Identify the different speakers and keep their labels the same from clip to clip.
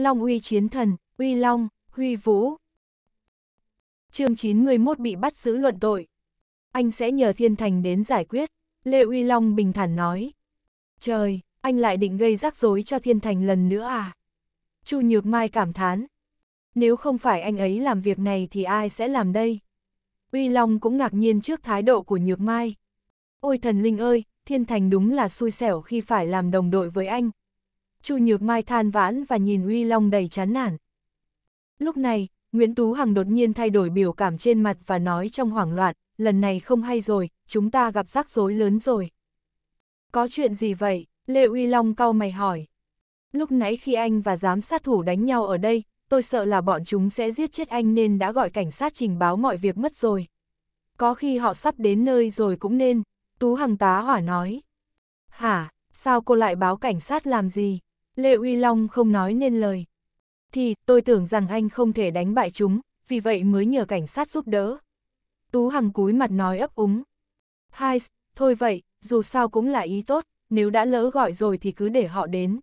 Speaker 1: Long uy chiến thần, uy long, huy vũ. chương 91 bị bắt giữ luận tội. Anh sẽ nhờ thiên thành đến giải quyết, Lê Uy Long bình thản nói. Trời, anh lại định gây rắc rối cho thiên thành lần nữa à? Chu Nhược Mai cảm thán. Nếu không phải anh ấy làm việc này thì ai sẽ làm đây? Uy Long cũng ngạc nhiên trước thái độ của Nhược Mai. Ôi thần linh ơi, Thiên Thành đúng là xui xẻo khi phải làm đồng đội với anh, Chu Nhược Mai than vãn và nhìn Uy Long đầy chán nản. Lúc này, Nguyễn Tú Hằng đột nhiên thay đổi biểu cảm trên mặt và nói trong hoảng loạn, lần này không hay rồi, chúng ta gặp rắc rối lớn rồi. Có chuyện gì vậy? Lê Uy Long cau mày hỏi. Lúc nãy khi anh và giám sát thủ đánh nhau ở đây, tôi sợ là bọn chúng sẽ giết chết anh nên đã gọi cảnh sát trình báo mọi việc mất rồi. Có khi họ sắp đến nơi rồi cũng nên, Tú Hằng tá hỏa nói. Hả, sao cô lại báo cảnh sát làm gì? Lê Uy Long không nói nên lời. Thì tôi tưởng rằng anh không thể đánh bại chúng, vì vậy mới nhờ cảnh sát giúp đỡ. Tú Hằng cúi mặt nói ấp úng. Hai, thôi vậy, dù sao cũng là ý tốt, nếu đã lỡ gọi rồi thì cứ để họ đến.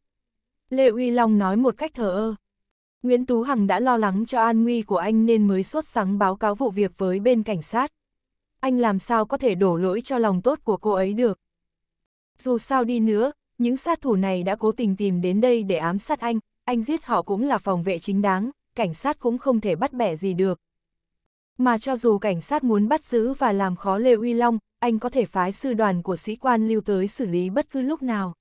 Speaker 1: Lê Uy Long nói một cách thờ ơ. Nguyễn Tú Hằng đã lo lắng cho an nguy của anh nên mới sốt sắng báo cáo vụ việc với bên cảnh sát. Anh làm sao có thể đổ lỗi cho lòng tốt của cô ấy được. Dù sao đi nữa, những sát thủ này đã cố tình tìm đến đây để ám sát anh, anh giết họ cũng là phòng vệ chính đáng, cảnh sát cũng không thể bắt bẻ gì được. Mà cho dù cảnh sát muốn bắt giữ và làm khó Lê Uy Long, anh có thể phái sư đoàn của sĩ quan lưu tới xử lý bất cứ lúc nào.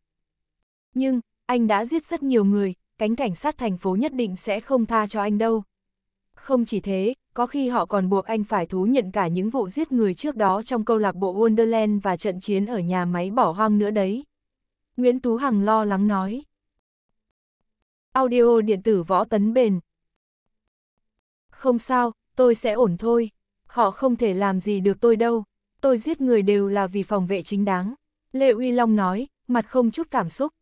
Speaker 1: Nhưng, anh đã giết rất nhiều người, cánh cảnh sát thành phố nhất định sẽ không tha cho anh đâu. Không chỉ thế, có khi họ còn buộc anh phải thú nhận cả những vụ giết người trước đó trong câu lạc bộ Wonderland và trận chiến ở nhà máy bỏ hoang nữa đấy. Nguyễn Tú Hằng lo lắng nói. Audio điện tử võ tấn bền. Không sao, tôi sẽ ổn thôi. Họ không thể làm gì được tôi đâu. Tôi giết người đều là vì phòng vệ chính đáng. Lệ Uy Long nói, mặt không chút cảm xúc.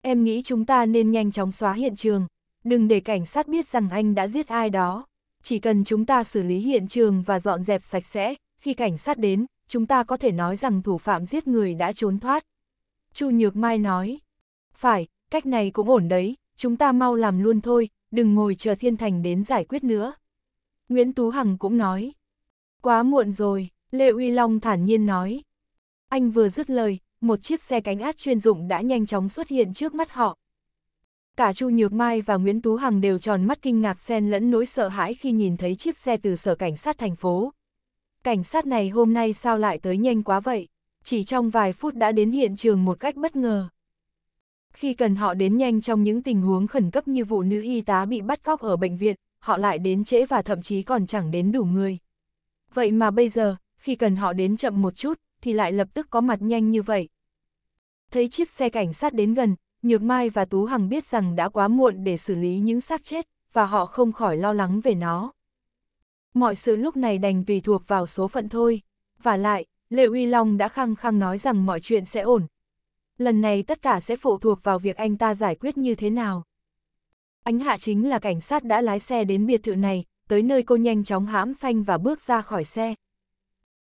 Speaker 1: Em nghĩ chúng ta nên nhanh chóng xóa hiện trường. Đừng để cảnh sát biết rằng anh đã giết ai đó. Chỉ cần chúng ta xử lý hiện trường và dọn dẹp sạch sẽ, khi cảnh sát đến, chúng ta có thể nói rằng thủ phạm giết người đã trốn thoát, Chu Nhược Mai nói. Phải, cách này cũng ổn đấy, chúng ta mau làm luôn thôi, đừng ngồi chờ Thiên Thành đến giải quyết nữa. Nguyễn Tú Hằng cũng nói. Quá muộn rồi, Lê Uy Long thản nhiên nói. Anh vừa dứt lời, một chiếc xe cánh át chuyên dụng đã nhanh chóng xuất hiện trước mắt họ. Cả Chu Nhược Mai và Nguyễn Tú Hằng đều tròn mắt kinh ngạc xen lẫn nỗi sợ hãi khi nhìn thấy chiếc xe từ sở cảnh sát thành phố. Cảnh sát này hôm nay sao lại tới nhanh quá vậy? chỉ trong vài phút đã đến hiện trường một cách bất ngờ. Khi cần họ đến nhanh trong những tình huống khẩn cấp như vụ nữ y tá bị bắt cóc ở bệnh viện, họ lại đến trễ và thậm chí còn chẳng đến đủ người. Vậy mà bây giờ, khi cần họ đến chậm một chút, thì lại lập tức có mặt nhanh như vậy. Thấy chiếc xe cảnh sát đến gần, Nhược Mai và Tú Hằng biết rằng đã quá muộn để xử lý những xác chết, và họ không khỏi lo lắng về nó. Mọi sự lúc này đành tùy thuộc vào số phận thôi. Và lại, Lê Uy Long đã khăng khăng nói rằng mọi chuyện sẽ ổn. Lần này tất cả sẽ phụ thuộc vào việc anh ta giải quyết như thế nào. Ánh hạ chính là cảnh sát đã lái xe đến biệt thự này, tới nơi cô nhanh chóng hãm phanh và bước ra khỏi xe.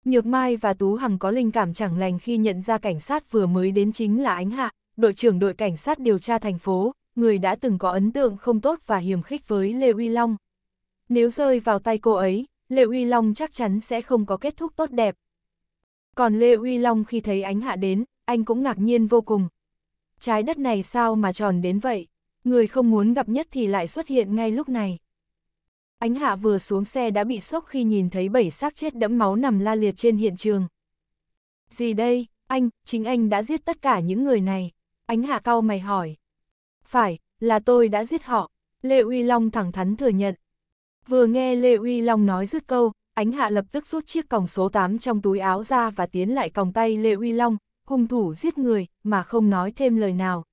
Speaker 1: Nhược Mai và Tú Hằng có linh cảm chẳng lành khi nhận ra cảnh sát vừa mới đến chính là Ánh Hạ, đội trưởng đội cảnh sát điều tra thành phố, người đã từng có ấn tượng không tốt và hiềm khích với Lê Uy Long. Nếu rơi vào tay cô ấy, Lê Uy Long chắc chắn sẽ không có kết thúc tốt đẹp. Còn Lê Uy Long khi thấy ánh hạ đến, anh cũng ngạc nhiên vô cùng. Trái đất này sao mà tròn đến vậy? Người không muốn gặp nhất thì lại xuất hiện ngay lúc này. Ánh hạ vừa xuống xe đã bị sốc khi nhìn thấy bảy xác chết đẫm máu nằm la liệt trên hiện trường. Gì đây, anh, chính anh đã giết tất cả những người này. Ánh hạ cau mày hỏi. Phải, là tôi đã giết họ. Lê Uy Long thẳng thắn thừa nhận. Vừa nghe Lê Uy Long nói dứt câu, Ánh hạ lập tức rút chiếc còng số 8 trong túi áo ra và tiến lại còng tay Lê Uy Long, hung thủ giết người, mà không nói thêm lời nào.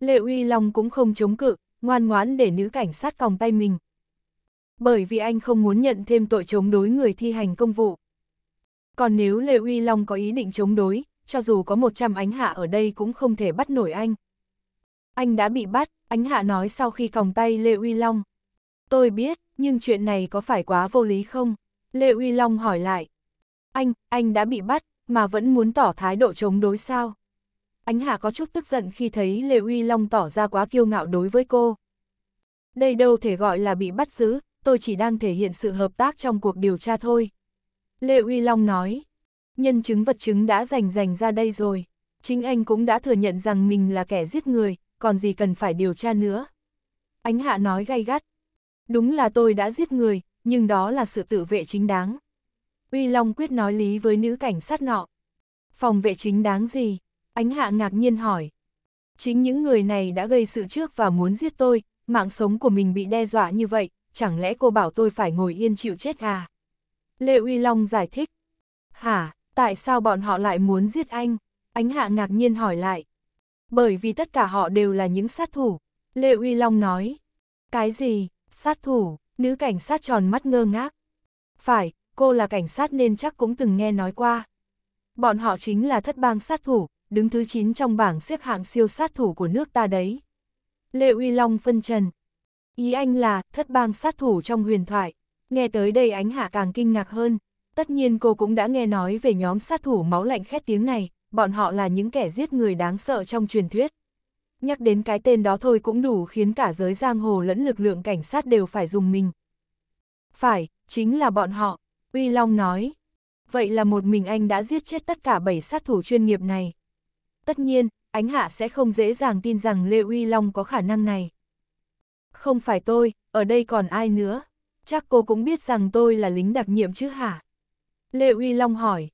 Speaker 1: Lê Uy Long cũng không chống cự, ngoan ngoãn để nữ cảnh sát còng tay mình. Bởi vì anh không muốn nhận thêm tội chống đối người thi hành công vụ. Còn nếu Lê Uy Long có ý định chống đối, cho dù có 100 ánh hạ ở đây cũng không thể bắt nổi anh. Anh đã bị bắt, ánh hạ nói sau khi còng tay Lê Uy Long. Tôi biết, nhưng chuyện này có phải quá vô lý không? Lê Uy Long hỏi lại. Anh, anh đã bị bắt, mà vẫn muốn tỏ thái độ chống đối sao? Ánh Hạ có chút tức giận khi thấy Lê Uy Long tỏ ra quá kiêu ngạo đối với cô. Đây đâu thể gọi là bị bắt giữ, tôi chỉ đang thể hiện sự hợp tác trong cuộc điều tra thôi. Lê Uy Long nói, nhân chứng vật chứng đã rành rành ra đây rồi, chính anh cũng đã thừa nhận rằng mình là kẻ giết người, còn gì cần phải điều tra nữa. Ánh Hạ nói gay gắt, đúng là tôi đã giết người, nhưng đó là sự tự vệ chính đáng. Uy Long quyết nói lý với nữ cảnh sát nọ. Phòng vệ chính đáng gì? Ánh hạ ngạc nhiên hỏi. Chính những người này đã gây sự trước và muốn giết tôi, mạng sống của mình bị đe dọa như vậy, chẳng lẽ cô bảo tôi phải ngồi yên chịu chết à? Lê Uy Long giải thích. Hả, tại sao bọn họ lại muốn giết anh? Ánh hạ ngạc nhiên hỏi lại. Bởi vì tất cả họ đều là những sát thủ. Lê Uy Long nói. Cái gì, sát thủ, Nữ cảnh sát tròn mắt ngơ ngác. Phải, cô là cảnh sát nên chắc cũng từng nghe nói qua. Bọn họ chính là thất bang sát thủ, đứng thứ 9 trong bảng xếp hạng siêu sát thủ của nước ta đấy. Lê Uy Long phân trần. Ý anh là thất bang sát thủ trong huyền thoại. Nghe tới đây ánh hạ càng kinh ngạc hơn. Tất nhiên cô cũng đã nghe nói về nhóm sát thủ máu lạnh khét tiếng này, bọn họ là những kẻ giết người đáng sợ trong truyền thuyết nhắc đến cái tên đó thôi cũng đủ khiến cả giới giang hồ lẫn lực lượng cảnh sát đều phải dùng mình. Phải, chính là bọn họ, Uy Long nói. Vậy là một mình anh đã giết chết tất cả bảy sát thủ chuyên nghiệp này. Tất nhiên, Ánh Hạ sẽ không dễ dàng tin rằng Lê Uy Long có khả năng này. Không phải tôi, ở đây còn ai nữa? Chắc cô cũng biết rằng tôi là lính đặc nhiệm chứ hả? Lê Uy Long hỏi.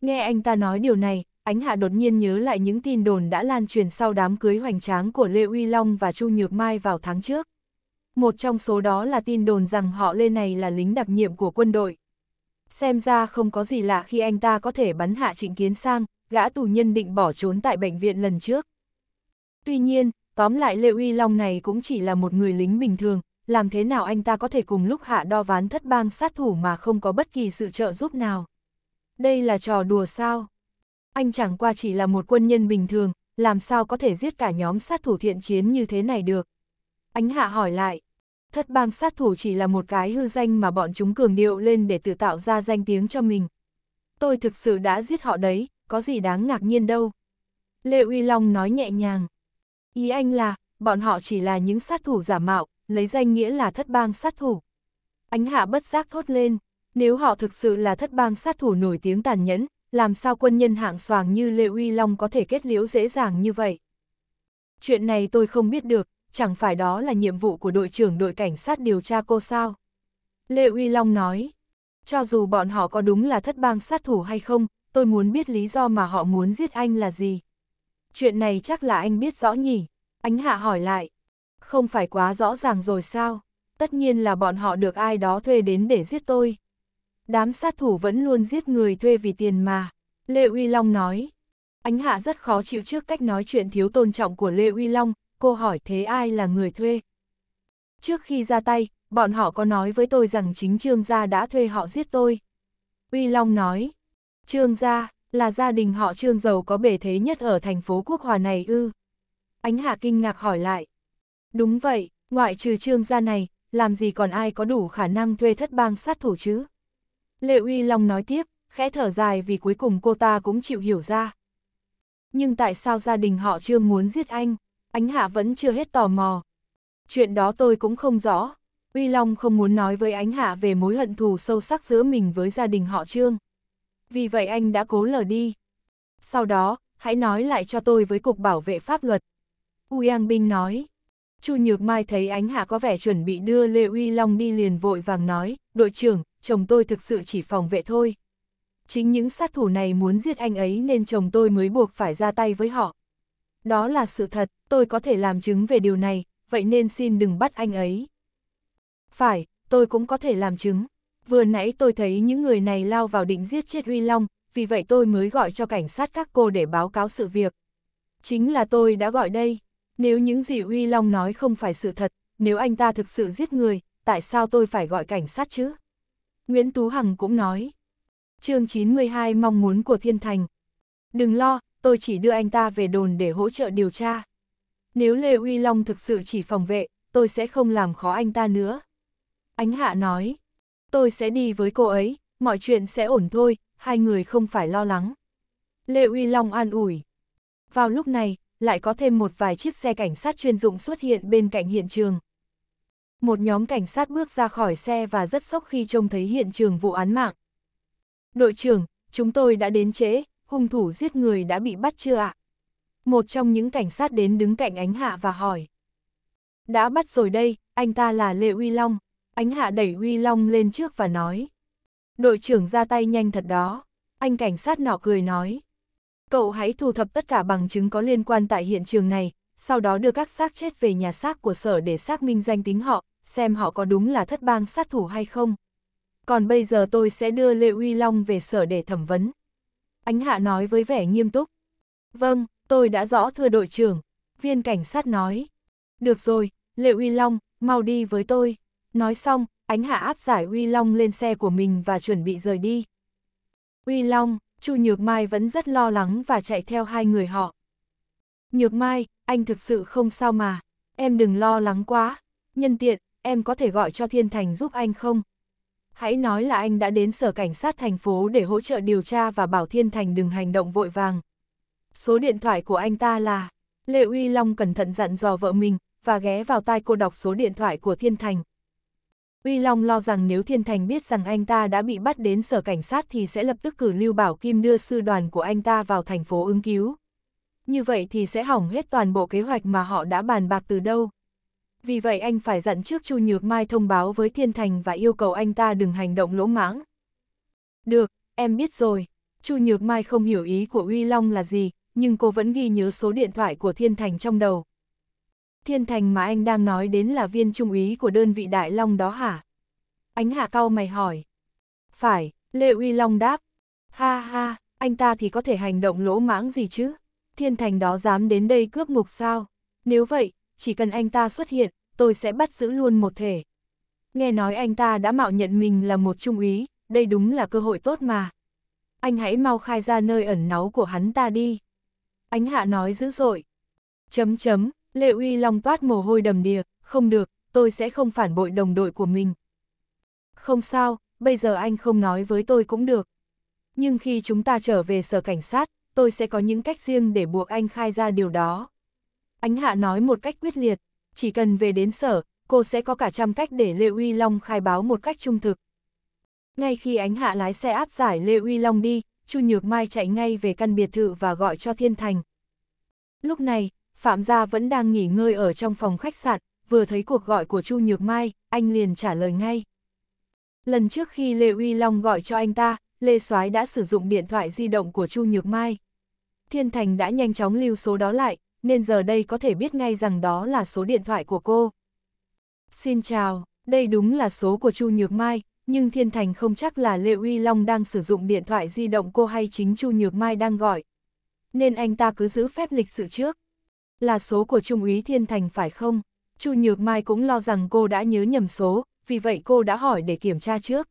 Speaker 1: Nghe anh ta nói điều này, Ánh Hạ đột nhiên nhớ lại những tin đồn đã lan truyền sau đám cưới hoành tráng của Lê Uy Long và Chu Nhược Mai vào tháng trước. Một trong số đó là tin đồn rằng họ Lê này là lính đặc nhiệm của quân đội. Xem ra không có gì lạ khi anh ta có thể bắn hạ trịnh kiến sang, gã tù nhân định bỏ trốn tại bệnh viện lần trước. Tuy nhiên, tóm lại Lê Uy Long này cũng chỉ là một người lính bình thường, làm thế nào anh ta có thể cùng lúc hạ đo ván thất bang sát thủ mà không có bất kỳ sự trợ giúp nào. Đây là trò đùa sao? anh chẳng qua chỉ là một quân nhân bình thường, làm sao có thể giết cả nhóm sát thủ thiện chiến như thế này được. Ánh hạ hỏi lại, thất bang sát thủ chỉ là một cái hư danh mà bọn chúng cường điệu lên để tự tạo ra danh tiếng cho mình. Tôi thực sự đã giết họ đấy, có gì đáng ngạc nhiên đâu. Lệ Uy Long nói nhẹ nhàng. Ý anh là, bọn họ chỉ là những sát thủ giả mạo, lấy danh nghĩa là thất bang sát thủ. Ánh hạ bất giác thốt lên, nếu họ thực sự là thất bang sát thủ nổi tiếng tàn nhẫn, làm sao quân nhân hạng soàng như Lê Uy Long có thể kết liễu dễ dàng như vậy. Chuyện này tôi không biết được, chẳng phải đó là nhiệm vụ của đội trưởng đội cảnh sát điều tra cô sao. Lê Uy Long nói, cho dù bọn họ có đúng là thất bang sát thủ hay không, tôi muốn biết lý do mà họ muốn giết anh là gì. Chuyện này chắc là anh biết rõ nhỉ, ánh hạ hỏi lại. Không phải quá rõ ràng rồi sao, tất nhiên là bọn họ được ai đó thuê đến để giết tôi. Đám sát thủ vẫn luôn giết người thuê vì tiền mà. Lê Uy Long nói. Ánh hạ rất khó chịu trước cách nói chuyện thiếu tôn trọng của Lê Uy Long, cô hỏi thế ai là người thuê. Trước khi ra tay, bọn họ có nói với tôi rằng chính Trương Gia đã thuê họ giết tôi. Uy Long nói, Trương Gia là gia đình họ Trương giàu có bề thế nhất ở thành phố Quốc Hòa này ư. Ánh hạ kinh ngạc hỏi lại. Đúng vậy, ngoại trừ Trương Gia này, làm gì còn ai có đủ khả năng thuê thất bang sát thủ chứ? Lệ Uy Long nói tiếp, khẽ thở dài vì cuối cùng cô ta cũng chịu hiểu ra. Nhưng tại sao gia đình họ chưa muốn giết anh? Ánh Hạ vẫn chưa hết tò mò. Chuyện đó tôi cũng không rõ. Uy Long không muốn nói với Ánh Hạ về mối hận thù sâu sắc giữa mình với gia đình họ Trương. Vì vậy anh đã cố lờ đi. Sau đó, hãy nói lại cho tôi với Cục Bảo vệ Pháp luật. Uyang Binh nói. Chu Nhược Mai thấy Ánh Hạ có vẻ chuẩn bị đưa Lê Uy Long đi liền vội vàng nói, đội trưởng, chồng tôi thực sự chỉ phòng vệ thôi. Chính những sát thủ này muốn giết anh ấy nên chồng tôi mới buộc phải ra tay với họ. Đó là sự thật, tôi có thể làm chứng về điều này, vậy nên xin đừng bắt anh ấy. Phải, tôi cũng có thể làm chứng. Vừa nãy tôi thấy những người này lao vào định giết chết Huy Long, vì vậy tôi mới gọi cho cảnh sát các cô để báo cáo sự việc. Chính là tôi đã gọi đây. Nếu những gì Huy Long nói không phải sự thật, nếu anh ta thực sự giết người, tại sao tôi phải gọi cảnh sát chứ? Nguyễn Tú Hằng cũng nói. chương 92 mong muốn của Thiên Thành. Đừng lo, tôi chỉ đưa anh ta về đồn để hỗ trợ điều tra. Nếu Lê Huy Long thực sự chỉ phòng vệ, tôi sẽ không làm khó anh ta nữa. Ánh Hạ nói, tôi sẽ đi với cô ấy, mọi chuyện sẽ ổn thôi, hai người không phải lo lắng. Lê Huy Long an ủi. Vào lúc này, lại có thêm một vài chiếc xe cảnh sát chuyên dụng xuất hiện bên cạnh hiện trường, một nhóm cảnh sát bước ra khỏi xe và rất sốc khi trông thấy hiện trường vụ án mạng. Đội trưởng, chúng tôi đã đến trễ, hung thủ giết người đã bị bắt chưa ạ? À? Một trong những cảnh sát đến đứng cạnh ánh hạ và hỏi. Đã bắt rồi đây, anh ta là Lê Uy Long. Ánh hạ đẩy Uy Long lên trước và nói. Đội trưởng ra tay nhanh thật đó. Anh cảnh sát nọ cười nói. Cậu hãy thu thập tất cả bằng chứng có liên quan tại hiện trường này, sau đó đưa các xác chết về nhà xác của sở để xác minh danh tính họ, xem họ có đúng là thất bang sát thủ hay không. Còn bây giờ tôi sẽ đưa Lê Uy Long về sở để thẩm vấn. Ánh hạ nói với vẻ nghiêm túc. Vâng, tôi đã rõ thưa đội trưởng, viên cảnh sát nói. Được rồi, Lê Uy Long, mau đi với tôi. Nói xong, ánh hạ áp giải Uy Long lên xe của mình và chuẩn bị rời đi. Uy Long, Chu Nhược Mai vẫn rất lo lắng và chạy theo hai người họ. Nhược Mai, anh thực sự không sao mà, em đừng lo lắng quá. Nhân tiện, em có thể gọi cho Thiên Thành giúp anh không? Hãy nói là anh đã đến sở cảnh sát thành phố để hỗ trợ điều tra và bảo Thiên Thành đừng hành động vội vàng. Số điện thoại của anh ta là... Lệ Uy Long cẩn thận dặn dò vợ mình, và ghé vào tai cô đọc số điện thoại của Thiên Thành. Uy Long lo rằng nếu Thiên Thành biết rằng anh ta đã bị bắt đến sở cảnh sát thì sẽ lập tức cử Lưu Bảo Kim đưa sư đoàn của anh ta vào thành phố ứng cứu. Như vậy thì sẽ hỏng hết toàn bộ kế hoạch mà họ đã bàn bạc từ đâu. Vì vậy anh phải dặn trước Chu Nhược Mai thông báo với Thiên Thành và yêu cầu anh ta đừng hành động lỗ mãng. Được, em biết rồi. Chu Nhược Mai không hiểu ý của Uy Long là gì, nhưng cô vẫn ghi nhớ số điện thoại của Thiên Thành trong đầu. Thiên Thành mà anh đang nói đến là viên trung úy của đơn vị Đại Long đó hả? Ánh Hà cao mày hỏi. Phải, Lê Uy Long đáp. Ha ha, anh ta thì có thể hành động lỗ mãng gì chứ? Thiên Thành đó dám đến đây cướp ngục sao? Nếu vậy, chỉ cần anh ta xuất hiện, tôi sẽ bắt giữ luôn một thể. Nghe nói anh ta đã mạo nhận mình là một trung úy, đây đúng là cơ hội tốt mà. Anh hãy mau khai ra nơi ẩn náu của hắn ta đi. Ánh hạ nói dữ dội. Chấm chấm, Lệ Uy Long toát mồ hôi đầm đìa, không được, tôi sẽ không phản bội đồng đội của mình. Không sao, bây giờ anh không nói với tôi cũng được. Nhưng khi chúng ta trở về sở cảnh sát, tôi sẽ có những cách riêng để buộc anh khai ra điều đó. Ánh hạ nói một cách quyết liệt, chỉ cần về đến sở, cô sẽ có cả trăm cách để Lê Uy Long khai báo một cách trung thực. Ngay khi ánh hạ lái xe áp giải Lê Uy Long đi, Chu Nhược Mai chạy ngay về căn biệt thự và gọi cho Thiên Thành. Lúc này, Phạm Gia vẫn đang nghỉ ngơi ở trong phòng khách sạn, vừa thấy cuộc gọi của Chu Nhược Mai, anh liền trả lời ngay. Lần trước khi Lê Uy Long gọi cho anh ta, Lê Soái đã sử dụng điện thoại di động của Chu Nhược Mai. Thiên Thành đã nhanh chóng lưu số đó lại, nên giờ đây có thể biết ngay rằng đó là số điện thoại của cô. Xin chào, đây đúng là số của Chu Nhược Mai, nhưng Thiên Thành không chắc là Lệ Uy Long đang sử dụng điện thoại di động cô hay chính Chu Nhược Mai đang gọi. Nên anh ta cứ giữ phép lịch sự trước. Là số của Trung úy Thiên Thành phải không? Chu Nhược Mai cũng lo rằng cô đã nhớ nhầm số, vì vậy cô đã hỏi để kiểm tra trước.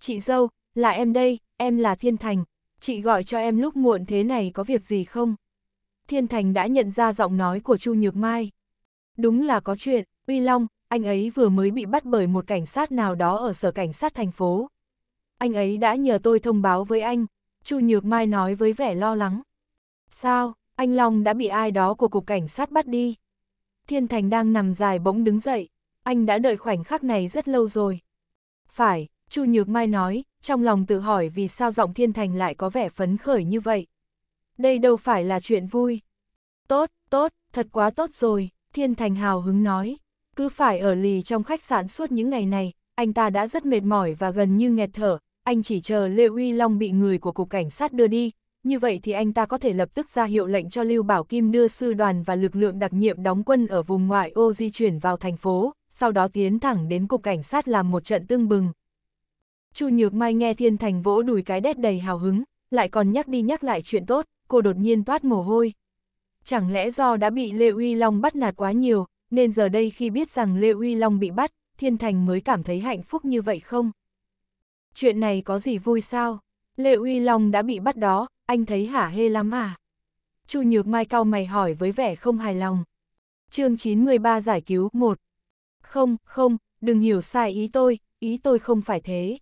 Speaker 1: Chị dâu, là em đây, em là Thiên Thành. Chị gọi cho em lúc muộn thế này có việc gì không? Thiên Thành đã nhận ra giọng nói của Chu Nhược Mai. Đúng là có chuyện, Uy Long, anh ấy vừa mới bị bắt bởi một cảnh sát nào đó ở sở cảnh sát thành phố. Anh ấy đã nhờ tôi thông báo với anh, Chu Nhược Mai nói với vẻ lo lắng. Sao, anh Long đã bị ai đó của cục cảnh sát bắt đi? Thiên Thành đang nằm dài bỗng đứng dậy, anh đã đợi khoảnh khắc này rất lâu rồi. Phải, Chu Nhược Mai nói, trong lòng tự hỏi vì sao giọng Thiên Thành lại có vẻ phấn khởi như vậy đây đâu phải là chuyện vui. Tốt, tốt, thật quá tốt rồi, Thiên Thành hào hứng nói. Cứ phải ở lì trong khách sạn suốt những ngày này, anh ta đã rất mệt mỏi và gần như nghẹt thở, anh chỉ chờ Lê Uy Long bị người của cục cảnh sát đưa đi, như vậy thì anh ta có thể lập tức ra hiệu lệnh cho Lưu Bảo Kim đưa sư đoàn và lực lượng đặc nhiệm đóng quân ở vùng ngoại ô di chuyển vào thành phố, sau đó tiến thẳng đến cục cảnh sát làm một trận tương bừng. Chu Nhược Mai nghe Thiên Thành vỗ đùi cái đét đầy hào hứng, lại còn nhắc đi nhắc lại chuyện tốt, cô đột nhiên toát mồ hôi. Chẳng lẽ do đã bị Lê Uy Long bắt nạt quá nhiều, nên giờ đây khi biết rằng Lê Uy Long bị bắt, Thiên Thành mới cảm thấy hạnh phúc như vậy không? Chuyện này có gì vui sao? Lê Uy Long đã bị bắt đó, anh thấy hả hê lắm à? Chu Nhược Mai cao mày hỏi với vẻ không hài lòng. chương 93 giải cứu 1 Không, không, đừng hiểu sai ý tôi, ý tôi không phải thế.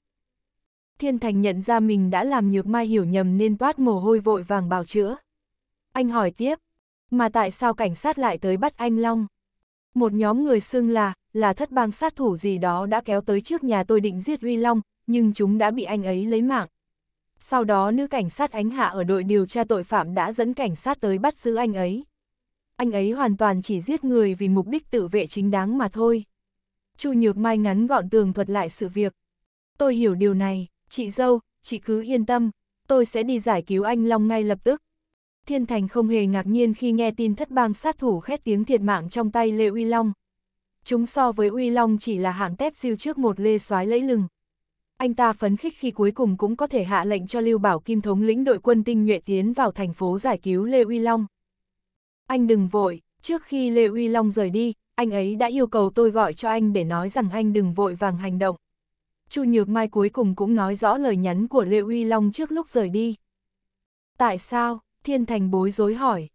Speaker 1: Thiên Thành nhận ra mình đã làm nhược mai hiểu nhầm nên toát mồ hôi vội vàng bào chữa. Anh hỏi tiếp, mà tại sao cảnh sát lại tới bắt anh Long? Một nhóm người xưng là, là thất bang sát thủ gì đó đã kéo tới trước nhà tôi định giết Huy Long, nhưng chúng đã bị anh ấy lấy mạng. Sau đó nữ cảnh sát ánh hạ ở đội điều tra tội phạm đã dẫn cảnh sát tới bắt giữ anh ấy. Anh ấy hoàn toàn chỉ giết người vì mục đích tự vệ chính đáng mà thôi. Chu Nhược Mai ngắn gọn tường thuật lại sự việc. Tôi hiểu điều này chị dâu, chị cứ yên tâm, tôi sẽ đi giải cứu anh Long ngay lập tức. Thiên Thành không hề ngạc nhiên khi nghe tin thất bang sát thủ khét tiếng thiệt mạng trong tay Lê Uy Long. Chúng so với Uy Long chỉ là hạng tép siêu trước một lê soái lẫy lừng. Anh ta phấn khích khi cuối cùng cũng có thể hạ lệnh cho Lưu Bảo Kim thống lĩnh đội quân tinh nhuệ tiến vào thành phố giải cứu Lê Uy Long. Anh đừng vội, trước khi Lê Uy Long rời đi, anh ấy đã yêu cầu tôi gọi cho anh để nói rằng anh đừng vội vàng hành động. Chu Nhược Mai cuối cùng cũng nói rõ lời nhắn của Lệ Uy Long trước lúc rời đi. Tại sao? Thiên Thành bối rối hỏi.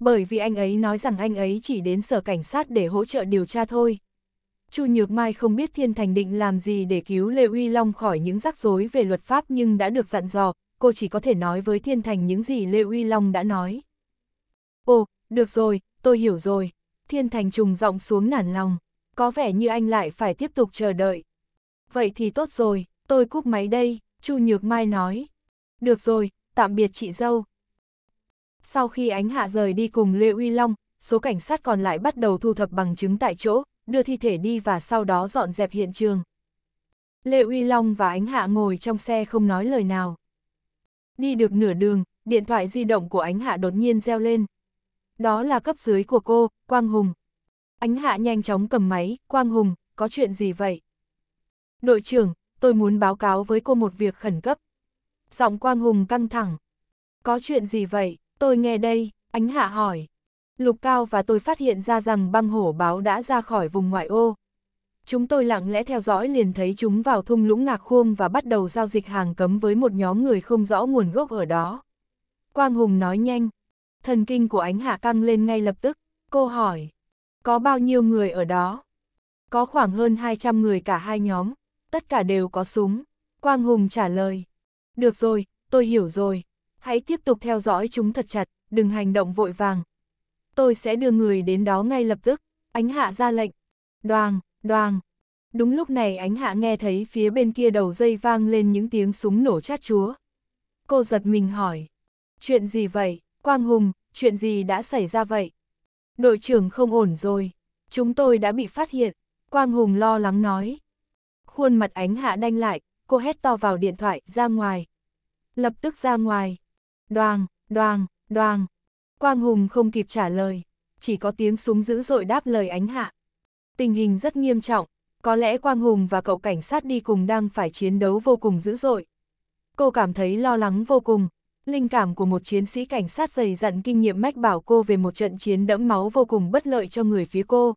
Speaker 1: Bởi vì anh ấy nói rằng anh ấy chỉ đến sở cảnh sát để hỗ trợ điều tra thôi. Chu Nhược Mai không biết Thiên Thành định làm gì để cứu Lê Uy Long khỏi những rắc rối về luật pháp nhưng đã được dặn dò, cô chỉ có thể nói với Thiên Thành những gì Lê Uy Long đã nói. Ồ, được rồi, tôi hiểu rồi. Thiên Thành trùng giọng xuống nản lòng, có vẻ như anh lại phải tiếp tục chờ đợi. Vậy thì tốt rồi, tôi cúp máy đây, Chu Nhược Mai nói. Được rồi, tạm biệt chị dâu. Sau khi ánh hạ rời đi cùng Lê Uy Long, số cảnh sát còn lại bắt đầu thu thập bằng chứng tại chỗ, đưa thi thể đi và sau đó dọn dẹp hiện trường. Lê Uy Long và Ánh Hạ ngồi trong xe không nói lời nào. Đi được nửa đường, điện thoại di động của Ánh Hạ đột nhiên reo lên. Đó là cấp dưới của cô, Quang Hùng. Ánh Hạ nhanh chóng cầm máy, Quang Hùng, có chuyện gì vậy? Đội trưởng, tôi muốn báo cáo với cô một việc khẩn cấp. Giọng Quang Hùng căng thẳng. Có chuyện gì vậy? Tôi nghe đây, ánh hạ hỏi. Lục Cao và tôi phát hiện ra rằng băng hổ báo đã ra khỏi vùng ngoại ô. Chúng tôi lặng lẽ theo dõi liền thấy chúng vào thung lũng ngạc khuông và bắt đầu giao dịch hàng cấm với một nhóm người không rõ nguồn gốc ở đó. Quang Hùng nói nhanh. Thần kinh của ánh hạ căng lên ngay lập tức. Cô hỏi. Có bao nhiêu người ở đó? Có khoảng hơn 200 người cả hai nhóm tất cả đều có súng. Quang Hùng trả lời. Được rồi, tôi hiểu rồi. Hãy tiếp tục theo dõi chúng thật chặt, đừng hành động vội vàng. Tôi sẽ đưa người đến đó ngay lập tức. Ánh hạ ra lệnh. Đoàn, Đoàn. Đúng lúc này ánh hạ nghe thấy phía bên kia đầu dây vang lên những tiếng súng nổ chát chúa. Cô giật mình hỏi. Chuyện gì vậy, Quang Hùng, chuyện gì đã xảy ra vậy? Đội trưởng không ổn rồi. Chúng tôi đã bị phát hiện. Quang Hùng lo lắng nói. Khuôn mặt ánh hạ đanh lại, cô hét to vào điện thoại, ra ngoài. Lập tức ra ngoài. Đoàng, đoàng, đoàng. Quang Hùng không kịp trả lời, chỉ có tiếng súng dữ dội đáp lời ánh hạ. Tình hình rất nghiêm trọng, có lẽ Quang Hùng và cậu cảnh sát đi cùng đang phải chiến đấu vô cùng dữ dội. Cô cảm thấy lo lắng vô cùng, linh cảm của một chiến sĩ cảnh sát dày dặn kinh nghiệm mách bảo cô về một trận chiến đẫm máu vô cùng bất lợi cho người phía cô.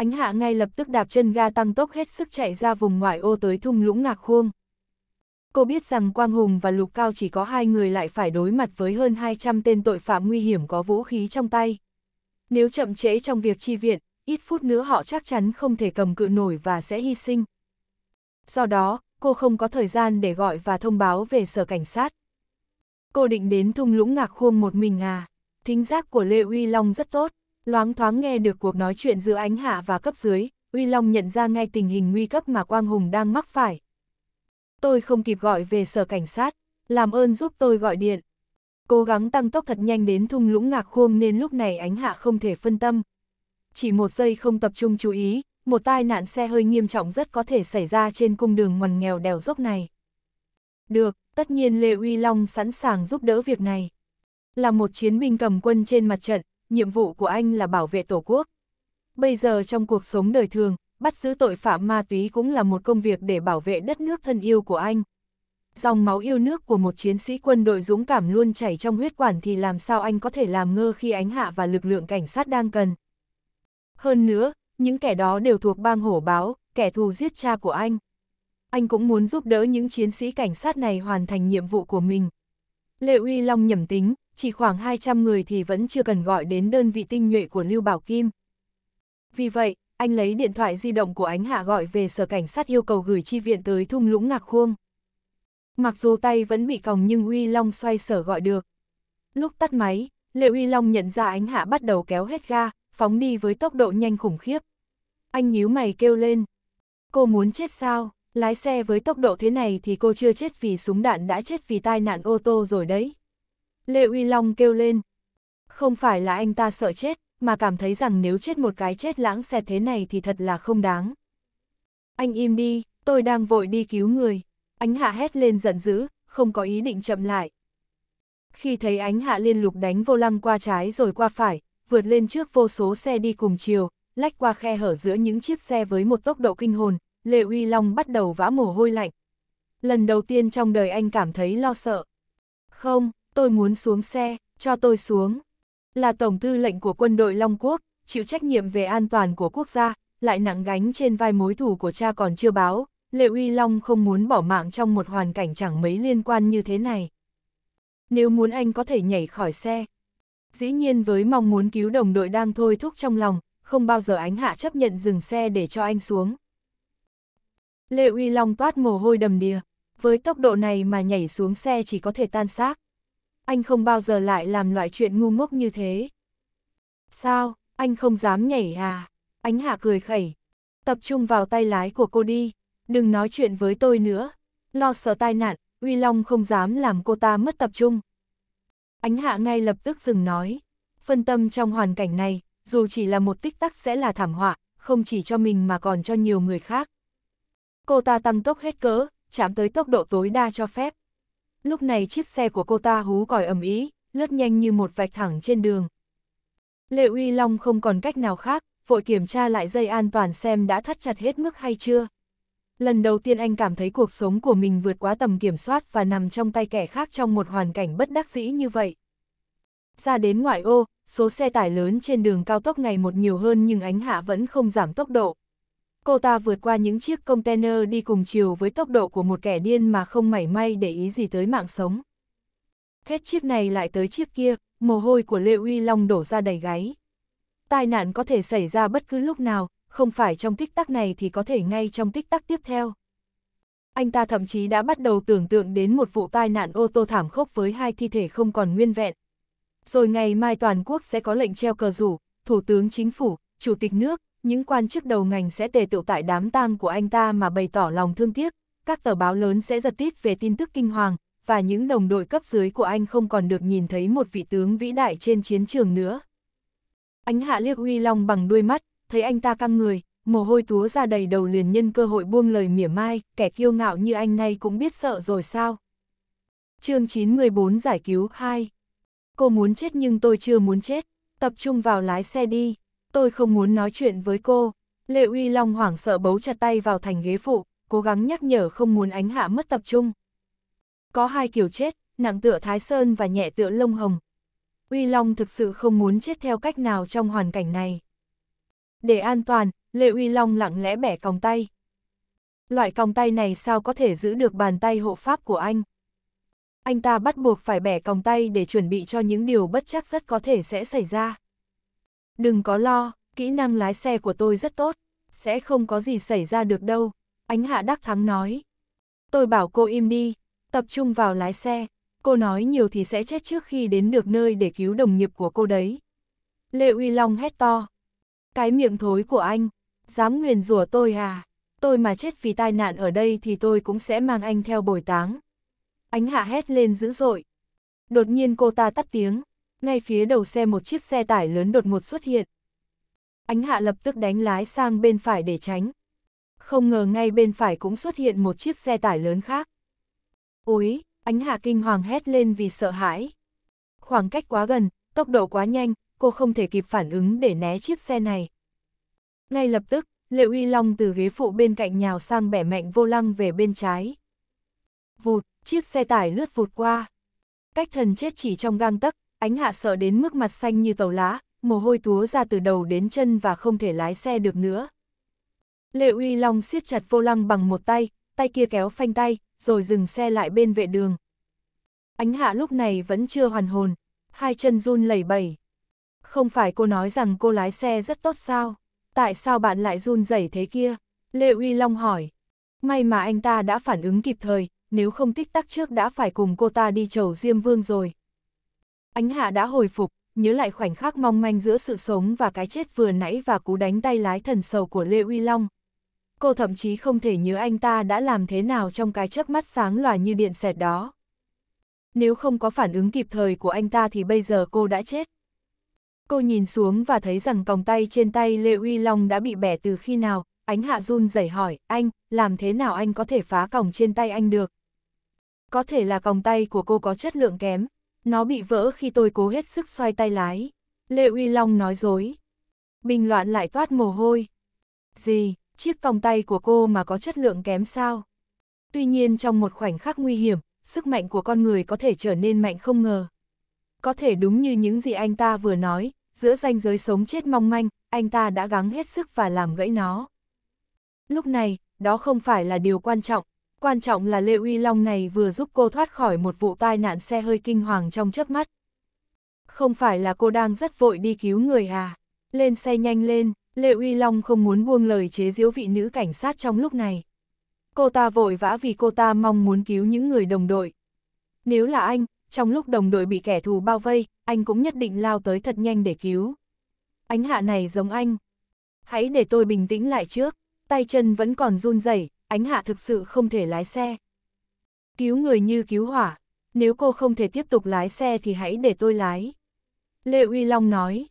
Speaker 1: Ánh hạ ngay lập tức đạp chân ga tăng tốc hết sức chạy ra vùng ngoại ô tới thung lũng ngạc khuông. Cô biết rằng Quang Hùng và Lục Cao chỉ có hai người lại phải đối mặt với hơn 200 tên tội phạm nguy hiểm có vũ khí trong tay. Nếu chậm trễ trong việc chi viện, ít phút nữa họ chắc chắn không thể cầm cự nổi và sẽ hy sinh. Do đó, cô không có thời gian để gọi và thông báo về sở cảnh sát. Cô định đến thung lũng ngạc khuông một mình à? Thính giác của Lê Uy Long rất tốt. Loáng thoáng nghe được cuộc nói chuyện giữa ánh hạ và cấp dưới, Uy Long nhận ra ngay tình hình nguy cấp mà Quang Hùng đang mắc phải. Tôi không kịp gọi về sở cảnh sát, làm ơn giúp tôi gọi điện. Cố gắng tăng tốc thật nhanh đến thung lũng ngạc khuông nên lúc này ánh hạ không thể phân tâm. Chỉ một giây không tập trung chú ý, một tai nạn xe hơi nghiêm trọng rất có thể xảy ra trên cung đường ngoằn nghèo đèo dốc này. Được, tất nhiên Lê Uy Long sẵn sàng giúp đỡ việc này. Là một chiến binh cầm quân trên mặt trận, nhiệm vụ của anh là bảo vệ Tổ quốc. Bây giờ trong cuộc sống đời thường, bắt giữ tội phạm ma túy cũng là một công việc để bảo vệ đất nước thân yêu của anh. Dòng máu yêu nước của một chiến sĩ quân đội dũng cảm luôn chảy trong huyết quản thì làm sao anh có thể làm ngơ khi ánh hạ và lực lượng cảnh sát đang cần. Hơn nữa, những kẻ đó đều thuộc bang hổ báo, kẻ thù giết cha của anh. Anh cũng muốn giúp đỡ những chiến sĩ cảnh sát này hoàn thành nhiệm vụ của mình. Lệ Uy Long nhẩm tính, chỉ khoảng 200 người thì vẫn chưa cần gọi đến đơn vị tinh nhuệ của Lưu Bảo Kim. Vì vậy, anh lấy điện thoại di động của ánh hạ gọi về sở cảnh sát yêu cầu gửi chi viện tới thung lũng ngạc khuông. Mặc dù tay vẫn bị còng nhưng Huy Long xoay sở gọi được. Lúc tắt máy, Lệ Huy Long nhận ra ánh hạ bắt đầu kéo hết ga, phóng đi với tốc độ nhanh khủng khiếp. Anh nhíu mày kêu lên. Cô muốn chết sao? Lái xe với tốc độ thế này thì cô chưa chết vì súng đạn đã chết vì tai nạn ô tô rồi đấy. Lê Uy Long kêu lên. Không phải là anh ta sợ chết, mà cảm thấy rằng nếu chết một cái chết lãng xẹt thế này thì thật là không đáng. Anh im đi, tôi đang vội đi cứu người. Ánh hạ hét lên giận dữ, không có ý định chậm lại. Khi thấy ánh hạ liên lục đánh vô lăng qua trái rồi qua phải, vượt lên trước vô số xe đi cùng chiều, lách qua khe hở giữa những chiếc xe với một tốc độ kinh hồn, Lê Uy Long bắt đầu vã mồ hôi lạnh. Lần đầu tiên trong đời anh cảm thấy lo sợ. Không, tôi muốn xuống xe, cho tôi xuống. Là Tổng Tư lệnh của quân đội Long Quốc, chịu trách nhiệm về an toàn của quốc gia, lại nặng gánh trên vai mối thù của cha còn chưa báo, Lệ Uy Long không muốn bỏ mạng trong một hoàn cảnh chẳng mấy liên quan như thế này. Nếu muốn anh có thể nhảy khỏi xe. Dĩ nhiên với mong muốn cứu đồng đội đang thôi thúc trong lòng, không bao giờ ánh hạ chấp nhận dừng xe để cho anh xuống. Lệ Uy Long toát mồ hôi đầm đìa, với tốc độ này mà nhảy xuống xe chỉ có thể tan xác anh không bao giờ lại làm loại chuyện ngu ngốc như thế. Sao, anh không dám nhảy à? Ánh hạ cười khẩy. Tập trung vào tay lái của cô đi, đừng nói chuyện với tôi nữa. Lo sợ tai nạn, Uy Long không dám làm cô ta mất tập trung. Ánh hạ ngay lập tức dừng nói. Phân tâm trong hoàn cảnh này, dù chỉ là một tích tắc sẽ là thảm họa, không chỉ cho mình mà còn cho nhiều người khác. Cô ta tăng tốc hết cỡ, chạm tới tốc độ tối đa cho phép lúc này chiếc xe của cô ta hú còi ầm ý, lướt nhanh như một vạch thẳng trên đường. Lệ Uy Long không còn cách nào khác, vội kiểm tra lại dây an toàn xem đã thắt chặt hết mức hay chưa. Lần đầu tiên anh cảm thấy cuộc sống của mình vượt quá tầm kiểm soát và nằm trong tay kẻ khác trong một hoàn cảnh bất đắc dĩ như vậy. Ra đến ngoại ô, số xe tải lớn trên đường cao tốc ngày một nhiều hơn nhưng ánh hạ vẫn không giảm tốc độ. Cô ta vượt qua những chiếc container đi cùng chiều với tốc độ của một kẻ điên mà không mảy may để ý gì tới mạng sống. Hết chiếc này lại tới chiếc kia, mồ hôi của Lê Uy Long đổ ra đầy gáy. Tai nạn có thể xảy ra bất cứ lúc nào, không phải trong tích tắc này thì có thể ngay trong tích tắc tiếp theo. Anh ta thậm chí đã bắt đầu tưởng tượng đến một vụ tai nạn ô tô thảm khốc với hai thi thể không còn nguyên vẹn. Rồi ngày mai toàn quốc sẽ có lệnh treo cờ rủ, Thủ tướng Chính phủ, Chủ tịch nước, những quan chức đầu ngành sẽ tề tựu tại đám tang của anh ta mà bày tỏ lòng thương tiếc, các tờ báo lớn sẽ giật tít về tin tức kinh hoàng, và những đồng đội cấp dưới của anh không còn được nhìn thấy một vị tướng vĩ đại trên chiến trường nữa. Anh hạ liếc huy long bằng đuôi mắt, thấy anh ta căng người, mồ hôi túa ra đầy đầu liền nhân cơ hội buông lời mỉa mai, kẻ kiêu ngạo như anh nay cũng biết sợ rồi sao. chương 914 giải cứu 2 Cô muốn chết nhưng tôi chưa muốn chết, tập trung vào lái xe đi tôi không muốn nói chuyện với cô. Lệ Uy Long hoảng sợ bấu chặt tay vào thành ghế phụ, cố gắng nhắc nhở không muốn ánh hạ mất tập trung. Có hai kiểu chết, nặng tựa Thái Sơn và nhẹ tựa Lông Hồng. Uy Long thực sự không muốn chết theo cách nào trong hoàn cảnh này. Để an toàn, Lệ Uy Long lặng lẽ bẻ còng tay. Loại còng tay này sao có thể giữ được bàn tay hộ pháp của anh? Anh ta bắt buộc phải bẻ còng tay để chuẩn bị cho những điều bất chắc rất có thể sẽ xảy ra. Đừng có lo, kỹ năng lái xe của tôi rất tốt, sẽ không có gì xảy ra được đâu, ánh hạ đắc thắng nói. Tôi bảo cô im đi, tập trung vào lái xe, cô nói nhiều thì sẽ chết trước khi đến được nơi để cứu đồng nghiệp của cô đấy. Lệ Uy Long hét to. Cái miệng thối của anh, dám nguyền rủa tôi à, tôi mà chết vì tai nạn ở đây thì tôi cũng sẽ mang anh theo bồi táng. Ánh hạ hét lên dữ dội. Đột nhiên cô ta tắt tiếng, ngay phía đầu xe một chiếc xe tải lớn đột ngột xuất hiện. Ánh hạ lập tức đánh lái sang bên phải để tránh. Không ngờ ngay bên phải cũng xuất hiện một chiếc xe tải lớn khác. Ôi, ánh hạ kinh hoàng hét lên vì sợ hãi. Khoảng cách quá gần, tốc độ quá nhanh, cô không thể kịp phản ứng để né chiếc xe này. Ngay lập tức, Lệ Uy Long từ ghế phụ bên cạnh nhào sang bẻ mạnh vô lăng về bên trái. Vụt, chiếc xe tải lướt vụt qua. Cách thần chết chỉ trong gang tấc, ánh hạ sợ đến mức mặt xanh như tàu lá, mồ hôi túa ra từ đầu đến chân và không thể lái xe được nữa. Lệ Uy Long siết chặt vô lăng bằng một tay, tay kia kéo phanh tay, rồi dừng xe lại bên vệ đường. Ánh hạ lúc này vẫn chưa hoàn hồn, hai chân run lẩy bẩy. Không phải cô nói rằng cô lái xe rất tốt sao? Tại sao bạn lại run rẩy thế kia? Lệ Uy Long hỏi. May mà anh ta đã phản ứng kịp thời, nếu không tích tắc trước đã phải cùng cô ta đi chầu Diêm Vương rồi. Ánh hạ đã hồi phục, nhớ lại khoảnh khắc mong manh giữa sự sống và cái chết vừa nãy và cú đánh tay lái thần sầu của Lê Uy Long. Cô thậm chí không thể nhớ anh ta đã làm thế nào trong cái chớp mắt sáng lòa như điện xẹt đó. Nếu không có phản ứng kịp thời của anh ta thì bây giờ cô đã chết. Cô nhìn xuống và thấy rằng còng tay trên tay Lê Uy Long đã bị bẻ từ khi nào, ánh hạ run rẩy hỏi, anh, làm thế nào anh có thể phá còng trên tay anh được? Có thể là còng tay của cô có chất lượng kém, nó bị vỡ khi tôi cố hết sức xoay tay lái. Lê Uy Long nói dối. Bình loạn lại toát mồ hôi. Gì, chiếc còng tay của cô mà có chất lượng kém sao? Tuy nhiên trong một khoảnh khắc nguy hiểm, sức mạnh của con người có thể trở nên mạnh không ngờ. Có thể đúng như những gì anh ta vừa nói, giữa ranh giới sống chết mong manh, anh ta đã gắng hết sức và làm gãy nó. Lúc này, đó không phải là điều quan trọng, quan trọng là Lê Uy Long này vừa giúp cô thoát khỏi một vụ tai nạn xe hơi kinh hoàng trong chớp mắt. Không phải là cô đang rất vội đi cứu người à? Lên xe nhanh lên, Lê Uy Long không muốn buông lời chế giễu vị nữ cảnh sát trong lúc này. Cô ta vội vã vì cô ta mong muốn cứu những người đồng đội. Nếu là anh, trong lúc đồng đội bị kẻ thù bao vây, anh cũng nhất định lao tới thật nhanh để cứu. Ánh hạ này giống anh. Hãy để tôi bình tĩnh lại trước, tay chân vẫn còn run rẩy, ánh hạ thực sự không thể lái xe. Cứu người như cứu hỏa, nếu cô không thể tiếp tục lái xe thì hãy để tôi lái. Lệ Uy Long nói,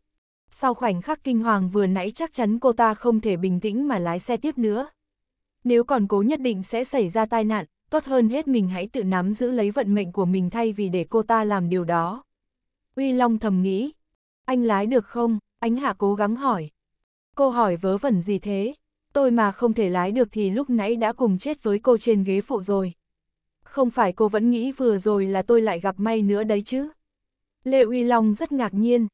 Speaker 1: sau khoảnh khắc kinh hoàng vừa nãy chắc chắn cô ta không thể bình tĩnh mà lái xe tiếp nữa. Nếu còn cố nhất định sẽ xảy ra tai nạn, tốt hơn hết mình hãy tự nắm giữ lấy vận mệnh của mình thay vì để cô ta làm điều đó. Uy Long thầm nghĩ, anh lái được không? Ánh Hạ cố gắng hỏi. Cô hỏi vớ vẩn gì thế, tôi mà không thể lái được thì lúc nãy đã cùng chết với cô trên ghế phụ rồi. Không phải cô vẫn nghĩ vừa rồi là tôi lại gặp may nữa đấy chứ. Lê Uy Long rất ngạc nhiên.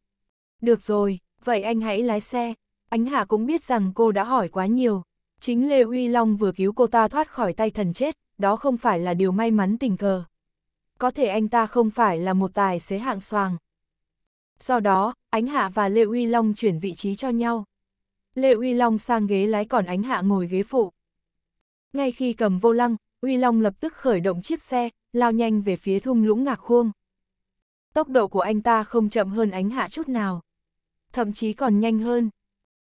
Speaker 1: Được rồi, vậy anh hãy lái xe. Ánh Hạ cũng biết rằng cô đã hỏi quá nhiều. Chính Lê Uy Long vừa cứu cô ta thoát khỏi tay thần chết, đó không phải là điều may mắn tình cờ. Có thể anh ta không phải là một tài xế hạng soàng. Do đó, Ánh Hạ và Lê Uy Long chuyển vị trí cho nhau. Lê Uy Long sang ghế lái còn ánh hạ ngồi ghế phụ. Ngay khi cầm vô lăng, Uy Long lập tức khởi động chiếc xe, lao nhanh về phía thung lũng ngạc khuông. Tốc độ của anh ta không chậm hơn ánh hạ chút nào. Thậm chí còn nhanh hơn.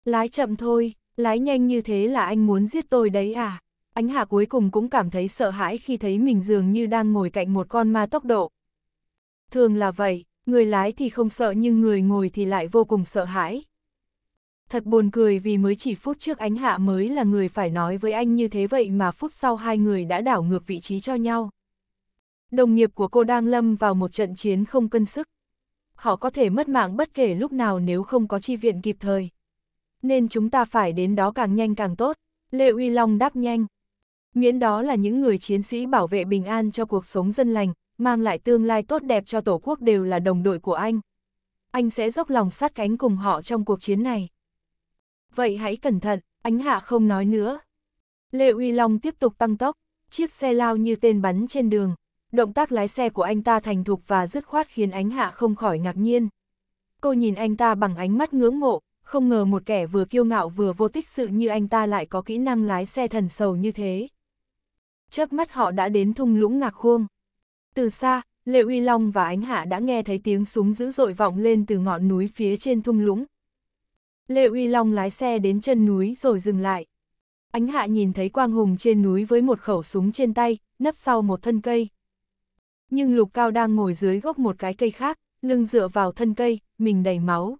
Speaker 1: Lái chậm thôi, lái nhanh như thế là anh muốn giết tôi đấy à? Ánh hạ cuối cùng cũng cảm thấy sợ hãi khi thấy mình dường như đang ngồi cạnh một con ma tốc độ. Thường là vậy, người lái thì không sợ nhưng người ngồi thì lại vô cùng sợ hãi. Thật buồn cười vì mới chỉ phút trước ánh hạ mới là người phải nói với anh như thế vậy mà phút sau hai người đã đảo ngược vị trí cho nhau. Đồng nghiệp của cô đang lâm vào một trận chiến không cân sức. Họ có thể mất mạng bất kể lúc nào nếu không có chi viện kịp thời. Nên chúng ta phải đến đó càng nhanh càng tốt, Lê Uy Long đáp nhanh. Miễn đó là những người chiến sĩ bảo vệ bình an cho cuộc sống dân lành, mang lại tương lai tốt đẹp cho Tổ quốc đều là đồng đội của anh. Anh sẽ dốc lòng sát cánh cùng họ trong cuộc chiến này vậy hãy cẩn thận, ánh hạ không nói nữa. Lê Uy Long tiếp tục tăng tốc, chiếc xe lao như tên bắn trên đường. Động tác lái xe của anh ta thành thục và dứt khoát khiến ánh hạ không khỏi ngạc nhiên. Cô nhìn anh ta bằng ánh mắt ngưỡng mộ, không ngờ một kẻ vừa kiêu ngạo vừa vô tích sự như anh ta lại có kỹ năng lái xe thần sầu như thế. Chớp mắt họ đã đến thung lũng ngạc khuông. Từ xa, Lê Uy Long và Ánh Hạ đã nghe thấy tiếng súng dữ dội vọng lên từ ngọn núi phía trên thung lũng, Lê Uy Long lái xe đến chân núi rồi dừng lại. Ánh hạ nhìn thấy Quang Hùng trên núi với một khẩu súng trên tay, nấp sau một thân cây. Nhưng Lục Cao đang ngồi dưới gốc một cái cây khác, lưng dựa vào thân cây, mình đầy máu.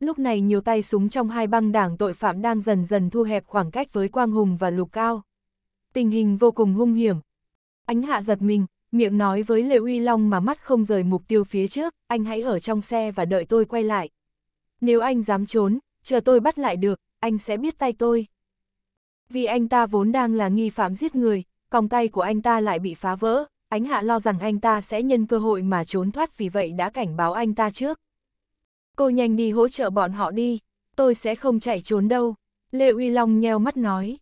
Speaker 1: Lúc này nhiều tay súng trong hai băng đảng tội phạm đang dần dần thu hẹp khoảng cách với Quang Hùng và Lục Cao. Tình hình vô cùng hung hiểm. Ánh hạ giật mình, miệng nói với Lê Uy Long mà mắt không rời mục tiêu phía trước, anh hãy ở trong xe và đợi tôi quay lại. Nếu anh dám trốn, chờ tôi bắt lại được, anh sẽ biết tay tôi. Vì anh ta vốn đang là nghi phạm giết người, còng tay của anh ta lại bị phá vỡ, ánh hạ lo rằng anh ta sẽ nhân cơ hội mà trốn thoát vì vậy đã cảnh báo anh ta trước. Cô nhanh đi hỗ trợ bọn họ đi, tôi sẽ không chạy trốn đâu, Lê Uy Long nheo mắt nói.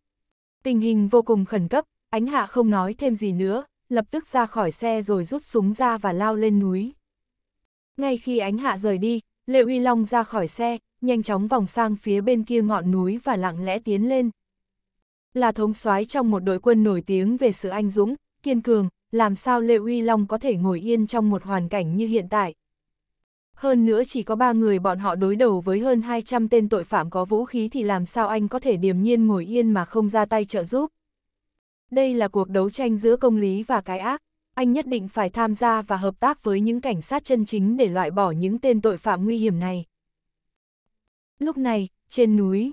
Speaker 1: Tình hình vô cùng khẩn cấp, ánh hạ không nói thêm gì nữa, lập tức ra khỏi xe rồi rút súng ra và lao lên núi. Ngay khi ánh hạ rời đi, Lê Uy Long ra khỏi xe, nhanh chóng vòng sang phía bên kia ngọn núi và lặng lẽ tiến lên. Là thống soái trong một đội quân nổi tiếng về sự anh dũng, kiên cường, làm sao Lê Uy Long có thể ngồi yên trong một hoàn cảnh như hiện tại. Hơn nữa chỉ có ba người bọn họ đối đầu với hơn 200 tên tội phạm có vũ khí thì làm sao anh có thể điềm nhiên ngồi yên mà không ra tay trợ giúp. Đây là cuộc đấu tranh giữa công lý và cái ác anh nhất định phải tham gia và hợp tác với những cảnh sát chân chính để loại bỏ những tên tội phạm nguy hiểm này. Lúc này, trên núi,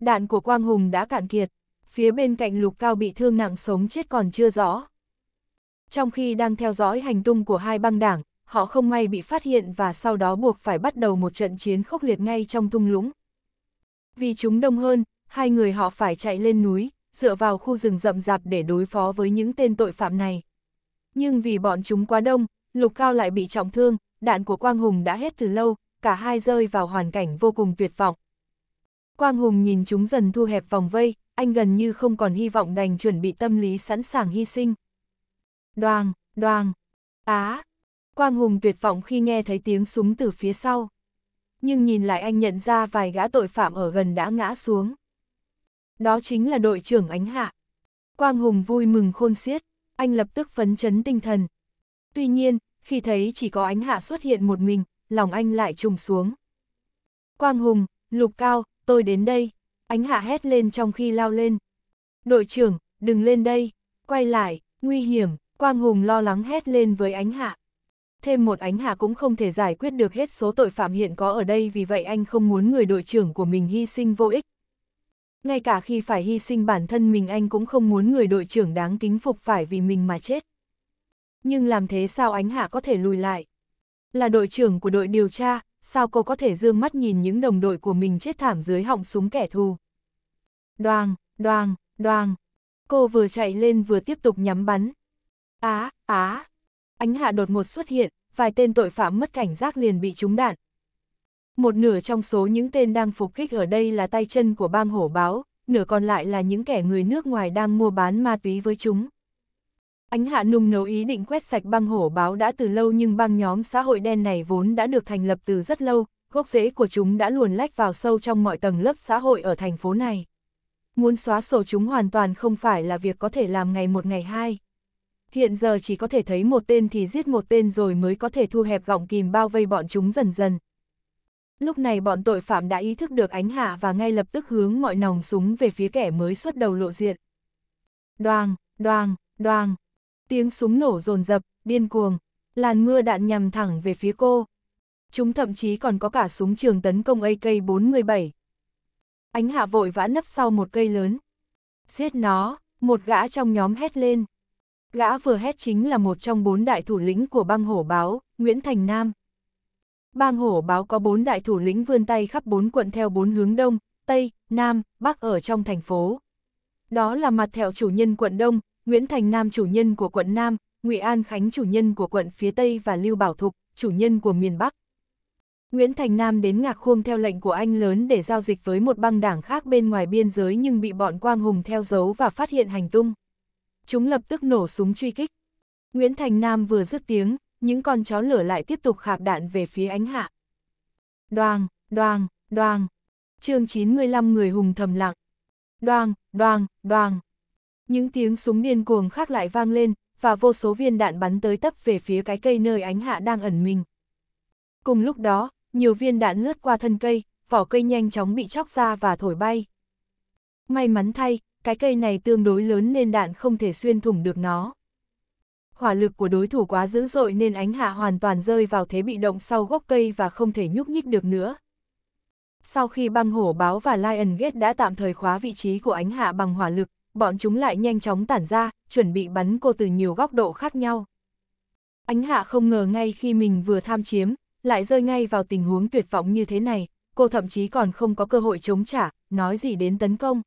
Speaker 1: đạn của Quang Hùng đã cạn kiệt, phía bên cạnh Lục Cao bị thương nặng sống chết còn chưa rõ. Trong khi đang theo dõi hành tung của hai băng đảng, họ không may bị phát hiện và sau đó buộc phải bắt đầu một trận chiến khốc liệt ngay trong thung lũng. Vì chúng đông hơn, hai người họ phải chạy lên núi, dựa vào khu rừng rậm rạp để đối phó với những tên tội phạm này. Nhưng vì bọn chúng quá đông, Lục Cao lại bị trọng thương, đạn của Quang Hùng đã hết từ lâu, cả hai rơi vào hoàn cảnh vô cùng tuyệt vọng. Quang Hùng nhìn chúng dần thu hẹp vòng vây, anh gần như không còn hy vọng đành chuẩn bị tâm lý sẵn sàng hy sinh. Đoàn, Đoàn, á, Quang Hùng tuyệt vọng khi nghe thấy tiếng súng từ phía sau. Nhưng nhìn lại anh nhận ra vài gã tội phạm ở gần đã ngã xuống. Đó chính là đội trưởng Ánh Hạ. Quang Hùng vui mừng khôn xiết anh lập tức phấn chấn tinh thần. Tuy nhiên, khi thấy chỉ có ánh hạ xuất hiện một mình, lòng anh lại trùng xuống. Quang Hùng, Lục Cao, tôi đến đây. Ánh hạ hét lên trong khi lao lên. Đội trưởng, đừng lên đây. Quay lại, nguy hiểm. Quang Hùng lo lắng hét lên với ánh hạ. Thêm một ánh hạ cũng không thể giải quyết được hết số tội phạm hiện có ở đây vì vậy anh không muốn người đội trưởng của mình hy sinh vô ích, ngay cả khi phải hy sinh bản thân mình anh cũng không muốn người đội trưởng đáng kính phục phải vì mình mà chết. Nhưng làm thế sao ánh hạ có thể lùi lại? Là đội trưởng của đội điều tra, sao cô có thể dương mắt nhìn những đồng đội của mình chết thảm dưới họng súng kẻ thù? Đoàn, Đoàn, Đoàn. Cô vừa chạy lên vừa tiếp tục nhắm bắn. Á, á. Ánh hạ đột ngột xuất hiện, vài tên tội phạm mất cảnh giác liền bị trúng đạn, một nửa trong số những tên đang phục kích ở đây là tay chân của bang hổ báo, nửa còn lại là những kẻ người nước ngoài đang mua bán ma túy với chúng. Ánh Hạ Nung nấu ý định quét sạch băng hổ báo đã từ lâu nhưng băng nhóm xã hội đen này vốn đã được thành lập từ rất lâu, gốc rễ của chúng đã luồn lách vào sâu trong mọi tầng lớp xã hội ở thành phố này. Muốn xóa sổ chúng hoàn toàn không phải là việc có thể làm ngày một ngày hai. Hiện giờ chỉ có thể thấy một tên thì giết một tên rồi mới có thể thu hẹp gọng kìm bao vây bọn chúng dần dần, Lúc này bọn tội phạm đã ý thức được ánh hạ và ngay lập tức hướng mọi nòng súng về phía kẻ mới xuất đầu lộ diện. Đoàng, đoàng, đoàng. Tiếng súng nổ rồn rập, điên cuồng. Làn mưa đạn nhằm thẳng về phía cô. Chúng thậm chí còn có cả súng trường tấn công AK-47. Ánh hạ vội vã nấp sau một cây lớn. Giết nó, một gã trong nhóm hét lên. Gã vừa hét chính là một trong bốn đại thủ lĩnh của băng hổ báo, Nguyễn Thành Nam. Bang hổ báo có bốn đại thủ lĩnh vươn tay khắp bốn quận theo bốn hướng đông, tây, nam, bắc ở trong thành phố. Đó là mặt thẹo chủ nhân quận đông, Nguyễn Thành Nam chủ nhân của quận nam, Ngụy An Khánh chủ nhân của quận phía tây và Lưu Bảo Thục, chủ nhân của miền bắc. Nguyễn Thành Nam đến Ngạc Khuông theo lệnh của anh lớn để giao dịch với một băng đảng khác bên ngoài biên giới nhưng bị bọn Quang Hùng theo dấu và phát hiện hành tung. Chúng lập tức nổ súng truy kích. Nguyễn Thành Nam vừa dứt tiếng, những con chó lửa lại tiếp tục khạc đạn về phía ánh hạ. Đoàng, đoàng, đoàng. chương 95 người hùng thầm lặng. Đoàng, đoàng, đoàng. Những tiếng súng điên cuồng khác lại vang lên, và vô số viên đạn bắn tới tấp về phía cái cây nơi ánh hạ đang ẩn mình. Cùng lúc đó, nhiều viên đạn lướt qua thân cây, vỏ cây nhanh chóng bị chóc ra và thổi bay. May mắn thay, cái cây này tương đối lớn nên đạn không thể xuyên thủng được nó hỏa lực của đối thủ quá dữ dội nên ánh hạ hoàn toàn rơi vào thế bị động sau gốc cây và không thể nhúc nhích được nữa. Sau khi băng hổ báo và Lion Gate đã tạm thời khóa vị trí của ánh hạ bằng hỏa lực, bọn chúng lại nhanh chóng tản ra, chuẩn bị bắn cô từ nhiều góc độ khác nhau. Ánh hạ không ngờ ngay khi mình vừa tham chiếm, lại rơi ngay vào tình huống tuyệt vọng như thế này, cô thậm chí còn không có cơ hội chống trả, nói gì đến tấn công.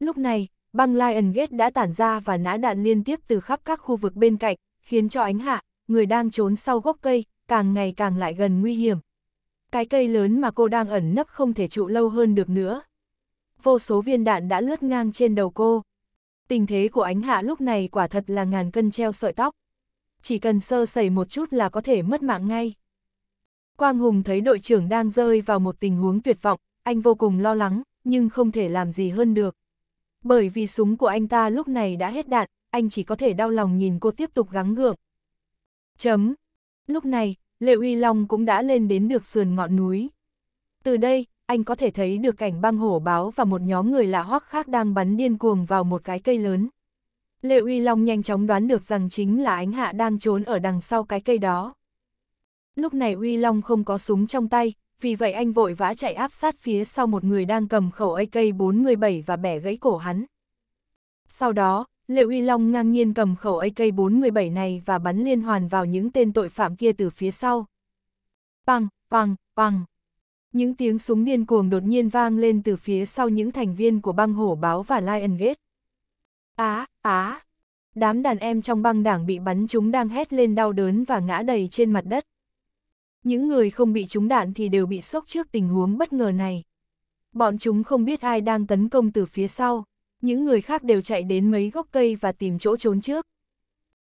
Speaker 1: Lúc này, Băng Lion Gate đã tản ra và nã đạn liên tiếp từ khắp các khu vực bên cạnh, khiến cho ánh hạ, người đang trốn sau gốc cây, càng ngày càng lại gần nguy hiểm. Cái cây lớn mà cô đang ẩn nấp không thể trụ lâu hơn được nữa. Vô số viên đạn đã lướt ngang trên đầu cô. Tình thế của ánh hạ lúc này quả thật là ngàn cân treo sợi tóc. Chỉ cần sơ sẩy một chút là có thể mất mạng ngay. Quang Hùng thấy đội trưởng đang rơi vào một tình huống tuyệt vọng, anh vô cùng lo lắng, nhưng không thể làm gì hơn được. Bởi vì súng của anh ta lúc này đã hết đạn, anh chỉ có thể đau lòng nhìn cô tiếp tục gắng gượng. Chấm. Lúc này, Lệ Uy Long cũng đã lên đến được sườn ngọn núi. Từ đây, anh có thể thấy được cảnh băng hổ báo và một nhóm người lạ hoắc khác đang bắn điên cuồng vào một cái cây lớn. Lệ Uy Long nhanh chóng đoán được rằng chính là ánh hạ đang trốn ở đằng sau cái cây đó. Lúc này Uy Long không có súng trong tay, vì vậy anh vội vã chạy áp sát phía sau một người đang cầm khẩu AK-47 và bẻ gãy cổ hắn. Sau đó, Liệu uy Long ngang nhiên cầm khẩu AK-47 này và bắn liên hoàn vào những tên tội phạm kia từ phía sau. Bằng, bằng, bằng. Những tiếng súng điên cuồng đột nhiên vang lên từ phía sau những thành viên của băng hổ báo và Lion Gate. Á, á. Đám đàn em trong băng đảng bị bắn chúng đang hét lên đau đớn và ngã đầy trên mặt đất những người không bị trúng đạn thì đều bị sốc trước tình huống bất ngờ này. Bọn chúng không biết ai đang tấn công từ phía sau, những người khác đều chạy đến mấy gốc cây và tìm chỗ trốn trước.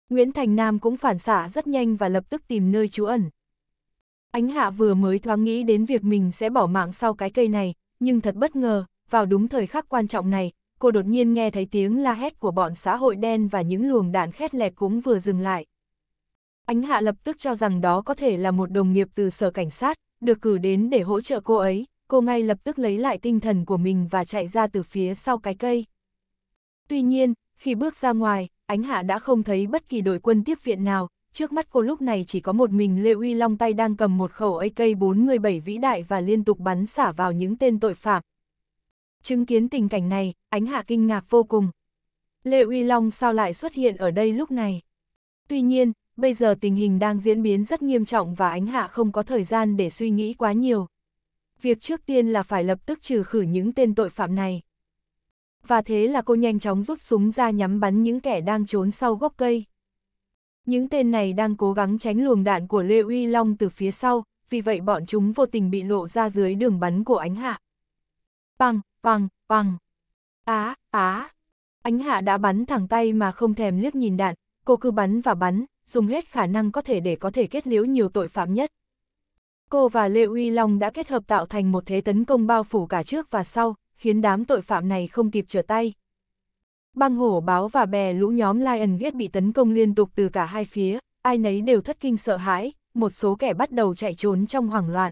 Speaker 1: Nguyễn Thành Nam cũng phản xạ rất nhanh và lập tức tìm nơi trú ẩn. Ánh hạ vừa mới thoáng nghĩ đến việc mình sẽ bỏ mạng sau cái cây này, nhưng thật bất ngờ, vào đúng thời khắc quan trọng này, cô đột nhiên nghe thấy tiếng la hét của bọn xã hội đen và những luồng đạn khét lẹt cũng vừa dừng lại. Ánh Hạ lập tức cho rằng đó có thể là một đồng nghiệp từ sở cảnh sát, được cử đến để hỗ trợ cô ấy, cô ngay lập tức lấy lại tinh thần của mình và chạy ra từ phía sau cái cây. Tuy nhiên, khi bước ra ngoài, Ánh Hạ đã không thấy bất kỳ đội quân tiếp viện nào, trước mắt cô lúc này chỉ có một mình Lê Uy Long tay đang cầm một khẩu AK-47 vĩ đại và liên tục bắn xả vào những tên tội phạm. Chứng kiến tình cảnh này, Ánh Hạ kinh ngạc vô cùng. Lê Uy Long sao lại xuất hiện ở đây lúc này? Tuy nhiên, bây giờ tình hình đang diễn biến rất nghiêm trọng và ánh hạ không có thời gian để suy nghĩ quá nhiều. Việc trước tiên là phải lập tức trừ khử những tên tội phạm này. Và thế là cô nhanh chóng rút súng ra nhắm bắn những kẻ đang trốn sau gốc cây. Những tên này đang cố gắng tránh luồng đạn của Lê Uy Long từ phía sau, vì vậy bọn chúng vô tình bị lộ ra dưới đường bắn của ánh hạ. Bằng, bằng, bằng. Á, á. Ánh hạ đã bắn thẳng tay mà không thèm liếc nhìn đạn, cô cứ bắn và bắn, dùng hết khả năng có thể để có thể kết liễu nhiều tội phạm nhất. Cô và Lê Uy Long đã kết hợp tạo thành một thế tấn công bao phủ cả trước và sau, khiến đám tội phạm này không kịp trở tay. Băng hổ báo và bè lũ nhóm Lion Gate bị tấn công liên tục từ cả hai phía, ai nấy đều thất kinh sợ hãi, một số kẻ bắt đầu chạy trốn trong hoảng loạn.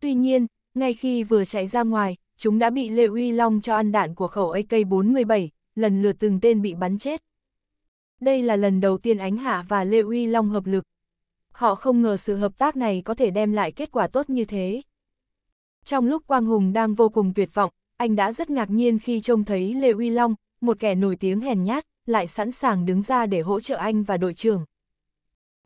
Speaker 1: Tuy nhiên, ngay khi vừa chạy ra ngoài, chúng đã bị Lê Uy Long cho ăn đạn của khẩu AK-47, lần lượt từng tên bị bắn chết. Đây là lần đầu tiên Ánh Hạ và Lê Uy Long hợp lực. Họ không ngờ sự hợp tác này có thể đem lại kết quả tốt như thế. Trong lúc Quang Hùng đang vô cùng tuyệt vọng, anh đã rất ngạc nhiên khi trông thấy Lê Uy Long, một kẻ nổi tiếng hèn nhát, lại sẵn sàng đứng ra để hỗ trợ anh và đội trưởng.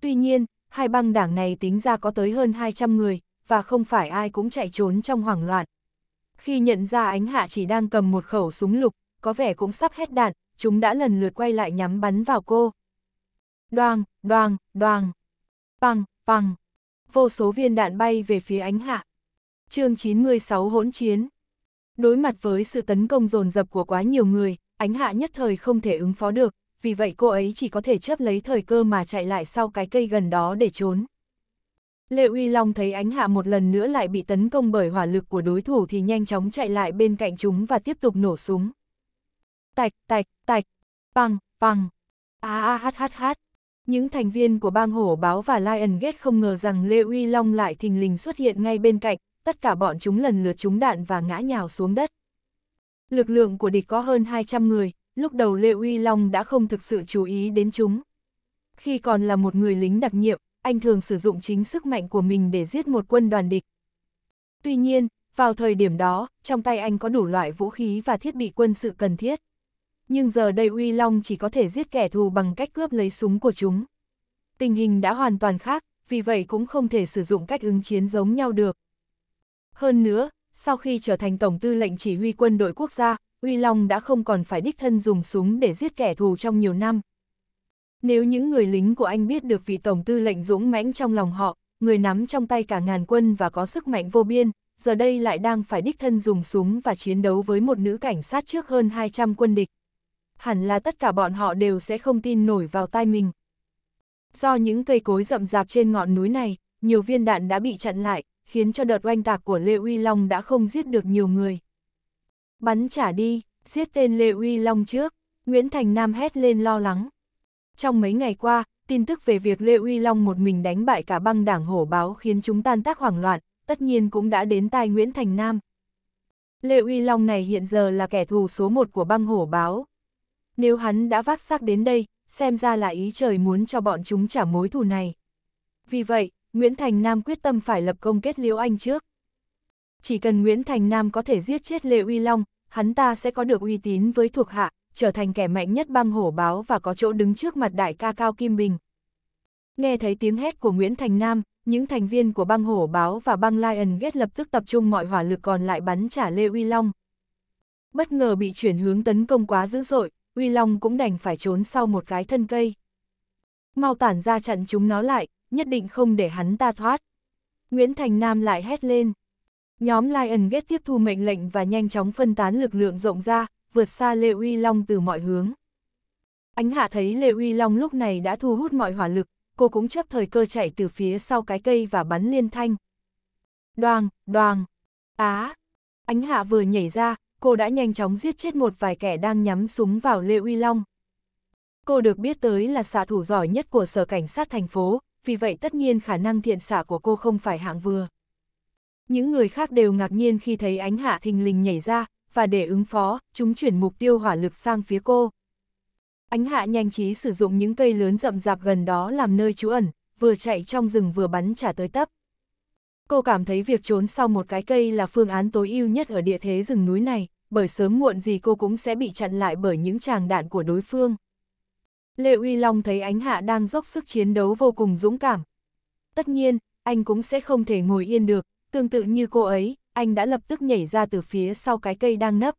Speaker 1: Tuy nhiên, hai băng đảng này tính ra có tới hơn 200 người, và không phải ai cũng chạy trốn trong hoảng loạn. Khi nhận ra ánh hạ chỉ đang cầm một khẩu súng lục, có vẻ cũng sắp hết đạn, chúng đã lần lượt quay lại nhắm bắn vào cô. Đoàng, đoàng, đoàng. Bằng, bằng. Vô số viên đạn bay về phía ánh hạ. chương 96 hỗn chiến. Đối mặt với sự tấn công dồn dập của quá nhiều người, ánh hạ nhất thời không thể ứng phó được, vì vậy cô ấy chỉ có thể chấp lấy thời cơ mà chạy lại sau cái cây gần đó để trốn. Lệ Uy Long thấy ánh hạ một lần nữa lại bị tấn công bởi hỏa lực của đối thủ thì nhanh chóng chạy lại bên cạnh chúng và tiếp tục nổ súng. Tạch, tạch, tạch, bằng, bằng, a a h h hát. Những thành viên của bang hổ báo và Lion Gate không ngờ rằng Lê Uy Long lại thình lình xuất hiện ngay bên cạnh, tất cả bọn chúng lần lượt trúng đạn và ngã nhào xuống đất. Lực lượng của địch có hơn 200 người, lúc đầu Lê Uy Long đã không thực sự chú ý đến chúng. Khi còn là một người lính đặc nhiệm, anh thường sử dụng chính sức mạnh của mình để giết một quân đoàn địch. Tuy nhiên, vào thời điểm đó, trong tay anh có đủ loại vũ khí và thiết bị quân sự cần thiết nhưng giờ đây Uy Long chỉ có thể giết kẻ thù bằng cách cướp lấy súng của chúng. Tình hình đã hoàn toàn khác, vì vậy cũng không thể sử dụng cách ứng chiến giống nhau được. Hơn nữa, sau khi trở thành Tổng tư lệnh chỉ huy quân đội quốc gia, Uy Long đã không còn phải đích thân dùng súng để giết kẻ thù trong nhiều năm. Nếu những người lính của anh biết được vị Tổng tư lệnh dũng mãnh trong lòng họ, người nắm trong tay cả ngàn quân và có sức mạnh vô biên, giờ đây lại đang phải đích thân dùng súng và chiến đấu với một nữ cảnh sát trước hơn 200 quân địch hẳn là tất cả bọn họ đều sẽ không tin nổi vào tai mình. Do những cây cối rậm rạp trên ngọn núi này, nhiều viên đạn đã bị chặn lại, khiến cho đợt oanh tạc của Lê Uy Long đã không giết được nhiều người. Bắn trả đi, giết tên Lê Uy Long trước, Nguyễn Thành Nam hét lên lo lắng. Trong mấy ngày qua, tin tức về việc Lê Uy Long một mình đánh bại cả băng đảng hổ báo khiến chúng tan tác hoảng loạn, tất nhiên cũng đã đến tai Nguyễn Thành Nam. Lê Uy Long này hiện giờ là kẻ thù số một của băng hổ báo, nếu hắn đã vác xác đến đây, xem ra là ý trời muốn cho bọn chúng trả mối thù này. Vì vậy, Nguyễn Thành Nam quyết tâm phải lập công kết Liễu Anh trước. Chỉ cần Nguyễn Thành Nam có thể giết chết Lê Uy Long, hắn ta sẽ có được uy tín với thuộc hạ, trở thành kẻ mạnh nhất băng hổ báo và có chỗ đứng trước mặt đại ca Cao Kim Bình. Nghe thấy tiếng hét của Nguyễn Thành Nam, những thành viên của băng hổ báo và băng Lion Gate lập tức tập trung mọi hỏa lực còn lại bắn trả Lê Uy Long. Bất ngờ bị chuyển hướng tấn công quá dữ dội, Uy Long cũng đành phải trốn sau một cái thân cây. Mau tản ra chặn chúng nó lại, nhất định không để hắn ta thoát. Nguyễn Thành Nam lại hét lên. Nhóm Lion Gate tiếp thu mệnh lệnh và nhanh chóng phân tán lực lượng rộng ra, vượt xa Lê Uy Long từ mọi hướng. Ánh hạ thấy Lê Uy Long lúc này đã thu hút mọi hỏa lực, cô cũng chấp thời cơ chạy từ phía sau cái cây và bắn liên thanh. Đoàng, đoàng, á. Ánh hạ vừa nhảy ra, cô đã nhanh chóng giết chết một vài kẻ đang nhắm súng vào Lê Uy Long. Cô được biết tới là xạ thủ giỏi nhất của Sở Cảnh sát thành phố, vì vậy tất nhiên khả năng thiện xạ của cô không phải hạng vừa. Những người khác đều ngạc nhiên khi thấy ánh hạ thình lình nhảy ra, và để ứng phó, chúng chuyển mục tiêu hỏa lực sang phía cô. Ánh hạ nhanh trí sử dụng những cây lớn rậm rạp gần đó làm nơi trú ẩn, vừa chạy trong rừng vừa bắn trả tới tấp cô cảm thấy việc trốn sau một cái cây là phương án tối ưu nhất ở địa thế rừng núi này, bởi sớm muộn gì cô cũng sẽ bị chặn lại bởi những tràng đạn của đối phương. Lệ Uy Long thấy ánh hạ đang dốc sức chiến đấu vô cùng dũng cảm. Tất nhiên, anh cũng sẽ không thể ngồi yên được, tương tự như cô ấy, anh đã lập tức nhảy ra từ phía sau cái cây đang nấp.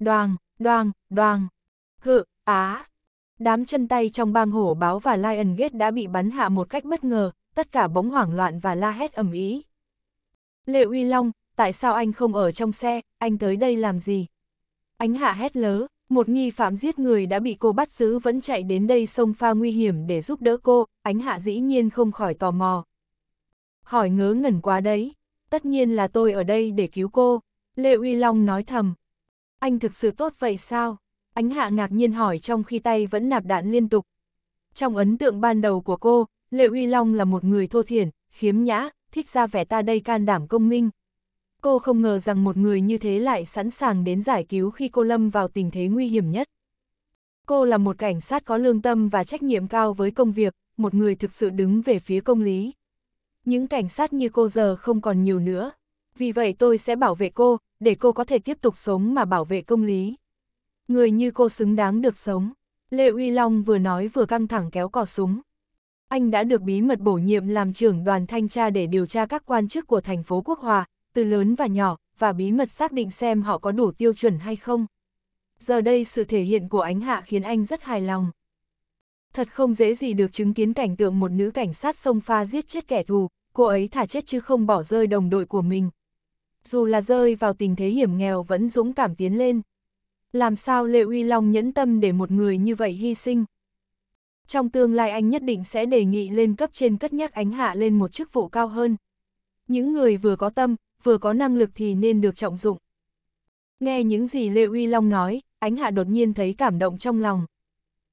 Speaker 1: Đoàng, đoàng, đoàng, hự á, Đám chân tay trong bang hổ báo và Lion Gate đã bị bắn hạ một cách bất ngờ, tất cả bỗng hoảng loạn và la hét ầm ĩ. Lệ Uy Long, tại sao anh không ở trong xe, anh tới đây làm gì? Ánh hạ hét lớn, một nghi phạm giết người đã bị cô bắt giữ vẫn chạy đến đây sông pha nguy hiểm để giúp đỡ cô, ánh hạ dĩ nhiên không khỏi tò mò. Hỏi ngớ ngẩn quá đấy, tất nhiên là tôi ở đây để cứu cô, Lê Uy Long nói thầm. Anh thực sự tốt vậy sao? Ánh hạ ngạc nhiên hỏi trong khi tay vẫn nạp đạn liên tục. Trong ấn tượng ban đầu của cô, Lệ Uy Long là một người thô thiển, khiếm nhã, thích ra vẻ ta đây can đảm công minh. Cô không ngờ rằng một người như thế lại sẵn sàng đến giải cứu khi cô lâm vào tình thế nguy hiểm nhất. Cô là một cảnh sát có lương tâm và trách nhiệm cao với công việc, một người thực sự đứng về phía công lý. Những cảnh sát như cô giờ không còn nhiều nữa. Vì vậy tôi sẽ bảo vệ cô, để cô có thể tiếp tục sống mà bảo vệ công lý. Người như cô xứng đáng được sống. Lê Uy Long vừa nói vừa căng thẳng kéo cò súng. Anh đã được bí mật bổ nhiệm làm trưởng đoàn thanh tra để điều tra các quan chức của thành phố Quốc Hòa, từ lớn và nhỏ, và bí mật xác định xem họ có đủ tiêu chuẩn hay không. Giờ đây sự thể hiện của ánh hạ khiến anh rất hài lòng. Thật không dễ gì được chứng kiến cảnh tượng một nữ cảnh sát sông pha giết chết kẻ thù, cô ấy thả chết chứ không bỏ rơi đồng đội của mình. Dù là rơi vào tình thế hiểm nghèo vẫn dũng cảm tiến lên, làm sao Lê Uy Long nhẫn tâm để một người như vậy hy sinh. Trong tương lai anh nhất định sẽ đề nghị lên cấp trên cất nhắc ánh hạ lên một chức vụ cao hơn. Những người vừa có tâm, vừa có năng lực thì nên được trọng dụng. Nghe những gì Lê Uy Long nói, ánh hạ đột nhiên thấy cảm động trong lòng.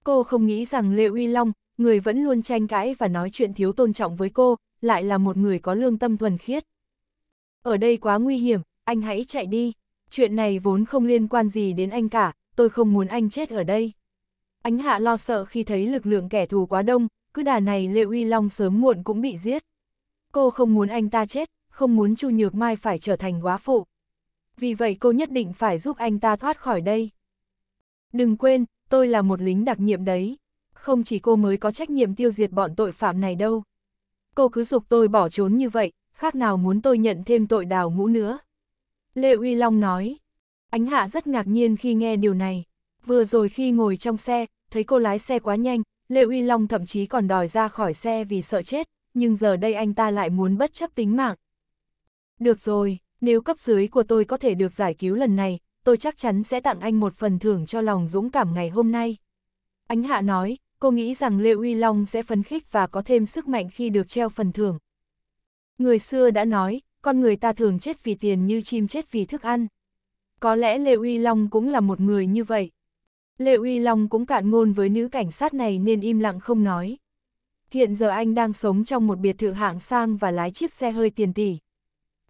Speaker 1: Cô không nghĩ rằng Lê Uy Long, người vẫn luôn tranh cãi và nói chuyện thiếu tôn trọng với cô, lại là một người có lương tâm thuần khiết. Ở đây quá nguy hiểm, anh hãy chạy đi chuyện này vốn không liên quan gì đến anh cả, tôi không muốn anh chết ở đây. Ánh hạ lo sợ khi thấy lực lượng kẻ thù quá đông, cứ đà này Lệ Uy Long sớm muộn cũng bị giết. Cô không muốn anh ta chết, không muốn Chu Nhược Mai phải trở thành quá phụ. Vì vậy cô nhất định phải giúp anh ta thoát khỏi đây. Đừng quên, tôi là một lính đặc nhiệm đấy. Không chỉ cô mới có trách nhiệm tiêu diệt bọn tội phạm này đâu. Cô cứ dục tôi bỏ trốn như vậy, khác nào muốn tôi nhận thêm tội đào ngũ nữa. Lê Uy Long nói. Ánh hạ rất ngạc nhiên khi nghe điều này. Vừa rồi khi ngồi trong xe, thấy cô lái xe quá nhanh, Lê Uy Long thậm chí còn đòi ra khỏi xe vì sợ chết, nhưng giờ đây anh ta lại muốn bất chấp tính mạng. Được rồi, nếu cấp dưới của tôi có thể được giải cứu lần này, tôi chắc chắn sẽ tặng anh một phần thưởng cho lòng dũng cảm ngày hôm nay. Ánh hạ nói, cô nghĩ rằng Lê Uy Long sẽ phấn khích và có thêm sức mạnh khi được treo phần thưởng. Người xưa đã nói, con người ta thường chết vì tiền như chim chết vì thức ăn. Có lẽ Lê Uy Long cũng là một người như vậy. Lê Uy Long cũng cạn ngôn với nữ cảnh sát này nên im lặng không nói. Hiện giờ anh đang sống trong một biệt thự hạng sang và lái chiếc xe hơi tiền tỷ.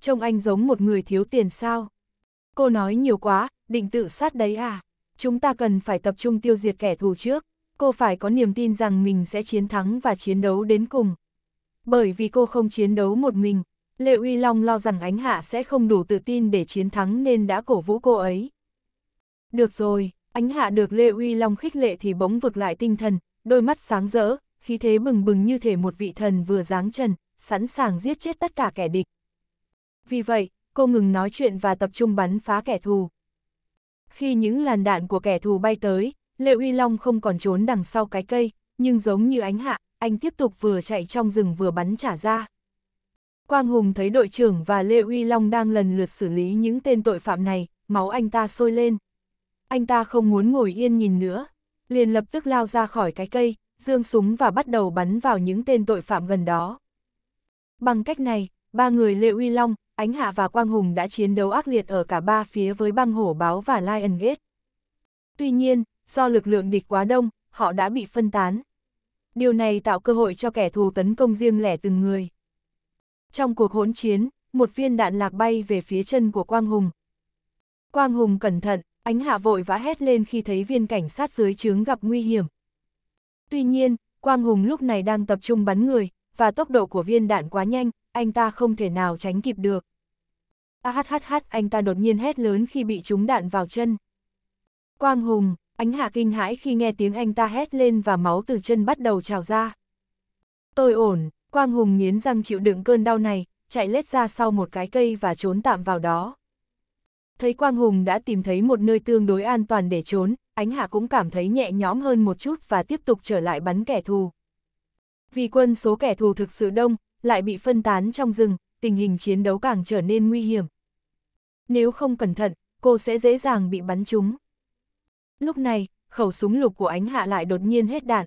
Speaker 1: Trông anh giống một người thiếu tiền sao? Cô nói nhiều quá, định tự sát đấy à? Chúng ta cần phải tập trung tiêu diệt kẻ thù trước. Cô phải có niềm tin rằng mình sẽ chiến thắng và chiến đấu đến cùng. Bởi vì cô không chiến đấu một mình, Lê Uy Long lo rằng ánh hạ sẽ không đủ tự tin để chiến thắng nên đã cổ vũ cô ấy. Được rồi, ánh hạ được Lê Uy Long khích lệ thì bỗng vực lại tinh thần, đôi mắt sáng rỡ, khí thế bừng bừng như thể một vị thần vừa giáng trần, sẵn sàng giết chết tất cả kẻ địch. Vì vậy, cô ngừng nói chuyện và tập trung bắn phá kẻ thù. Khi những làn đạn của kẻ thù bay tới, Lê Uy Long không còn trốn đằng sau cái cây, nhưng giống như ánh hạ, anh tiếp tục vừa chạy trong rừng vừa bắn trả ra. Quang Hùng thấy đội trưởng và Lê Uy Long đang lần lượt xử lý những tên tội phạm này, máu anh ta sôi lên. Anh ta không muốn ngồi yên nhìn nữa, liền lập tức lao ra khỏi cái cây, dương súng và bắt đầu bắn vào những tên tội phạm gần đó. Bằng cách này, ba người Lê Uy Long, Ánh Hạ và Quang Hùng đã chiến đấu ác liệt ở cả ba phía với băng hổ báo và Lion Gate. Tuy nhiên, do lực lượng địch quá đông, họ đã bị phân tán. Điều này tạo cơ hội cho kẻ thù tấn công riêng lẻ từng người. Trong cuộc hỗn chiến, một viên đạn lạc bay về phía chân của Quang Hùng. Quang Hùng cẩn thận, ánh hạ vội vã hét lên khi thấy viên cảnh sát dưới trướng gặp nguy hiểm. Tuy nhiên, Quang Hùng lúc này đang tập trung bắn người, và tốc độ của viên đạn quá nhanh, anh ta không thể nào tránh kịp được. AHHH anh ta đột nhiên hét lớn khi bị trúng đạn vào chân. Quang Hùng, ánh hạ kinh hãi khi nghe tiếng anh ta hét lên và máu từ chân bắt đầu trào ra. Tôi ổn, Quang Hùng nghiến răng chịu đựng cơn đau này, chạy lết ra sau một cái cây và trốn tạm vào đó. Thấy Quang Hùng đã tìm thấy một nơi tương đối an toàn để trốn, Ánh Hạ cũng cảm thấy nhẹ nhõm hơn một chút và tiếp tục trở lại bắn kẻ thù. Vì quân số kẻ thù thực sự đông, lại bị phân tán trong rừng, tình hình chiến đấu càng trở nên nguy hiểm. Nếu không cẩn thận, cô sẽ dễ dàng bị bắn trúng. Lúc này, khẩu súng lục của ánh hạ lại đột nhiên hết đạn,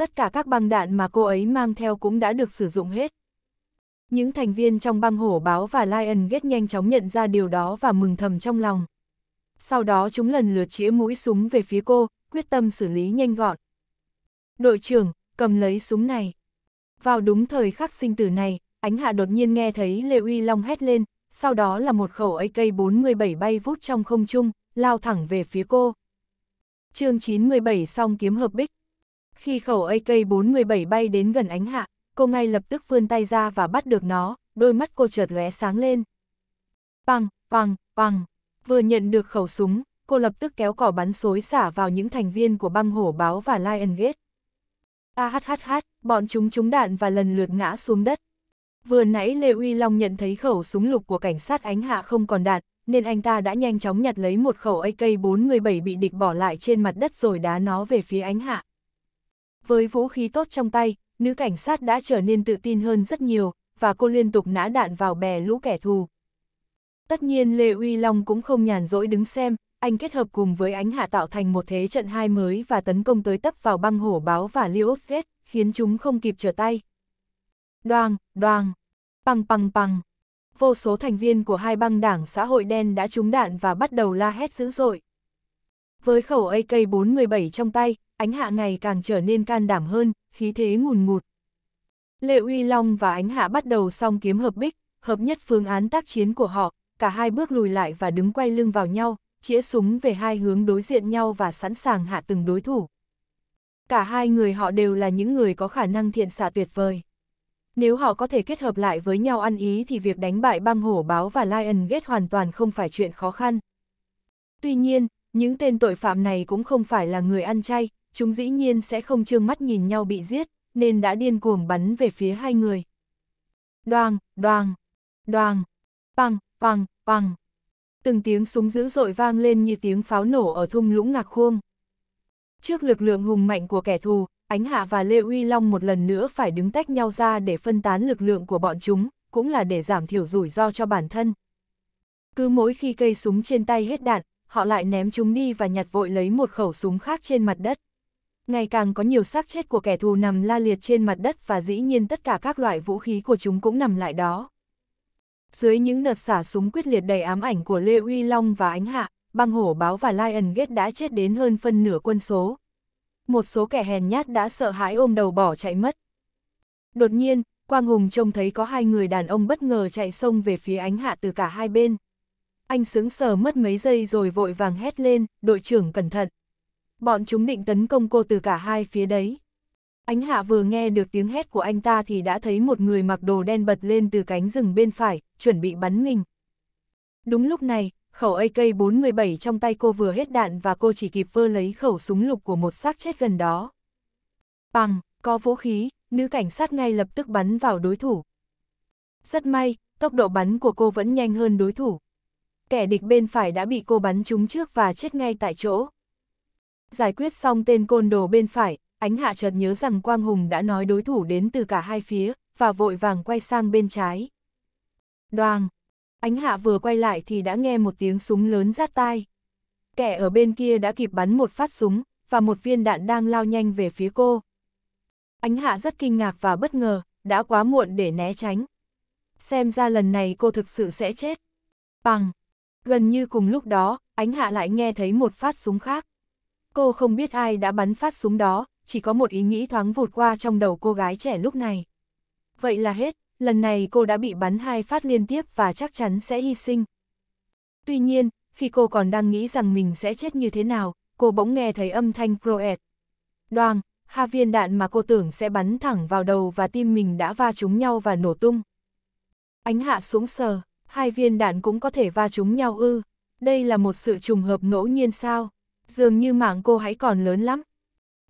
Speaker 1: tất cả các băng đạn mà cô ấy mang theo cũng đã được sử dụng hết. Những thành viên trong băng hổ báo và Lion Gate nhanh chóng nhận ra điều đó và mừng thầm trong lòng. Sau đó chúng lần lượt chĩa mũi súng về phía cô, quyết tâm xử lý nhanh gọn. Đội trưởng, cầm lấy súng này. Vào đúng thời khắc sinh tử này, ánh hạ đột nhiên nghe thấy Lê Uy Long hét lên, sau đó là một khẩu AK-47 bay vút trong không trung, lao thẳng về phía cô. chương 97 song kiếm hợp bích. Khi khẩu AK-47 bay đến gần ánh hạ, cô ngay lập tức vươn tay ra và bắt được nó, đôi mắt cô chợt lóe sáng lên. Bằng, bằng, bằng, vừa nhận được khẩu súng, cô lập tức kéo cỏ bắn xối xả vào những thành viên của băng hổ báo và Lion Gate. AHHH, bọn chúng trúng đạn và lần lượt ngã xuống đất. Vừa nãy Lê Uy Long nhận thấy khẩu súng lục của cảnh sát ánh hạ không còn đạn, nên anh ta đã nhanh chóng nhặt lấy một khẩu AK-47 bị địch bỏ lại trên mặt đất rồi đá nó về phía ánh hạ. Với vũ khí tốt trong tay, nữ cảnh sát đã trở nên tự tin hơn rất nhiều, và cô liên tục nã đạn vào bè lũ kẻ thù. Tất nhiên Lê Uy Long cũng không nhàn rỗi đứng xem, anh kết hợp cùng với ánh hạ tạo thành một thế trận hai mới và tấn công tới tấp vào băng hổ báo và Liosgate, khiến chúng không kịp trở tay. Đoàng, đoàng, păng păng păng. Vô số thành viên của hai băng đảng xã hội đen đã trúng đạn và bắt đầu la hét dữ dội. Với khẩu AK-417 trong tay, ánh hạ ngày càng trở nên can đảm hơn, khí thế ngùn ngụt. Lệ Uy Long và ánh hạ bắt đầu song kiếm hợp bích, hợp nhất phương án tác chiến của họ, cả hai bước lùi lại và đứng quay lưng vào nhau, chĩa súng về hai hướng đối diện nhau và sẵn sàng hạ từng đối thủ. Cả hai người họ đều là những người có khả năng thiện xạ tuyệt vời. Nếu họ có thể kết hợp lại với nhau ăn ý thì việc đánh bại băng hổ báo và Lion Gate hoàn toàn không phải chuyện khó khăn. Tuy nhiên, những tên tội phạm này cũng không phải là người ăn chay, chúng dĩ nhiên sẽ không trương mắt nhìn nhau bị giết, nên đã điên cuồng bắn về phía hai người. Đoàng, đoàng, đoàng, bằng, bằng, bằng. Từng tiếng súng dữ dội vang lên như tiếng pháo nổ ở thung lũng ngạc khuông. Trước lực lượng hùng mạnh của kẻ thù, Ánh Hạ và Lê Uy Long một lần nữa phải đứng tách nhau ra để phân tán lực lượng của bọn chúng, cũng là để giảm thiểu rủi ro cho bản thân. Cứ mỗi khi cây súng trên tay hết đạn, họ lại ném chúng đi và nhặt vội lấy một khẩu súng khác trên mặt đất ngày càng có nhiều xác chết của kẻ thù nằm la liệt trên mặt đất và dĩ nhiên tất cả các loại vũ khí của chúng cũng nằm lại đó. Dưới những đợt xả súng quyết liệt đầy ám ảnh của Lê Uy Long và Ánh Hạ, băng hổ báo và Lion Gate đã chết đến hơn phân nửa quân số. Một số kẻ hèn nhát đã sợ hãi ôm đầu bỏ chạy mất. Đột nhiên, Quang Hùng trông thấy có hai người đàn ông bất ngờ chạy xông về phía Ánh Hạ từ cả hai bên. Anh sững sờ mất mấy giây rồi vội vàng hét lên, đội trưởng cẩn thận bọn chúng định tấn công cô từ cả hai phía đấy. Ánh hạ vừa nghe được tiếng hét của anh ta thì đã thấy một người mặc đồ đen bật lên từ cánh rừng bên phải, chuẩn bị bắn mình. Đúng lúc này, khẩu AK-47 trong tay cô vừa hết đạn và cô chỉ kịp vơ lấy khẩu súng lục của một xác chết gần đó. Bằng, có vũ khí, nữ cảnh sát ngay lập tức bắn vào đối thủ. Rất may, tốc độ bắn của cô vẫn nhanh hơn đối thủ. Kẻ địch bên phải đã bị cô bắn trúng trước và chết ngay tại chỗ. Giải quyết xong tên côn đồ bên phải, ánh hạ chợt nhớ rằng Quang Hùng đã nói đối thủ đến từ cả hai phía, và vội vàng quay sang bên trái. Đoàng! Ánh hạ vừa quay lại thì đã nghe một tiếng súng lớn rát tai. Kẻ ở bên kia đã kịp bắn một phát súng, và một viên đạn đang lao nhanh về phía cô. Ánh hạ rất kinh ngạc và bất ngờ, đã quá muộn để né tránh. Xem ra lần này cô thực sự sẽ chết. Bằng! Gần như cùng lúc đó, ánh hạ lại nghe thấy một phát súng khác. Cô không biết ai đã bắn phát súng đó, chỉ có một ý nghĩ thoáng vụt qua trong đầu cô gái trẻ lúc này. Vậy là hết, lần này cô đã bị bắn hai phát liên tiếp và chắc chắn sẽ hy sinh. Tuy nhiên, khi cô còn đang nghĩ rằng mình sẽ chết như thế nào, cô bỗng nghe thấy âm thanh croet. Đoàng, hai viên đạn mà cô tưởng sẽ bắn thẳng vào đầu và tim mình đã va chúng nhau và nổ tung. Ánh hạ xuống sờ, hai viên đạn cũng có thể va chúng nhau ư. Đây là một sự trùng hợp ngẫu nhiên sao? dường như mạng cô hãy còn lớn lắm.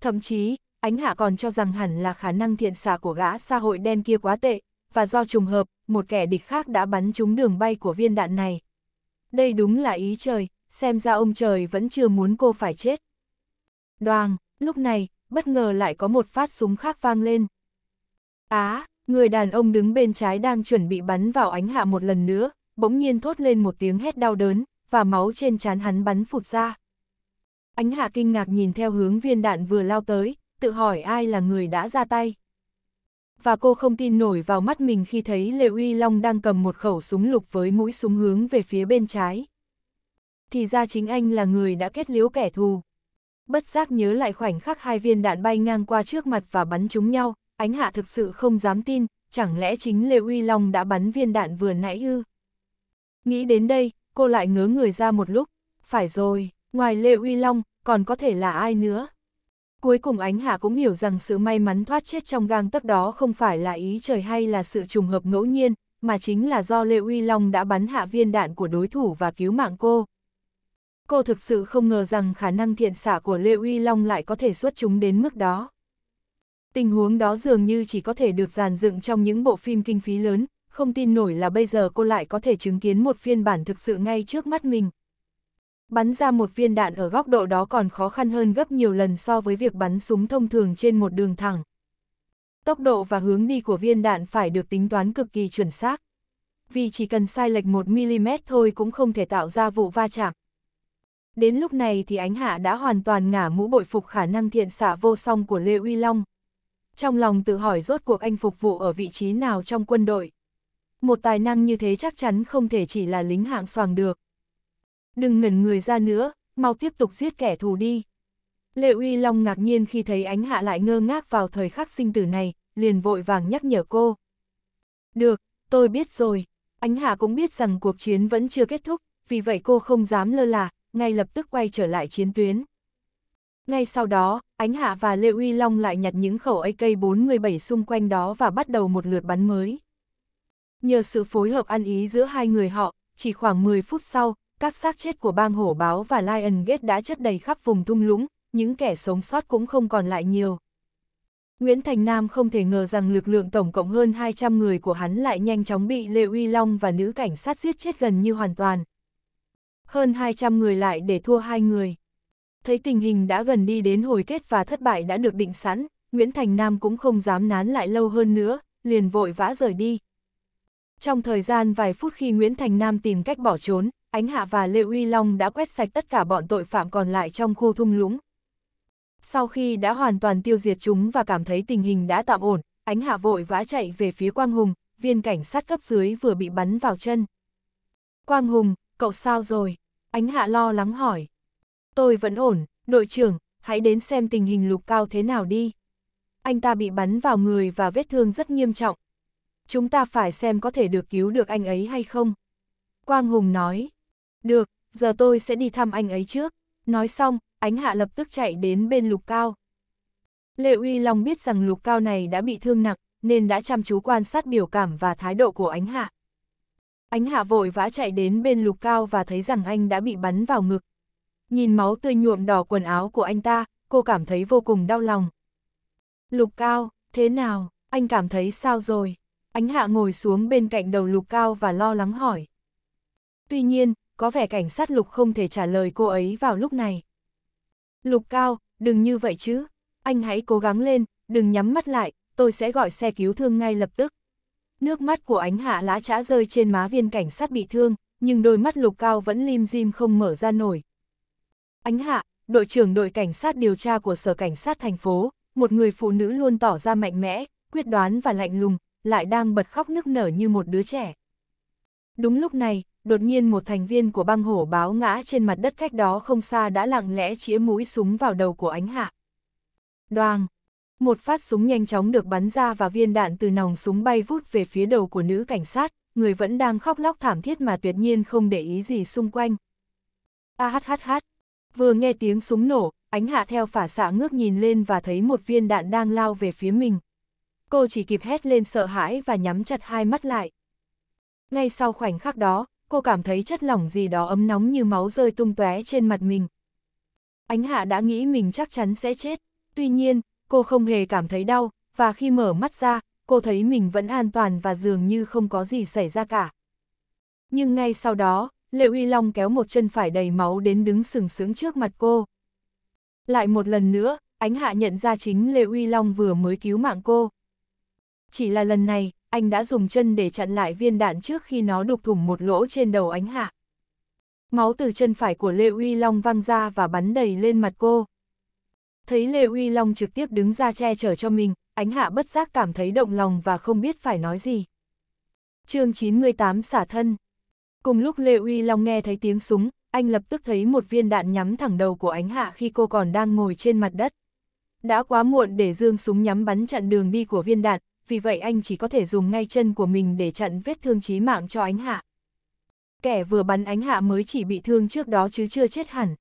Speaker 1: Thậm chí, ánh hạ còn cho rằng hẳn là khả năng thiện xạ của gã xã hội đen kia quá tệ, và do trùng hợp, một kẻ địch khác đã bắn trúng đường bay của viên đạn này. Đây đúng là ý trời, xem ra ông trời vẫn chưa muốn cô phải chết. Đoàn, lúc này, bất ngờ lại có một phát súng khác vang lên. Á, người đàn ông đứng bên trái đang chuẩn bị bắn vào ánh hạ một lần nữa, bỗng nhiên thốt lên một tiếng hét đau đớn, và máu trên trán hắn bắn phụt ra. Ánh hạ kinh ngạc nhìn theo hướng viên đạn vừa lao tới, tự hỏi ai là người đã ra tay. Và cô không tin nổi vào mắt mình khi thấy Lê Uy Long đang cầm một khẩu súng lục với mũi súng hướng về phía bên trái. Thì ra chính anh là người đã kết liễu kẻ thù. Bất giác nhớ lại khoảnh khắc hai viên đạn bay ngang qua trước mặt và bắn chúng nhau, ánh hạ thực sự không dám tin, chẳng lẽ chính Lê Uy Long đã bắn viên đạn vừa nãy ư? Nghĩ đến đây, cô lại ngớ người ra một lúc, phải rồi, ngoài Lê Uy Long, còn có thể là ai nữa. Cuối cùng Ánh Hạ cũng hiểu rằng sự may mắn thoát chết trong gang tấc đó không phải là ý trời hay là sự trùng hợp ngẫu nhiên, mà chính là do Lê Uy Long đã bắn hạ viên đạn của đối thủ và cứu mạng cô. Cô thực sự không ngờ rằng khả năng thiện xạ của Lê Uy Long lại có thể xuất chúng đến mức đó. Tình huống đó dường như chỉ có thể được giàn dựng trong những bộ phim kinh phí lớn, không tin nổi là bây giờ cô lại có thể chứng kiến một phiên bản thực sự ngay trước mắt mình bắn ra một viên đạn ở góc độ đó còn khó khăn hơn gấp nhiều lần so với việc bắn súng thông thường trên một đường thẳng. Tốc độ và hướng đi của viên đạn phải được tính toán cực kỳ chuẩn xác. Vì chỉ cần sai lệch 1mm thôi cũng không thể tạo ra vụ va chạm. Đến lúc này thì ánh hạ đã hoàn toàn ngả mũ bội phục khả năng thiện xạ vô song của Lê Uy Long. Trong lòng tự hỏi rốt cuộc anh phục vụ ở vị trí nào trong quân đội. Một tài năng như thế chắc chắn không thể chỉ là lính hạng soàng được. Đừng ngẩn người ra nữa, mau tiếp tục giết kẻ thù đi. Lệ Uy Long ngạc nhiên khi thấy ánh hạ lại ngơ ngác vào thời khắc sinh tử này, liền vội vàng nhắc nhở cô. Được, tôi biết rồi. Ánh hạ cũng biết rằng cuộc chiến vẫn chưa kết thúc, vì vậy cô không dám lơ là, ngay lập tức quay trở lại chiến tuyến. Ngay sau đó, Ánh Hạ và Lệ Uy Long lại nhặt những khẩu AK-47 xung quanh đó và bắt đầu một lượt bắn mới. Nhờ sự phối hợp ăn ý giữa hai người họ, chỉ khoảng 10 phút sau, các xác chết của bang hổ báo và Lion Gate đã chất đầy khắp vùng thung lũng, những kẻ sống sót cũng không còn lại nhiều. Nguyễn Thành Nam không thể ngờ rằng lực lượng tổng cộng hơn 200 người của hắn lại nhanh chóng bị Lê Uy Long và nữ cảnh sát giết chết gần như hoàn toàn. Hơn 200 người lại để thua hai người. Thấy tình hình đã gần đi đến hồi kết và thất bại đã được định sẵn, Nguyễn Thành Nam cũng không dám nán lại lâu hơn nữa, liền vội vã rời đi. Trong thời gian vài phút khi Nguyễn Thành Nam tìm cách bỏ trốn, Ánh Hạ và Lê Uy Long đã quét sạch tất cả bọn tội phạm còn lại trong khu thung lũng. Sau khi đã hoàn toàn tiêu diệt chúng và cảm thấy tình hình đã tạm ổn, Ánh Hạ vội vã chạy về phía Quang Hùng, viên cảnh sát cấp dưới vừa bị bắn vào chân. Quang Hùng, cậu sao rồi? Ánh Hạ lo lắng hỏi. Tôi vẫn ổn, đội trưởng, hãy đến xem tình hình lục cao thế nào đi. Anh ta bị bắn vào người và vết thương rất nghiêm trọng. Chúng ta phải xem có thể được cứu được anh ấy hay không. Quang Hùng nói. Được, giờ tôi sẽ đi thăm anh ấy trước. Nói xong, ánh hạ lập tức chạy đến bên lục cao. Lệ Uy Long biết rằng lục cao này đã bị thương nặng, nên đã chăm chú quan sát biểu cảm và thái độ của ánh hạ. Ánh hạ vội vã chạy đến bên lục cao và thấy rằng anh đã bị bắn vào ngực. Nhìn máu tươi nhuộm đỏ quần áo của anh ta, cô cảm thấy vô cùng đau lòng. Lục cao, thế nào, anh cảm thấy sao rồi? Ánh hạ ngồi xuống bên cạnh đầu lục cao và lo lắng hỏi. Tuy nhiên, có vẻ cảnh sát Lục không thể trả lời cô ấy vào lúc này. Lục Cao, đừng như vậy chứ, anh hãy cố gắng lên, đừng nhắm mắt lại, tôi sẽ gọi xe cứu thương ngay lập tức. Nước mắt của ánh hạ lá trã rơi trên má viên cảnh sát bị thương, nhưng đôi mắt Lục Cao vẫn lim dim không mở ra nổi. Ánh hạ, đội trưởng đội cảnh sát điều tra của Sở Cảnh sát thành phố, một người phụ nữ luôn tỏ ra mạnh mẽ, quyết đoán và lạnh lùng, lại đang bật khóc nức nở như một đứa trẻ. Đúng lúc này, đột nhiên một thành viên của băng hổ báo ngã trên mặt đất cách đó không xa đã lặng lẽ chĩa mũi súng vào đầu của ánh hạ. Đoàng! Một phát súng nhanh chóng được bắn ra và viên đạn từ nòng súng bay vút về phía đầu của nữ cảnh sát, người vẫn đang khóc lóc thảm thiết mà tuyệt nhiên không để ý gì xung quanh. A Vừa nghe tiếng súng nổ, ánh hạ theo phả xạ ngước nhìn lên và thấy một viên đạn đang lao về phía mình. Cô chỉ kịp hét lên sợ hãi và nhắm chặt hai mắt lại. Ngay sau khoảnh khắc đó, cô cảm thấy chất lỏng gì đó ấm nóng như máu rơi tung tóe trên mặt mình. Ánh hạ đã nghĩ mình chắc chắn sẽ chết, tuy nhiên, cô không hề cảm thấy đau, và khi mở mắt ra, cô thấy mình vẫn an toàn và dường như không có gì xảy ra cả. Nhưng ngay sau đó, Lệ Uy Long kéo một chân phải đầy máu đến đứng sừng sững trước mặt cô. Lại một lần nữa, ánh hạ nhận ra chính Lệ Uy Long vừa mới cứu mạng cô. Chỉ là lần này, anh đã dùng chân để chặn lại viên đạn trước khi nó đục thủng một lỗ trên đầu ánh hạ. Máu từ chân phải của Lê Uy Long văng ra và bắn đầy lên mặt cô. Thấy Lê Uy Long trực tiếp đứng ra che chở cho mình, ánh hạ bất giác cảm thấy động lòng và không biết phải nói gì. chương 98 xả thân Cùng lúc Lê Uy Long nghe thấy tiếng súng, anh lập tức thấy một viên đạn nhắm thẳng đầu của ánh hạ khi cô còn đang ngồi trên mặt đất. Đã quá muộn để dương súng nhắm bắn chặn đường đi của viên đạn, vì vậy anh chỉ có thể dùng ngay chân của mình để chặn vết thương chí mạng cho ánh hạ. Kẻ vừa bắn ánh hạ mới chỉ bị thương trước đó chứ chưa chết hẳn.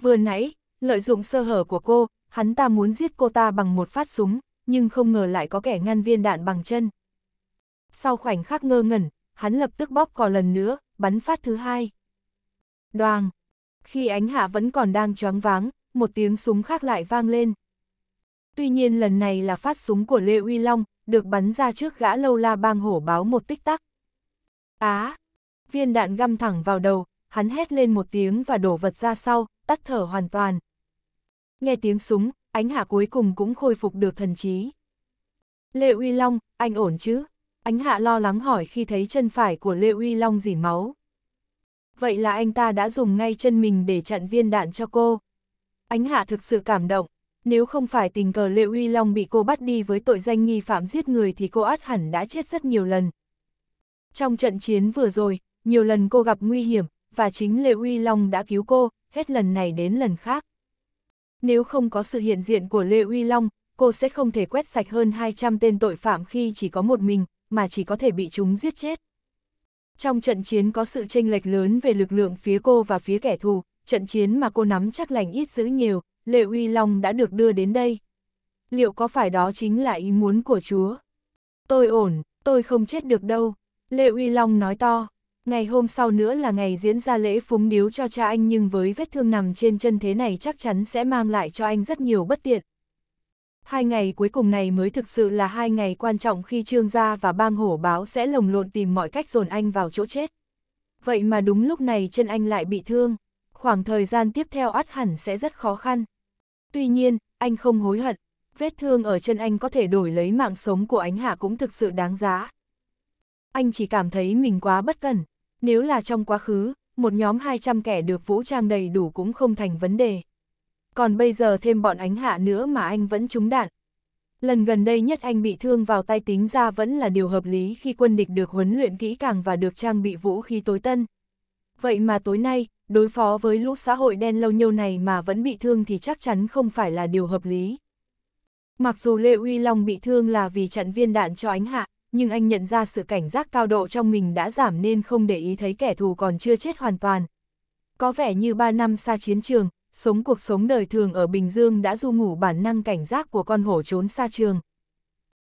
Speaker 1: Vừa nãy, lợi dụng sơ hở của cô, hắn ta muốn giết cô ta bằng một phát súng, nhưng không ngờ lại có kẻ ngăn viên đạn bằng chân. Sau khoảnh khắc ngơ ngẩn, hắn lập tức bóp cò lần nữa, bắn phát thứ hai. Đoàng! Khi ánh hạ vẫn còn đang choáng váng, một tiếng súng khác lại vang lên. Tuy nhiên lần này là phát súng của Lê Uy Long, được bắn ra trước gã lâu la bang hổ báo một tích tắc. Á! viên đạn găm thẳng vào đầu, hắn hét lên một tiếng và đổ vật ra sau, tắt thở hoàn toàn. Nghe tiếng súng, ánh hạ cuối cùng cũng khôi phục được thần trí. Lê Uy Long, anh ổn chứ? Ánh hạ lo lắng hỏi khi thấy chân phải của Lê Uy Long dỉ máu. Vậy là anh ta đã dùng ngay chân mình để chặn viên đạn cho cô. Ánh hạ thực sự cảm động, nếu không phải tình cờ Lệ Uy Long bị cô bắt đi với tội danh nghi phạm giết người thì cô át hẳn đã chết rất nhiều lần. Trong trận chiến vừa rồi, nhiều lần cô gặp nguy hiểm, và chính Lệ Uy Long đã cứu cô, hết lần này đến lần khác. Nếu không có sự hiện diện của Lê Uy Long, cô sẽ không thể quét sạch hơn 200 tên tội phạm khi chỉ có một mình, mà chỉ có thể bị chúng giết chết. Trong trận chiến có sự chênh lệch lớn về lực lượng phía cô và phía kẻ thù, trận chiến mà cô nắm chắc lành ít giữ nhiều, Lệ Uy Long đã được đưa đến đây. Liệu có phải đó chính là ý muốn của Chúa? Tôi ổn, tôi không chết được đâu. Lệ Uy Long nói to. Ngày hôm sau nữa là ngày diễn ra lễ phúng điếu cho cha anh nhưng với vết thương nằm trên chân thế này chắc chắn sẽ mang lại cho anh rất nhiều bất tiện. Hai ngày cuối cùng này mới thực sự là hai ngày quan trọng khi Trương Gia và bang hổ báo sẽ lồng lộn tìm mọi cách dồn anh vào chỗ chết. Vậy mà đúng lúc này chân anh lại bị thương, khoảng thời gian tiếp theo ắt hẳn sẽ rất khó khăn. Tuy nhiên, anh không hối hận, vết thương ở chân anh có thể đổi lấy mạng sống của ánh hạ cũng thực sự đáng giá. Anh chỉ cảm thấy mình quá bất cẩn, nếu là trong quá khứ, một nhóm 200 kẻ được vũ trang đầy đủ cũng không thành vấn đề. Còn bây giờ thêm bọn ánh hạ nữa mà anh vẫn trúng đạn. Lần gần đây nhất anh bị thương vào tay tính ra vẫn là điều hợp lý khi quân địch được huấn luyện kỹ càng và được trang bị vũ khí tối tân. Vậy mà tối nay, đối phó với lũ xã hội đen lâu nhiêu này mà vẫn bị thương thì chắc chắn không phải là điều hợp lý. Mặc dù Lê Uy Long bị thương là vì chặn viên đạn cho ánh hạ, nhưng anh nhận ra sự cảnh giác cao độ trong mình đã giảm nên không để ý thấy kẻ thù còn chưa chết hoàn toàn. Có vẻ như 3 năm xa chiến trường, sống cuộc sống đời thường ở Bình Dương đã du ngủ bản năng cảnh giác của con hổ trốn xa trường.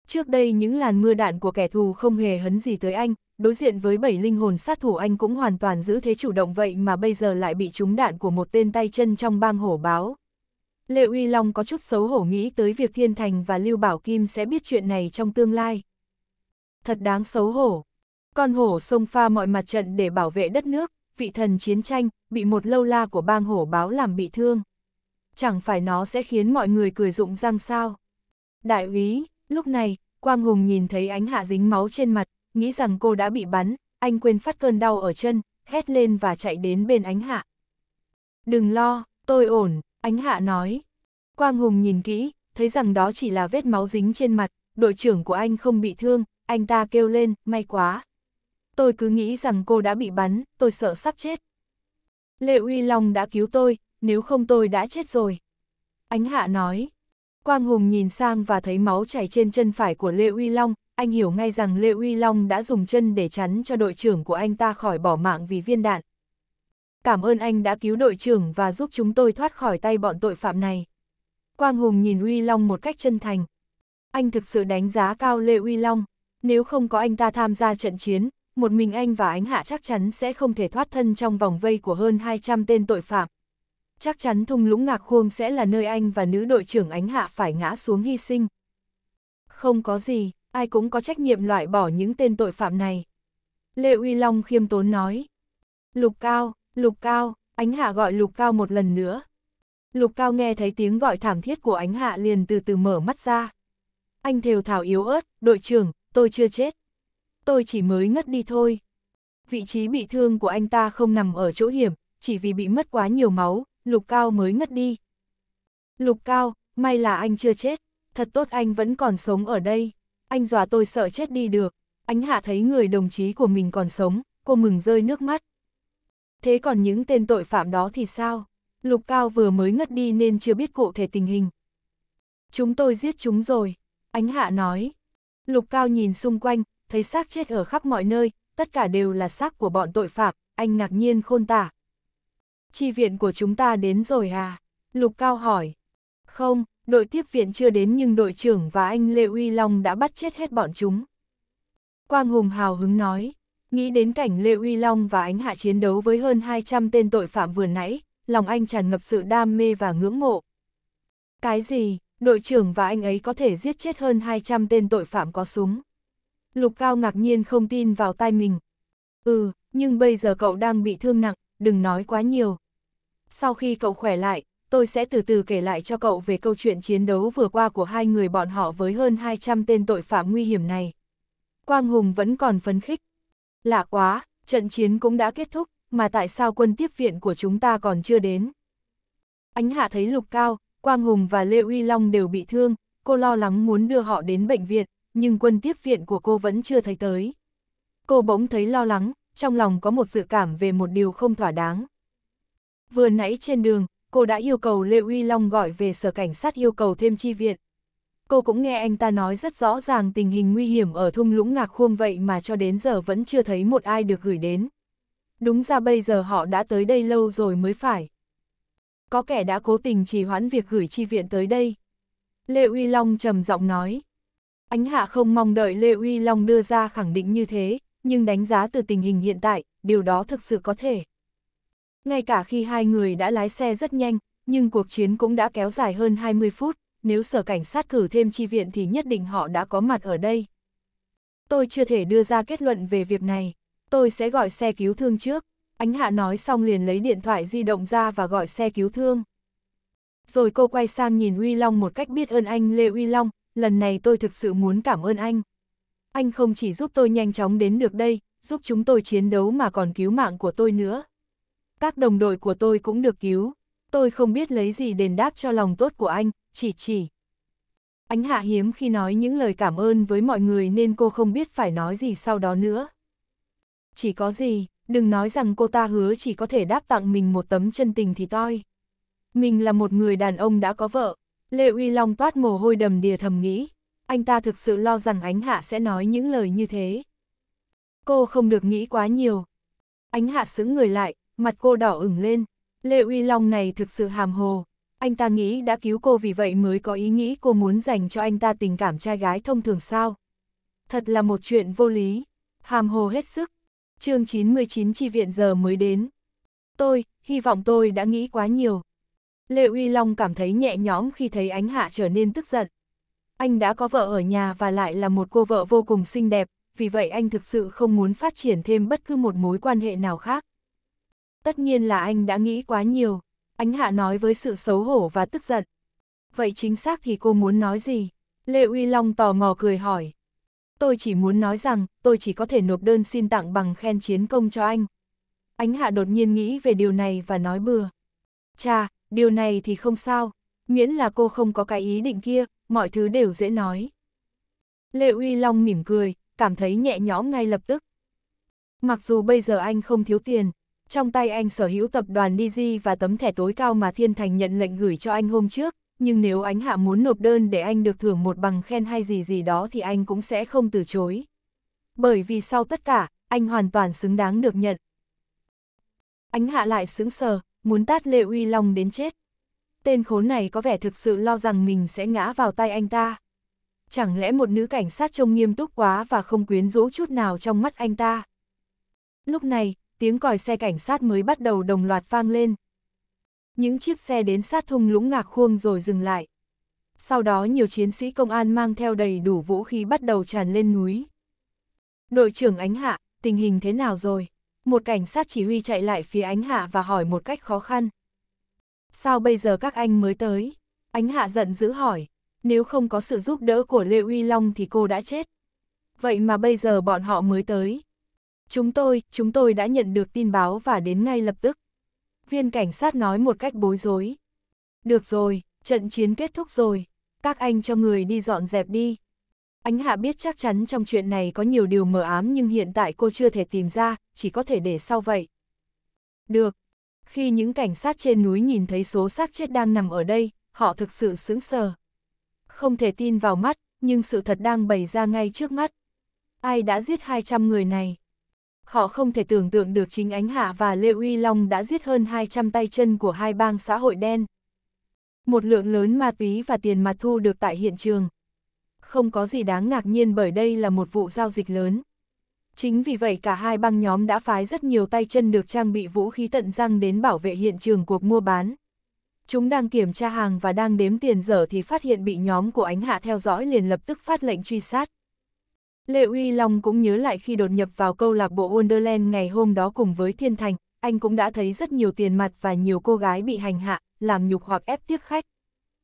Speaker 1: Trước đây những làn mưa đạn của kẻ thù không hề hấn gì tới anh, đối diện với bảy linh hồn sát thủ anh cũng hoàn toàn giữ thế chủ động vậy mà bây giờ lại bị trúng đạn của một tên tay chân trong bang hổ báo. Lệ Uy Long có chút xấu hổ nghĩ tới việc Thiên Thành và Lưu Bảo Kim sẽ biết chuyện này trong tương lai. Thật đáng xấu hổ. Con hổ xông pha mọi mặt trận để bảo vệ đất nước, vị thần chiến tranh, bị một lâu la của bang hổ báo làm bị thương. Chẳng phải nó sẽ khiến mọi người cười rụng răng sao. Đại úy, lúc này, Quang Hùng nhìn thấy ánh hạ dính máu trên mặt, nghĩ rằng cô đã bị bắn, anh quên phát cơn đau ở chân, hét lên và chạy đến bên ánh hạ. Đừng lo, tôi ổn, ánh hạ nói. Quang Hùng nhìn kỹ, thấy rằng đó chỉ là vết máu dính trên mặt, đội trưởng của anh không bị thương, anh ta kêu lên, may quá. Tôi cứ nghĩ rằng cô đã bị bắn, tôi sợ sắp chết. Lệ Uy Long đã cứu tôi, nếu không tôi đã chết rồi. Ánh hạ nói. Quang Hùng nhìn sang và thấy máu chảy trên chân phải của Lê Uy Long, anh hiểu ngay rằng Lê Uy Long đã dùng chân để chắn cho đội trưởng của anh ta khỏi bỏ mạng vì viên đạn. Cảm ơn anh đã cứu đội trưởng và giúp chúng tôi thoát khỏi tay bọn tội phạm này. Quang Hùng nhìn Uy Long một cách chân thành. Anh thực sự đánh giá cao Lê Uy Long. Nếu không có anh ta tham gia trận chiến, một mình anh và ánh hạ chắc chắn sẽ không thể thoát thân trong vòng vây của hơn 200 tên tội phạm. Chắc chắn thung lũng ngạc khuông sẽ là nơi anh và nữ đội trưởng ánh hạ phải ngã xuống hy sinh. Không có gì, ai cũng có trách nhiệm loại bỏ những tên tội phạm này. Lê Uy Long khiêm tốn nói. Lục Cao, Lục Cao, Ánh Hạ gọi Lục Cao một lần nữa. Lục Cao nghe thấy tiếng gọi thảm thiết của Ánh Hạ liền từ từ mở mắt ra. Anh thều thảo yếu ớt, đội trưởng, tôi chưa chết. Tôi chỉ mới ngất đi thôi. Vị trí bị thương của anh ta không nằm ở chỗ hiểm, chỉ vì bị mất quá nhiều máu, Lục Cao mới ngất đi. Lục Cao, may là anh chưa chết, thật tốt anh vẫn còn sống ở đây anh dọa tôi sợ chết đi được. Anh hạ thấy người đồng chí của mình còn sống, cô mừng rơi nước mắt. Thế còn những tên tội phạm đó thì sao? Lục Cao vừa mới ngất đi nên chưa biết cụ thể tình hình. Chúng tôi giết chúng rồi, Anh hạ nói. Lục Cao nhìn xung quanh, thấy xác chết ở khắp mọi nơi, tất cả đều là xác của bọn tội phạm, anh ngạc nhiên khôn tả. Chi viện của chúng ta đến rồi à? Lục Cao hỏi. Không, đội tiếp viện chưa đến nhưng đội trưởng và anh Lê Uy Long đã bắt chết hết bọn chúng. Quang Hùng hào hứng nói, nghĩ đến cảnh Lê Uy Long và ánh hạ chiến đấu với hơn 200 tên tội phạm vừa nãy, lòng anh tràn ngập sự đam mê và ngưỡng mộ. Cái gì, đội trưởng và anh ấy có thể giết chết hơn 200 tên tội phạm có súng. Lục Cao ngạc nhiên không tin vào tai mình. Ừ, nhưng bây giờ cậu đang bị thương nặng, đừng nói quá nhiều. Sau khi cậu khỏe lại, tôi sẽ từ từ kể lại cho cậu về câu chuyện chiến đấu vừa qua của hai người bọn họ với hơn 200 tên tội phạm nguy hiểm này. Quang Hùng vẫn còn phấn khích. Lạ quá, trận chiến cũng đã kết thúc, mà tại sao quân tiếp viện của chúng ta còn chưa đến? Ánh hạ thấy Lục Cao, Quang Hùng và Lê Uy Long đều bị thương, cô lo lắng muốn đưa họ đến bệnh viện, nhưng quân tiếp viện của cô vẫn chưa thấy tới. Cô bỗng thấy lo lắng, trong lòng có một dự cảm về một điều không thỏa đáng. Vừa nãy trên đường, cô đã yêu cầu Lê Uy Long gọi về sở cảnh sát yêu cầu thêm chi viện. Cô cũng nghe anh ta nói rất rõ ràng tình hình nguy hiểm ở thung lũng ngạc khuông vậy mà cho đến giờ vẫn chưa thấy một ai được gửi đến. Đúng ra bây giờ họ đã tới đây lâu rồi mới phải. Có kẻ đã cố tình trì hoãn việc gửi chi viện tới đây. Lê Uy Long trầm giọng nói. Ánh hạ không mong đợi Lê Uy Long đưa ra khẳng định như thế, nhưng đánh giá từ tình hình hiện tại, điều đó thực sự có thể. Ngay cả khi hai người đã lái xe rất nhanh, nhưng cuộc chiến cũng đã kéo dài hơn 20 phút, nếu sở cảnh sát cử thêm chi viện thì nhất định họ đã có mặt ở đây. Tôi chưa thể đưa ra kết luận về việc này, tôi sẽ gọi xe cứu thương trước. Ánh Hạ nói xong liền lấy điện thoại di động ra và gọi xe cứu thương. Rồi cô quay sang nhìn Uy Long một cách biết ơn anh Lê Uy Long, lần này tôi thực sự muốn cảm ơn anh. Anh không chỉ giúp tôi nhanh chóng đến được đây, giúp chúng tôi chiến đấu mà còn cứu mạng của tôi nữa các đồng đội của tôi cũng được cứu, tôi không biết lấy gì đền đáp cho lòng tốt của anh, chỉ chỉ. Ánh hạ hiếm khi nói những lời cảm ơn với mọi người nên cô không biết phải nói gì sau đó nữa. Chỉ có gì, đừng nói rằng cô ta hứa chỉ có thể đáp tặng mình một tấm chân tình thì toi. Mình là một người đàn ông đã có vợ, Lê Uy Long toát mồ hôi đầm đìa thầm nghĩ, anh ta thực sự lo rằng ánh hạ sẽ nói những lời như thế. Cô không được nghĩ quá nhiều. Ánh hạ sững người lại, mặt cô đỏ ửng lên. Lê Uy Long này thực sự hàm hồ. Anh ta nghĩ đã cứu cô vì vậy mới có ý nghĩ cô muốn dành cho anh ta tình cảm trai gái thông thường sao. Thật là một chuyện vô lý. Hàm hồ hết sức. chương 99 chi viện giờ mới đến. Tôi, hy vọng tôi đã nghĩ quá nhiều. Lê Uy Long cảm thấy nhẹ nhõm khi thấy ánh hạ trở nên tức giận. Anh đã có vợ ở nhà và lại là một cô vợ vô cùng xinh đẹp, vì vậy anh thực sự không muốn phát triển thêm bất cứ một mối quan hệ nào khác. Tất nhiên là anh đã nghĩ quá nhiều. Ánh hạ nói với sự xấu hổ và tức giận. Vậy chính xác thì cô muốn nói gì? Lê Uy Long tò mò cười hỏi. Tôi chỉ muốn nói rằng, tôi chỉ có thể nộp đơn xin tặng bằng khen chiến công cho anh. Ánh hạ đột nhiên nghĩ về điều này và nói bừa. Chà, điều này thì không sao, miễn là cô không có cái ý định kia, mọi thứ đều dễ nói. Lê Uy Long mỉm cười, cảm thấy nhẹ nhõm ngay lập tức. Mặc dù bây giờ anh không thiếu tiền, trong tay anh sở hữu tập đoàn Digi và tấm thẻ tối cao mà Thiên Thành nhận lệnh gửi cho anh hôm trước, nhưng nếu Ánh hạ muốn nộp đơn để anh được thưởng một bằng khen hay gì gì đó thì anh cũng sẽ không từ chối. Bởi vì sau tất cả, anh hoàn toàn xứng đáng được nhận. Ánh hạ lại sững sờ, muốn tát Lệ Uy Long đến chết. Tên khốn này có vẻ thực sự lo rằng mình sẽ ngã vào tay anh ta. Chẳng lẽ một nữ cảnh sát trông nghiêm túc quá và không quyến rũ chút nào trong mắt anh ta? Lúc này, tiếng còi xe cảnh sát mới bắt đầu đồng loạt vang lên. Những chiếc xe đến sát thung lũng ngạc khuông rồi dừng lại. Sau đó nhiều chiến sĩ công an mang theo đầy đủ vũ khí bắt đầu tràn lên núi. Đội trưởng Ánh Hạ, tình hình thế nào rồi? Một cảnh sát chỉ huy chạy lại phía Ánh Hạ và hỏi một cách khó khăn. Sao bây giờ các anh mới tới? Ánh Hạ giận dữ hỏi, nếu không có sự giúp đỡ của Lê Uy Long thì cô đã chết. Vậy mà bây giờ bọn họ mới tới, Chúng tôi, chúng tôi đã nhận được tin báo và đến ngay lập tức. Viên cảnh sát nói một cách bối rối. Được rồi, trận chiến kết thúc rồi. Các anh cho người đi dọn dẹp đi. Ánh Hạ biết chắc chắn trong chuyện này có nhiều điều mờ ám nhưng hiện tại cô chưa thể tìm ra, chỉ có thể để sau vậy. Được. Khi những cảnh sát trên núi nhìn thấy số xác chết đang nằm ở đây, họ thực sự sững sờ. Không thể tin vào mắt, nhưng sự thật đang bày ra ngay trước mắt. Ai đã giết 200 người này? Họ không thể tưởng tượng được chính Ánh Hạ và Lê Uy Long đã giết hơn 200 tay chân của hai bang xã hội đen. Một lượng lớn ma túy và tiền mặt thu được tại hiện trường. Không có gì đáng ngạc nhiên bởi đây là một vụ giao dịch lớn. Chính vì vậy cả hai băng nhóm đã phái rất nhiều tay chân được trang bị vũ khí tận răng đến bảo vệ hiện trường cuộc mua bán. Chúng đang kiểm tra hàng và đang đếm tiền dở thì phát hiện bị nhóm của ánh hạ theo dõi liền lập tức phát lệnh truy sát. Lệ Uy Long cũng nhớ lại khi đột nhập vào câu lạc bộ Wonderland ngày hôm đó cùng với Thiên Thành, anh cũng đã thấy rất nhiều tiền mặt và nhiều cô gái bị hành hạ, làm nhục hoặc ép tiếp khách.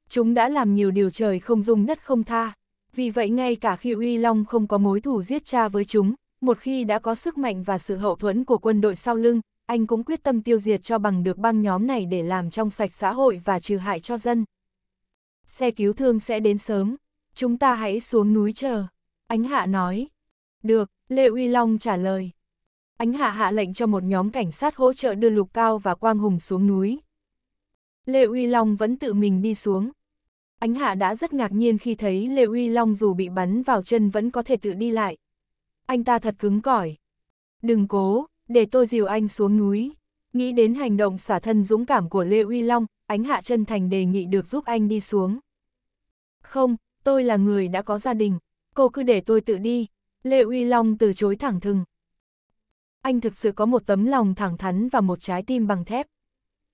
Speaker 1: Chúng đã làm nhiều điều trời không dung đất không tha. Vì vậy ngay cả khi Uy Long không có mối thù giết cha với chúng, một khi đã có sức mạnh và sự hậu thuẫn của quân đội sau lưng, anh cũng quyết tâm tiêu diệt cho bằng được băng nhóm này để làm trong sạch xã hội và trừ hại cho dân. Xe cứu thương sẽ đến sớm, chúng ta hãy xuống núi chờ. Ánh hạ nói. Được, Lê Uy Long trả lời. Ánh hạ hạ lệnh cho một nhóm cảnh sát hỗ trợ đưa Lục Cao và Quang Hùng xuống núi. Lê Uy Long vẫn tự mình đi xuống. Ánh hạ đã rất ngạc nhiên khi thấy Lê Uy Long dù bị bắn vào chân vẫn có thể tự đi lại. Anh ta thật cứng cỏi. Đừng cố, để tôi dìu anh xuống núi. Nghĩ đến hành động xả thân dũng cảm của Lê Uy Long, ánh hạ chân thành đề nghị được giúp anh đi xuống. Không, tôi là người đã có gia đình, cô cứ để tôi tự đi. Lệ Uy Long từ chối thẳng thừng. Anh thực sự có một tấm lòng thẳng thắn và một trái tim bằng thép.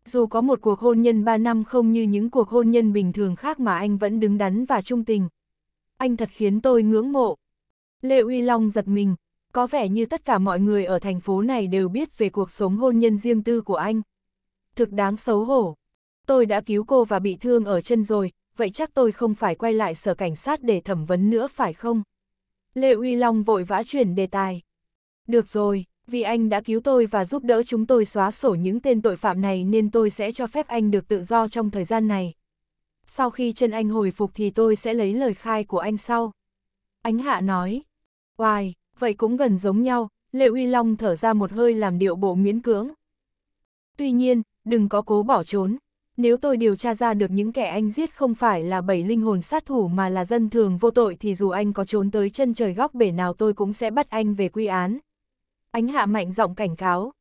Speaker 1: Dù có một cuộc hôn nhân 3 năm không như những cuộc hôn nhân bình thường khác mà anh vẫn đứng đắn và trung tình. Anh thật khiến tôi ngưỡng mộ. Lệ Uy Long giật mình, có vẻ như tất cả mọi người ở thành phố này đều biết về cuộc sống hôn nhân riêng tư của anh. Thực đáng xấu hổ. Tôi đã cứu cô và bị thương ở chân rồi, vậy chắc tôi không phải quay lại sở cảnh sát để thẩm vấn nữa phải không? Lê Uy Long vội vã chuyển đề tài. Được rồi, vì anh đã cứu tôi và giúp đỡ chúng tôi xóa sổ những tên tội phạm này nên tôi sẽ cho phép anh được tự do trong thời gian này. Sau khi chân anh hồi phục thì tôi sẽ lấy lời khai của anh sau. Ánh hạ nói. Oài, vậy cũng gần giống nhau, lê Uy Long thở ra một hơi làm điệu bộ miễn cưỡng. Tuy nhiên, đừng có cố bỏ trốn, nếu tôi điều tra ra được những kẻ anh giết không phải là bảy linh hồn sát thủ mà là dân thường vô tội thì dù anh có trốn tới chân trời góc bể nào tôi cũng sẽ bắt anh về quy án. Ánh hạ mạnh giọng cảnh cáo.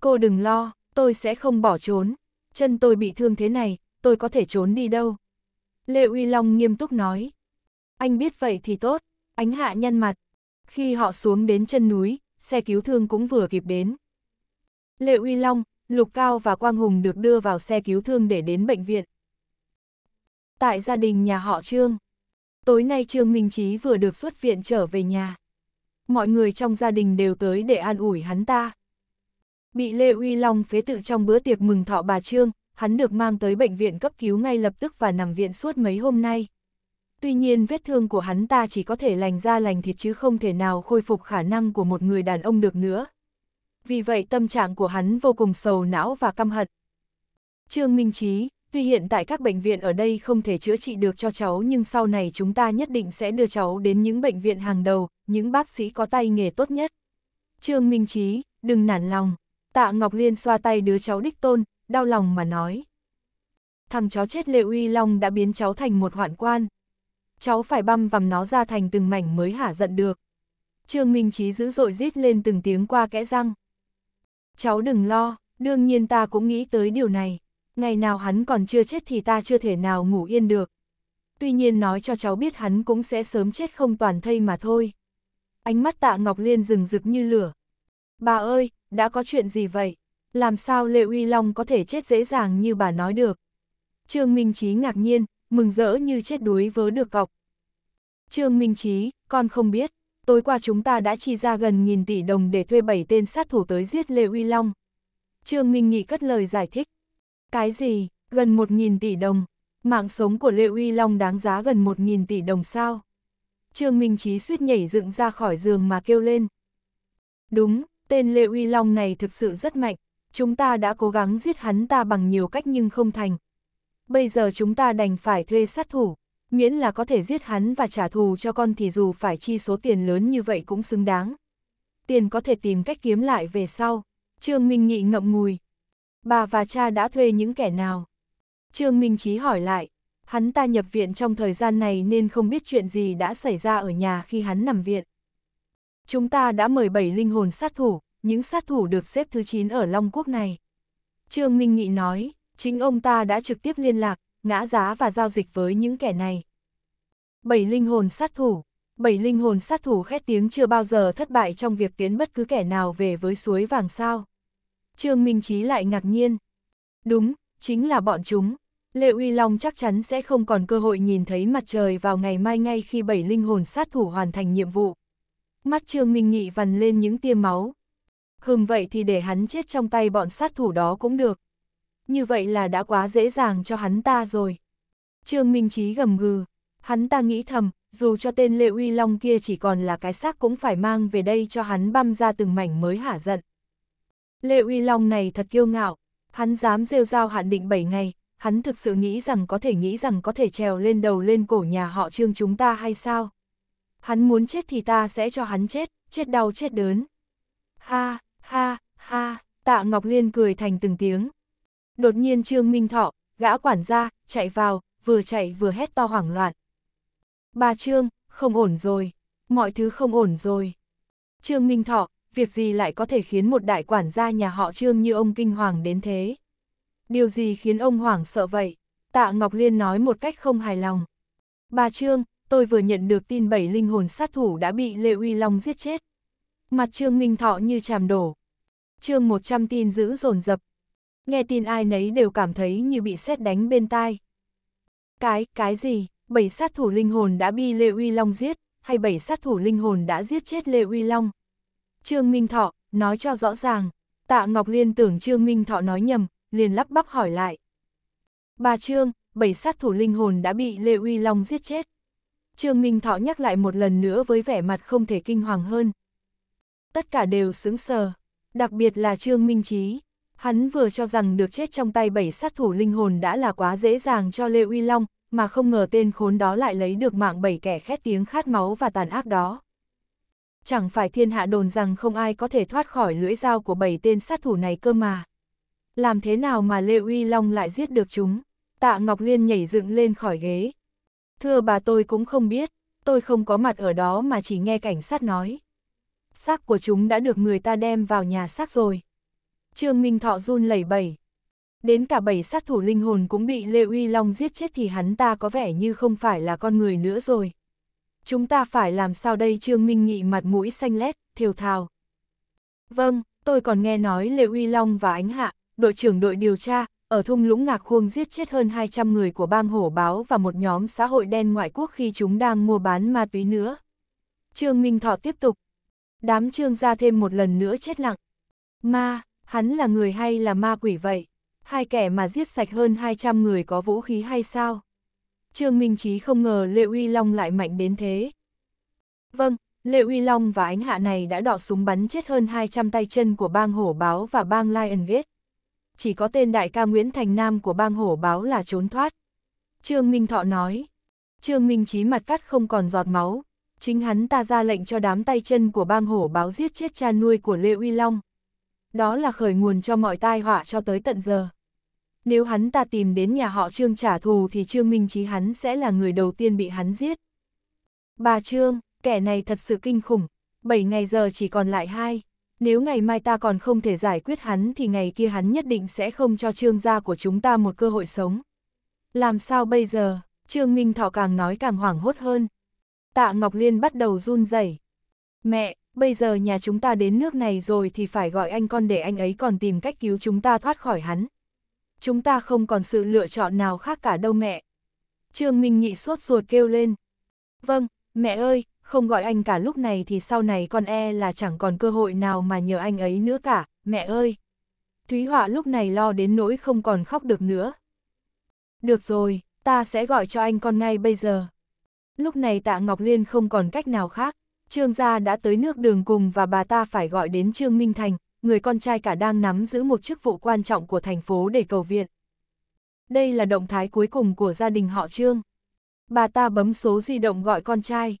Speaker 1: Cô đừng lo, tôi sẽ không bỏ trốn. Chân tôi bị thương thế này, tôi có thể trốn đi đâu. Lê Uy Long nghiêm túc nói. Anh biết vậy thì tốt, ánh hạ nhăn mặt. Khi họ xuống đến chân núi, xe cứu thương cũng vừa kịp đến. Lệ Uy Long, Lục Cao và Quang Hùng được đưa vào xe cứu thương để đến bệnh viện. Tại gia đình nhà họ Trương, tối nay Trương Minh Chí vừa được xuất viện trở về nhà. Mọi người trong gia đình đều tới để an ủi hắn ta. Bị Lê Uy Long phế tự trong bữa tiệc mừng thọ bà Trương, hắn được mang tới bệnh viện cấp cứu ngay lập tức và nằm viện suốt mấy hôm nay. Tuy nhiên vết thương của hắn ta chỉ có thể lành ra lành thịt chứ không thể nào khôi phục khả năng của một người đàn ông được nữa vì vậy tâm trạng của hắn vô cùng sầu não và căm hận. Trương Minh Trí, tuy hiện tại các bệnh viện ở đây không thể chữa trị được cho cháu nhưng sau này chúng ta nhất định sẽ đưa cháu đến những bệnh viện hàng đầu, những bác sĩ có tay nghề tốt nhất. Trương Minh Trí, đừng nản lòng. Tạ Ngọc Liên xoa tay đứa cháu đích tôn, đau lòng mà nói. Thằng chó chết Lệ Uy Long đã biến cháu thành một hoạn quan. Cháu phải băm vằm nó ra thành từng mảnh mới hả giận được. Trương Minh Trí dữ dội rít lên từng tiếng qua kẽ răng. Cháu đừng lo, đương nhiên ta cũng nghĩ tới điều này. Ngày nào hắn còn chưa chết thì ta chưa thể nào ngủ yên được. Tuy nhiên nói cho cháu biết hắn cũng sẽ sớm chết không toàn thây mà thôi. Ánh mắt tạ Ngọc Liên rừng rực như lửa. Bà ơi, đã có chuyện gì vậy? Làm sao Lệ Uy Long có thể chết dễ dàng như bà nói được? Trương Minh Chí ngạc nhiên, mừng rỡ như chết đuối vớ được cọc. Trương Minh Chí, con không biết, tối qua chúng ta đã chi ra gần nghìn tỷ đồng để thuê bảy tên sát thủ tới giết Lê Uy Long. Trương Minh Nghị cất lời giải thích. Cái gì, gần một nghìn tỷ đồng, mạng sống của Lê Uy Long đáng giá gần một nghìn tỷ đồng sao? Trương Minh Chí suýt nhảy dựng ra khỏi giường mà kêu lên. Đúng, tên Lê Uy Long này thực sự rất mạnh, chúng ta đã cố gắng giết hắn ta bằng nhiều cách nhưng không thành. Bây giờ chúng ta đành phải thuê sát thủ miễn là có thể giết hắn và trả thù cho con thì dù phải chi số tiền lớn như vậy cũng xứng đáng. Tiền có thể tìm cách kiếm lại về sau. Trương Minh nhị ngậm ngùi. Bà và cha đã thuê những kẻ nào? Trương Minh Chí hỏi lại. Hắn ta nhập viện trong thời gian này nên không biết chuyện gì đã xảy ra ở nhà khi hắn nằm viện. Chúng ta đã mời bảy linh hồn sát thủ, những sát thủ được xếp thứ 9 ở Long Quốc này. Trương Minh Nghị nói, chính ông ta đã trực tiếp liên lạc, ngã giá và giao dịch với những kẻ này. Bảy linh hồn sát thủ Bảy linh hồn sát thủ khét tiếng chưa bao giờ thất bại trong việc tiến bất cứ kẻ nào về với suối vàng sao. Trương Minh Chí lại ngạc nhiên. Đúng, chính là bọn chúng. Lệ Uy Long chắc chắn sẽ không còn cơ hội nhìn thấy mặt trời vào ngày mai ngay khi bảy linh hồn sát thủ hoàn thành nhiệm vụ. Mắt Trương Minh Nghị vằn lên những tia máu. Hừm vậy thì để hắn chết trong tay bọn sát thủ đó cũng được như vậy là đã quá dễ dàng cho hắn ta rồi. Trương Minh Chí gầm gừ, hắn ta nghĩ thầm, dù cho tên Lệ Uy Long kia chỉ còn là cái xác cũng phải mang về đây cho hắn băm ra từng mảnh mới hả giận. Lệ Uy Long này thật kiêu ngạo, hắn dám rêu rao hạn định 7 ngày, hắn thực sự nghĩ rằng có thể nghĩ rằng có thể trèo lên đầu lên cổ nhà họ Trương chúng ta hay sao? Hắn muốn chết thì ta sẽ cho hắn chết, chết đau chết đớn. Ha, ha, ha, tạ Ngọc Liên cười thành từng tiếng, đột nhiên Trương Minh Thọ, gã quản gia, chạy vào, vừa chạy vừa hét to hoảng loạn. Bà Trương, không ổn rồi, mọi thứ không ổn rồi. Trương Minh Thọ, việc gì lại có thể khiến một đại quản gia nhà họ Trương như ông kinh hoàng đến thế? Điều gì khiến ông hoảng sợ vậy? Tạ Ngọc Liên nói một cách không hài lòng. Bà Trương, tôi vừa nhận được tin bảy linh hồn sát thủ đã bị Lê Uy Long giết chết. Mặt Trương Minh Thọ như chàm đổ. Trương 100 tin dữ dồn dập, nghe tin ai nấy đều cảm thấy như bị sét đánh bên tai. Cái, cái gì, bảy sát thủ linh hồn đã bị Lê Uy Long giết, hay bảy sát thủ linh hồn đã giết chết Lê Uy Long? Trương Minh Thọ, nói cho rõ ràng, tạ Ngọc Liên tưởng Trương Minh Thọ nói nhầm, liền lắp bắp hỏi lại. Bà Trương, bảy sát thủ linh hồn đã bị Lê Uy Long giết chết. Trương Minh Thọ nhắc lại một lần nữa với vẻ mặt không thể kinh hoàng hơn. Tất cả đều sững sờ, đặc biệt là Trương Minh Trí, Hắn vừa cho rằng được chết trong tay bảy sát thủ linh hồn đã là quá dễ dàng cho Lê Uy Long, mà không ngờ tên khốn đó lại lấy được mạng bảy kẻ khét tiếng khát máu và tàn ác đó. Chẳng phải thiên hạ đồn rằng không ai có thể thoát khỏi lưỡi dao của bảy tên sát thủ này cơ mà. Làm thế nào mà Lê Uy Long lại giết được chúng? Tạ Ngọc Liên nhảy dựng lên khỏi ghế. Thưa bà tôi cũng không biết, tôi không có mặt ở đó mà chỉ nghe cảnh sát nói. Xác của chúng đã được người ta đem vào nhà xác rồi. Trương Minh Thọ run lẩy bẩy. Đến cả bảy sát thủ linh hồn cũng bị Lê Uy Long giết chết thì hắn ta có vẻ như không phải là con người nữa rồi. Chúng ta phải làm sao đây Trương Minh Nghị mặt mũi xanh lét, thiều thào. Vâng, tôi còn nghe nói Lê Uy Long và Ánh Hạ, đội trưởng đội điều tra, ở thung lũng ngạc khuông giết chết hơn 200 người của bang hổ báo và một nhóm xã hội đen ngoại quốc khi chúng đang mua bán ma túy nữa. Trương Minh Thọ tiếp tục. Đám trương ra thêm một lần nữa chết lặng. Ma, hắn là người hay là ma quỷ vậy? Hai kẻ mà giết sạch hơn 200 người có vũ khí hay sao? Trương Minh Chí không ngờ Lệ Uy Long lại mạnh đến thế. Vâng, Lệ Uy Long và ánh hạ này đã đọ súng bắn chết hơn 200 tay chân của bang hổ báo và bang Lion Gate. Chỉ có tên đại ca Nguyễn Thành Nam của bang hổ báo là trốn thoát. Trương Minh Thọ nói, Trương Minh Chí mặt cắt không còn giọt máu, chính hắn ta ra lệnh cho đám tay chân của bang hổ báo giết chết cha nuôi của Lê Uy Long, đó là khởi nguồn cho mọi tai họa cho tới tận giờ. Nếu hắn ta tìm đến nhà họ Trương trả thù thì Trương Minh Chí hắn sẽ là người đầu tiên bị hắn giết. Bà Trương, kẻ này thật sự kinh khủng, 7 ngày giờ chỉ còn lại hai. Nếu ngày mai ta còn không thể giải quyết hắn thì ngày kia hắn nhất định sẽ không cho Trương gia của chúng ta một cơ hội sống. Làm sao bây giờ? Trương Minh Thọ càng nói càng hoảng hốt hơn. Tạ Ngọc Liên bắt đầu run rẩy. Mẹ, bây giờ nhà chúng ta đến nước này rồi thì phải gọi anh con để anh ấy còn tìm cách cứu chúng ta thoát khỏi hắn. Chúng ta không còn sự lựa chọn nào khác cả đâu mẹ. Trương Minh Nghị suốt ruột kêu lên. Vâng, mẹ ơi, không gọi anh cả lúc này thì sau này con e là chẳng còn cơ hội nào mà nhờ anh ấy nữa cả, mẹ ơi. Thúy Họa lúc này lo đến nỗi không còn khóc được nữa. Được rồi, ta sẽ gọi cho anh con ngay bây giờ. Lúc này tạ Ngọc Liên không còn cách nào khác. Trương gia đã tới nước đường cùng và bà ta phải gọi đến Trương Minh Thành, người con trai cả đang nắm giữ một chức vụ quan trọng của thành phố để cầu viện. Đây là động thái cuối cùng của gia đình họ Trương. Bà ta bấm số di động gọi con trai.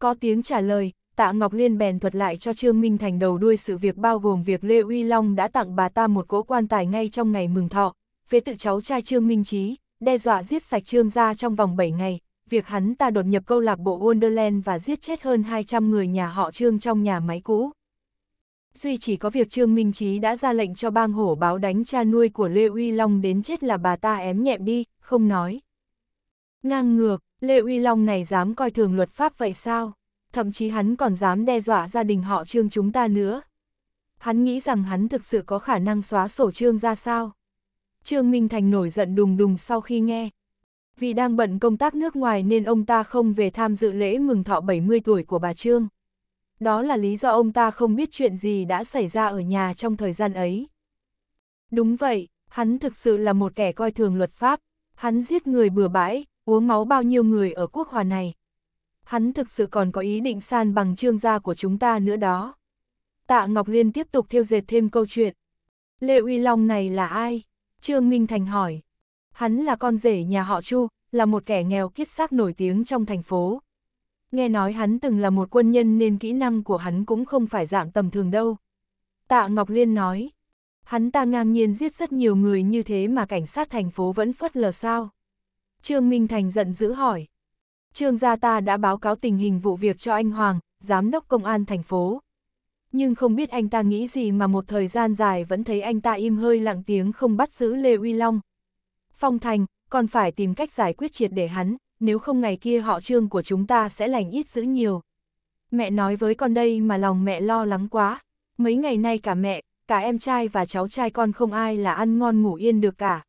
Speaker 1: Có tiếng trả lời, Tạ Ngọc Liên bèn thuật lại cho Trương Minh Thành đầu đuôi sự việc bao gồm việc Lê Uy Long đã tặng bà ta một cỗ quan tài ngay trong ngày mừng thọ, phế tự cháu trai Trương Minh Chí, đe dọa giết sạch Trương gia trong vòng 7 ngày, việc hắn ta đột nhập câu lạc bộ Wonderland và giết chết hơn 200 người nhà họ Trương trong nhà máy cũ. Duy chỉ có việc Trương Minh Trí đã ra lệnh cho bang hổ báo đánh cha nuôi của Lê Uy Long đến chết là bà ta ém nhẹm đi, không nói. Ngang ngược, Lê Uy Long này dám coi thường luật pháp vậy sao? Thậm chí hắn còn dám đe dọa gia đình họ Trương chúng ta nữa. Hắn nghĩ rằng hắn thực sự có khả năng xóa sổ Trương ra sao? Trương Minh Thành nổi giận đùng đùng sau khi nghe, vì đang bận công tác nước ngoài nên ông ta không về tham dự lễ mừng thọ 70 tuổi của bà Trương. Đó là lý do ông ta không biết chuyện gì đã xảy ra ở nhà trong thời gian ấy. Đúng vậy, hắn thực sự là một kẻ coi thường luật pháp, hắn giết người bừa bãi, uống máu bao nhiêu người ở quốc hòa này. Hắn thực sự còn có ý định san bằng trương gia của chúng ta nữa đó. Tạ Ngọc Liên tiếp tục thiêu dệt thêm câu chuyện. Lê Uy Long này là ai? Trương Minh Thành hỏi. Hắn là con rể nhà họ Chu, là một kẻ nghèo kiết xác nổi tiếng trong thành phố. Nghe nói hắn từng là một quân nhân nên kỹ năng của hắn cũng không phải dạng tầm thường đâu. Tạ Ngọc Liên nói, hắn ta ngang nhiên giết rất nhiều người như thế mà cảnh sát thành phố vẫn phớt lờ sao. Trương Minh Thành giận dữ hỏi. Trương gia ta đã báo cáo tình hình vụ việc cho anh Hoàng, giám đốc công an thành phố. Nhưng không biết anh ta nghĩ gì mà một thời gian dài vẫn thấy anh ta im hơi lặng tiếng không bắt giữ Lê Uy Long, Phong Thành, còn phải tìm cách giải quyết triệt để hắn, nếu không ngày kia họ trương của chúng ta sẽ lành ít dữ nhiều. Mẹ nói với con đây mà lòng mẹ lo lắng quá, mấy ngày nay cả mẹ, cả em trai và cháu trai con không ai là ăn ngon ngủ yên được cả.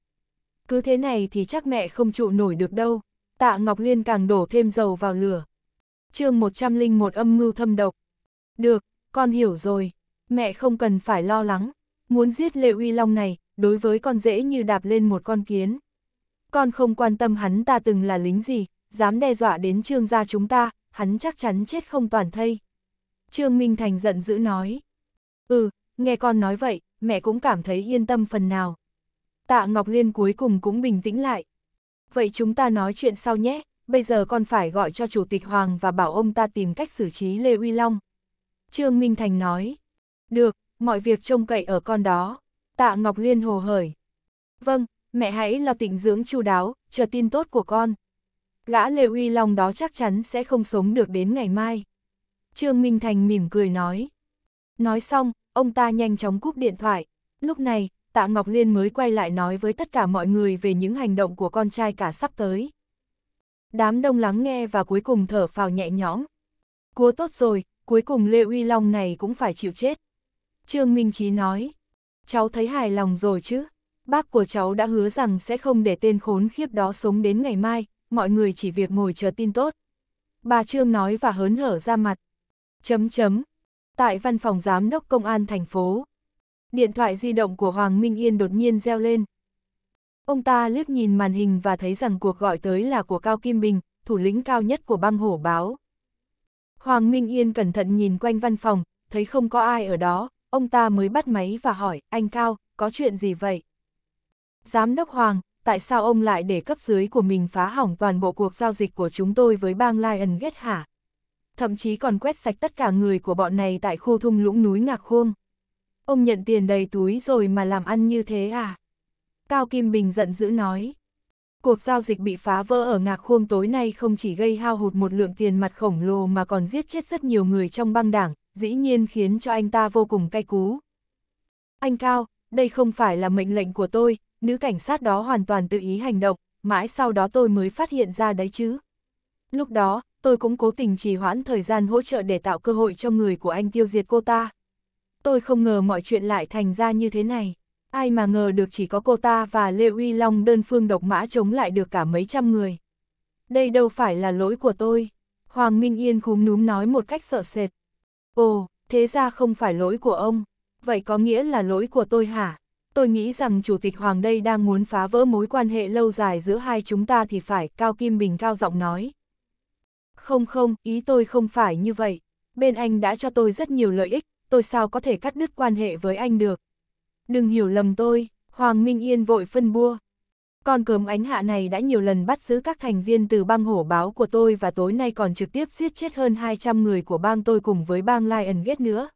Speaker 1: Cứ thế này thì chắc mẹ không trụ nổi được đâu, tạ Ngọc Liên càng đổ thêm dầu vào lửa. chương 101 âm mưu thâm độc. Được, con hiểu rồi, mẹ không cần phải lo lắng, muốn giết Lệ Uy Long này, đối với con dễ như đạp lên một con kiến con không quan tâm hắn ta từng là lính gì, dám đe dọa đến trương gia chúng ta, hắn chắc chắn chết không toàn thây. Trương Minh Thành giận dữ nói. Ừ, nghe con nói vậy, mẹ cũng cảm thấy yên tâm phần nào. Tạ Ngọc Liên cuối cùng cũng bình tĩnh lại. Vậy chúng ta nói chuyện sau nhé, bây giờ con phải gọi cho Chủ tịch Hoàng và bảo ông ta tìm cách xử trí Lê Uy Long. Trương Minh Thành nói. Được, mọi việc trông cậy ở con đó. Tạ Ngọc Liên hồ hởi. Vâng, mẹ hãy lo tịnh dưỡng chu đáo, chờ tin tốt của con. Gã Lê Uy Long đó chắc chắn sẽ không sống được đến ngày mai. Trương Minh Thành mỉm cười nói. Nói xong, ông ta nhanh chóng cúp điện thoại. Lúc này, Tạ Ngọc Liên mới quay lại nói với tất cả mọi người về những hành động của con trai cả sắp tới. Đám đông lắng nghe và cuối cùng thở phào nhẹ nhõm. cua tốt rồi, cuối cùng Lê Uy Long này cũng phải chịu chết. Trương Minh Chí nói, cháu thấy hài lòng rồi chứ? Bác của cháu đã hứa rằng sẽ không để tên khốn khiếp đó sống đến ngày mai, mọi người chỉ việc ngồi chờ tin tốt. Bà Trương nói và hớn hở ra mặt. Chấm chấm. Tại văn phòng giám đốc công an thành phố. Điện thoại di động của Hoàng Minh Yên đột nhiên reo lên. Ông ta liếc nhìn màn hình và thấy rằng cuộc gọi tới là của Cao Kim Bình, thủ lĩnh cao nhất của băng hổ báo. Hoàng Minh Yên cẩn thận nhìn quanh văn phòng, thấy không có ai ở đó, ông ta mới bắt máy và hỏi, anh Cao, có chuyện gì vậy? Giám đốc Hoàng, tại sao ông lại để cấp dưới của mình phá hỏng toàn bộ cuộc giao dịch của chúng tôi với bang Lion Gate hả? Thậm chí còn quét sạch tất cả người của bọn này tại khu thung lũng núi Ngạc Khuông. Ông nhận tiền đầy túi rồi mà làm ăn như thế à? Cao Kim Bình giận dữ nói. Cuộc giao dịch bị phá vỡ ở Ngạc Khuông tối nay không chỉ gây hao hụt một lượng tiền mặt khổng lồ mà còn giết chết rất nhiều người trong băng đảng, dĩ nhiên khiến cho anh ta vô cùng cay cú. Anh Cao, đây không phải là mệnh lệnh của tôi, nữ cảnh sát đó hoàn toàn tự ý hành động, mãi sau đó tôi mới phát hiện ra đấy chứ. Lúc đó, tôi cũng cố tình trì hoãn thời gian hỗ trợ để tạo cơ hội cho người của anh tiêu diệt cô ta. Tôi không ngờ mọi chuyện lại thành ra như thế này. Ai mà ngờ được chỉ có cô ta và Lê Uy Long đơn phương độc mã chống lại được cả mấy trăm người. Đây đâu phải là lỗi của tôi. Hoàng Minh Yên khúm núm nói một cách sợ sệt. Ồ, thế ra không phải lỗi của ông. Vậy có nghĩa là lỗi của tôi hả? tôi nghĩ rằng Chủ tịch Hoàng đây đang muốn phá vỡ mối quan hệ lâu dài giữa hai chúng ta thì phải, Cao Kim Bình cao giọng nói. Không không, ý tôi không phải như vậy. Bên anh đã cho tôi rất nhiều lợi ích, tôi sao có thể cắt đứt quan hệ với anh được. Đừng hiểu lầm tôi, Hoàng Minh Yên vội phân bua. Con cớm ánh hạ này đã nhiều lần bắt giữ các thành viên từ bang hổ báo của tôi và tối nay còn trực tiếp giết chết hơn 200 người của bang tôi cùng với bang Lion Gate nữa.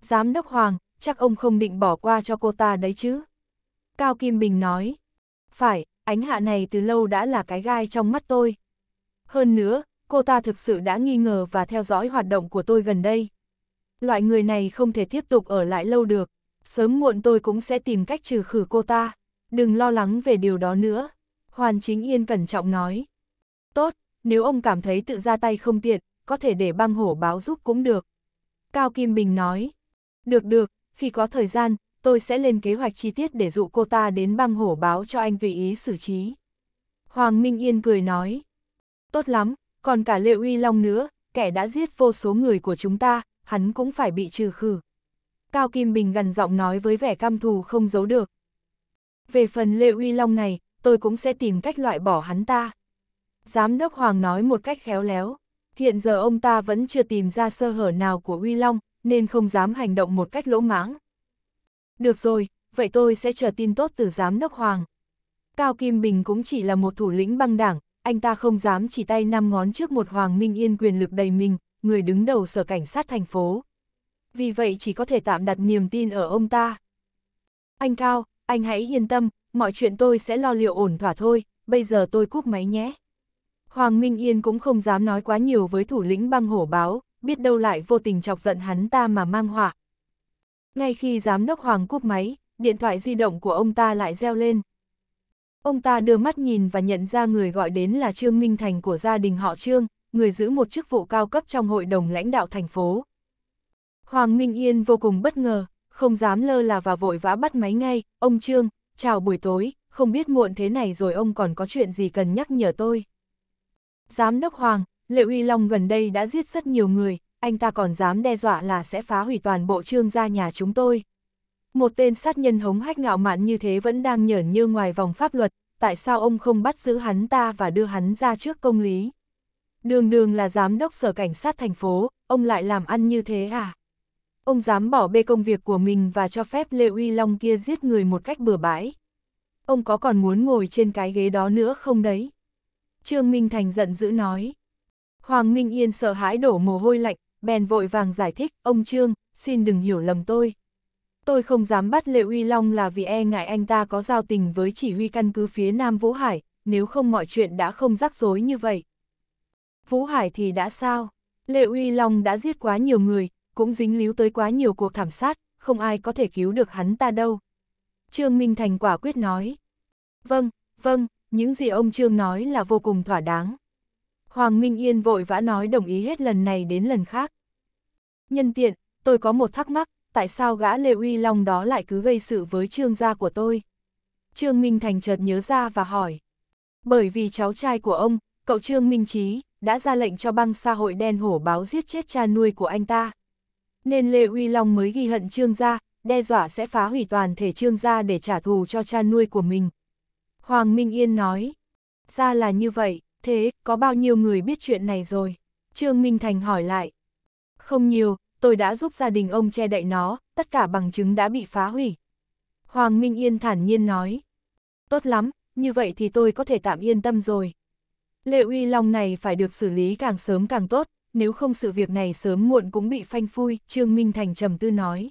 Speaker 1: Giám đốc Hoàng, chắc ông không định bỏ qua cho cô ta đấy chứ. Cao Kim Bình nói, phải, ánh hạ này từ lâu đã là cái gai trong mắt tôi. Hơn nữa, cô ta thực sự đã nghi ngờ và theo dõi hoạt động của tôi gần đây. Loại người này không thể tiếp tục ở lại lâu được, sớm muộn tôi cũng sẽ tìm cách trừ khử cô ta, đừng lo lắng về điều đó nữa. Hoàn Chính Yên cẩn trọng nói. Tốt, nếu ông cảm thấy tự ra tay không tiện, có thể để băng hổ báo giúp cũng được. Cao Kim Bình nói. Được được, khi có thời gian, tôi sẽ lên kế hoạch chi tiết để dụ cô ta đến băng hổ báo cho anh vị ý xử trí. Hoàng Minh Yên cười nói, tốt lắm, còn cả Lệ Uy Long nữa, kẻ đã giết vô số người của chúng ta, hắn cũng phải bị trừ khử. Cao Kim Bình gần giọng nói với vẻ căm thù không giấu được. Về phần Lệ Uy Long này, tôi cũng sẽ tìm cách loại bỏ hắn ta. Giám đốc Hoàng nói một cách khéo léo, hiện giờ ông ta vẫn chưa tìm ra sơ hở nào của Uy Long, nên không dám hành động một cách lỗ mãng. Được rồi, vậy tôi sẽ chờ tin tốt từ giám đốc Hoàng. Cao Kim Bình cũng chỉ là một thủ lĩnh băng đảng, anh ta không dám chỉ tay năm ngón trước một Hoàng Minh Yên quyền lực đầy mình, người đứng đầu sở cảnh sát thành phố. Vì vậy chỉ có thể tạm đặt niềm tin ở ông ta. Anh Cao, anh hãy yên tâm, mọi chuyện tôi sẽ lo liệu ổn thỏa thôi, bây giờ tôi cúp máy nhé. Hoàng Minh Yên cũng không dám nói quá nhiều với thủ lĩnh băng hổ báo, biết đâu lại vô tình chọc giận hắn ta mà mang họa. Ngay khi giám đốc Hoàng cúp máy, điện thoại di động của ông ta lại reo lên. Ông ta đưa mắt nhìn và nhận ra người gọi đến là Trương Minh Thành của gia đình họ Trương, người giữ một chức vụ cao cấp trong hội đồng lãnh đạo thành phố. Hoàng Minh Yên vô cùng bất ngờ, không dám lơ là và vội vã bắt máy ngay, ông Trương, chào buổi tối, không biết muộn thế này rồi ông còn có chuyện gì cần nhắc nhở tôi. Giám đốc Hoàng, Lệ Uy Long gần đây đã giết rất nhiều người, anh ta còn dám đe dọa là sẽ phá hủy toàn bộ trương gia nhà chúng tôi. Một tên sát nhân hống hách ngạo mạn như thế vẫn đang nhởn như ngoài vòng pháp luật, tại sao ông không bắt giữ hắn ta và đưa hắn ra trước công lý? Đường đường là giám đốc sở cảnh sát thành phố, ông lại làm ăn như thế à? Ông dám bỏ bê công việc của mình và cho phép Lê Uy Long kia giết người một cách bừa bãi. Ông có còn muốn ngồi trên cái ghế đó nữa không đấy? Trương Minh Thành giận dữ nói. Hoàng Minh Yên sợ hãi đổ mồ hôi lạnh, bèn vội vàng giải thích, ông Trương, xin đừng hiểu lầm tôi. Tôi không dám bắt Lệ Uy Long là vì e ngại anh ta có giao tình với chỉ huy căn cứ phía Nam Vũ Hải, nếu không mọi chuyện đã không rắc rối như vậy. Vũ Hải thì đã sao? Lệ Uy Long đã giết quá nhiều người, cũng dính líu tới quá nhiều cuộc thảm sát, không ai có thể cứu được hắn ta đâu. Trương Minh Thành quả quyết nói. Vâng, vâng, những gì ông Trương nói là vô cùng thỏa đáng. Hoàng Minh Yên vội vã nói đồng ý hết lần này đến lần khác. Nhân tiện, tôi có một thắc mắc, tại sao gã Lê Uy Long đó lại cứ gây sự với trương gia của tôi? Trương Minh Thành chợt nhớ ra và hỏi. Bởi vì cháu trai của ông, cậu Trương Minh Chí đã ra lệnh cho băng xã hội đen hổ báo giết chết cha nuôi của anh ta. Nên Lê Uy Long mới ghi hận trương gia, đe dọa sẽ phá hủy toàn thể trương gia để trả thù cho cha nuôi của mình. Hoàng Minh Yên nói, ra là như vậy. Thế, có bao nhiêu người biết chuyện này rồi? Trương Minh Thành hỏi lại. Không nhiều, tôi đã giúp gia đình ông che đậy nó, tất cả bằng chứng đã bị phá hủy. Hoàng Minh Yên thản nhiên nói. Tốt lắm, như vậy thì tôi có thể tạm yên tâm rồi. Lệ uy long này phải được xử lý càng sớm càng tốt, nếu không sự việc này sớm muộn cũng bị phanh phui, Trương Minh Thành trầm tư nói.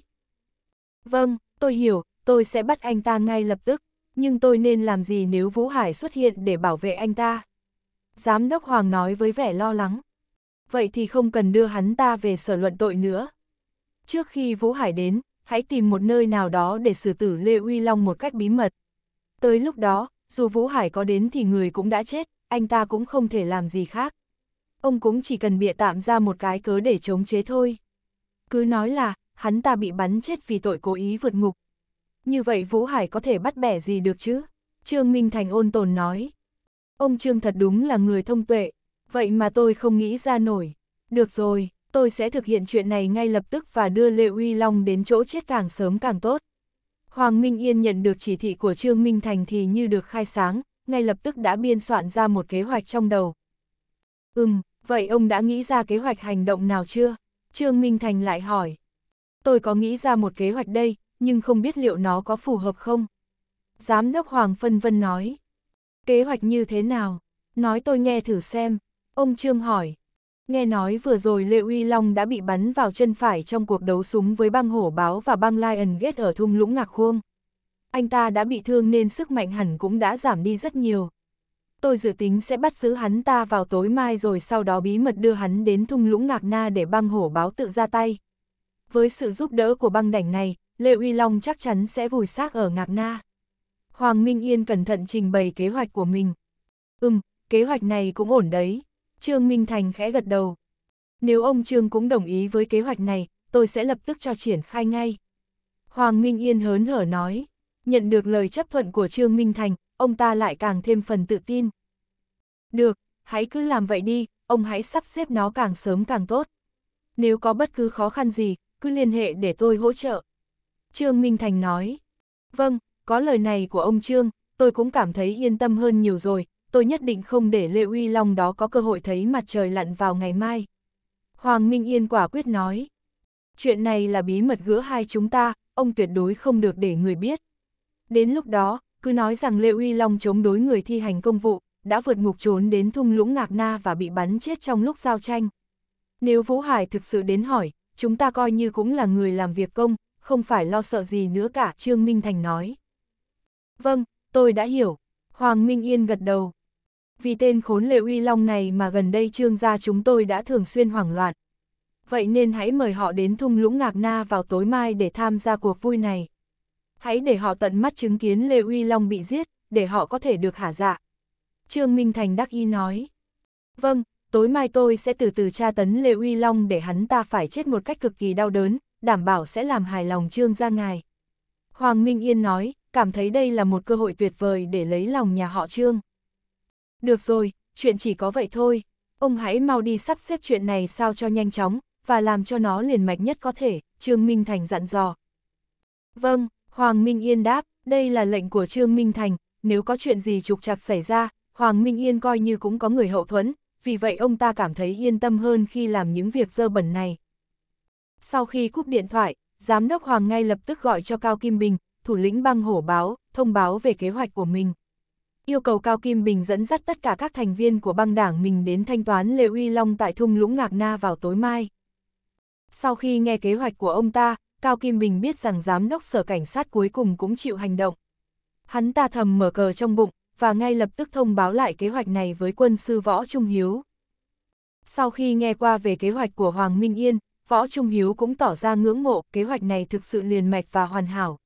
Speaker 1: Vâng, tôi hiểu, tôi sẽ bắt anh ta ngay lập tức, nhưng tôi nên làm gì nếu Vũ Hải xuất hiện để bảo vệ anh ta? Giám đốc Hoàng nói với vẻ lo lắng. Vậy thì không cần đưa hắn ta về sở luận tội nữa. Trước khi Vũ Hải đến, hãy tìm một nơi nào đó để xử tử Lê Uy Long một cách bí mật. Tới lúc đó, dù Vũ Hải có đến thì người cũng đã chết, anh ta cũng không thể làm gì khác. Ông cũng chỉ cần bịa tạm ra một cái cớ để chống chế thôi. Cứ nói là, hắn ta bị bắn chết vì tội cố ý vượt ngục. Như vậy Vũ Hải có thể bắt bẻ gì được chứ? Trương Minh Thành ôn tồn nói. Ông Trương thật đúng là người thông tuệ, vậy mà tôi không nghĩ ra nổi. Được rồi, tôi sẽ thực hiện chuyện này ngay lập tức và đưa Lê Uy Long đến chỗ chết càng sớm càng tốt. Hoàng Minh Yên nhận được chỉ thị của Trương Minh Thành thì như được khai sáng, ngay lập tức đã biên soạn ra một kế hoạch trong đầu. Ừm, vậy ông đã nghĩ ra kế hoạch hành động nào chưa? Trương Minh Thành lại hỏi. Tôi có nghĩ ra một kế hoạch đây, nhưng không biết liệu nó có phù hợp không? Giám đốc Hoàng Phân Vân nói. Kế hoạch như thế nào? Nói tôi nghe thử xem. Ông Trương hỏi. Nghe nói vừa rồi Lệ Uy Long đã bị bắn vào chân phải trong cuộc đấu súng với băng hổ báo và băng Lion Gate ở thung lũng ngạc khuông. Anh ta đã bị thương nên sức mạnh hẳn cũng đã giảm đi rất nhiều. Tôi dự tính sẽ bắt giữ hắn ta vào tối mai rồi sau đó bí mật đưa hắn đến thung lũng ngạc na để băng hổ báo tự ra tay. Với sự giúp đỡ của băng đảnh này, Lệ Uy Long chắc chắn sẽ vùi xác ở ngạc na. Hoàng Minh Yên cẩn thận trình bày kế hoạch của mình. Ừm, kế hoạch này cũng ổn đấy. Trương Minh Thành khẽ gật đầu. Nếu ông Trương cũng đồng ý với kế hoạch này, tôi sẽ lập tức cho triển khai ngay. Hoàng Minh Yên hớn hở nói. Nhận được lời chấp thuận của Trương Minh Thành, ông ta lại càng thêm phần tự tin. Được, hãy cứ làm vậy đi, ông hãy sắp xếp nó càng sớm càng tốt. Nếu có bất cứ khó khăn gì, cứ liên hệ để tôi hỗ trợ. Trương Minh Thành nói. Vâng, có lời này của ông Trương, tôi cũng cảm thấy yên tâm hơn nhiều rồi, tôi nhất định không để Lê Uy Long đó có cơ hội thấy mặt trời lặn vào ngày mai. Hoàng Minh Yên quả quyết nói. Chuyện này là bí mật ggiữa hai chúng ta, ông tuyệt đối không được để người biết. Đến lúc đó, cứ nói rằng Lê Uy Long chống đối người thi hành công vụ, đã vượt ngục trốn đến thung lũng Ngạc Na và bị bắn chết trong lúc giao tranh. Nếu Vũ Hải thực sự đến hỏi, chúng ta coi như cũng là người làm việc công, không phải lo sợ gì nữa cả, Trương Minh Thành nói. Vâng, tôi đã hiểu. Hoàng Minh Yên gật đầu. Vì tên khốn lệ uy long này mà gần đây trương gia chúng tôi đã thường xuyên hoảng loạn. Vậy nên hãy mời họ đến thung lũng ngạc na vào tối mai để tham gia cuộc vui này. Hãy để họ tận mắt chứng kiến lê uy long bị giết, để họ có thể được hả dạ. Trương Minh Thành đắc y nói. Vâng, tối mai tôi sẽ từ từ tra tấn Lê Uy Long để hắn ta phải chết một cách cực kỳ đau đớn, đảm bảo sẽ làm hài lòng Trương gia ngài. Hoàng Minh Yên nói, cảm thấy đây là một cơ hội tuyệt vời để lấy lòng nhà họ Trương. Được rồi, chuyện chỉ có vậy thôi, ông hãy mau đi sắp xếp chuyện này sao cho nhanh chóng, và làm cho nó liền mạch nhất có thể, Trương Minh Thành dặn dò. Vâng, Hoàng Minh Yên đáp, đây là lệnh của Trương Minh Thành, nếu có chuyện gì trục trặc xảy ra, Hoàng Minh Yên coi như cũng có người hậu thuẫn, vì vậy ông ta cảm thấy yên tâm hơn khi làm những việc dơ bẩn này. Sau khi cúp điện thoại, Giám đốc Hoàng ngay lập tức gọi cho Cao Kim Bình, thủ lĩnh băng hổ báo, thông báo về kế hoạch của mình. Yêu cầu Cao Kim Bình dẫn dắt tất cả các thành viên của băng đảng mình đến thanh toán Lê Uy Long tại thung lũng Ngạc Na vào tối mai. Sau khi nghe kế hoạch của ông ta, Cao Kim Bình biết rằng giám đốc sở cảnh sát cuối cùng cũng chịu hành động. Hắn ta thầm mở cờ trong bụng, và ngay lập tức thông báo lại kế hoạch này với quân sư Võ Trung Hiếu. Sau khi nghe qua về kế hoạch của Hoàng Minh Yên, Võ Trung Hiếu cũng tỏ ra ngưỡng mộ kế hoạch này thực sự liền mạch và hoàn hảo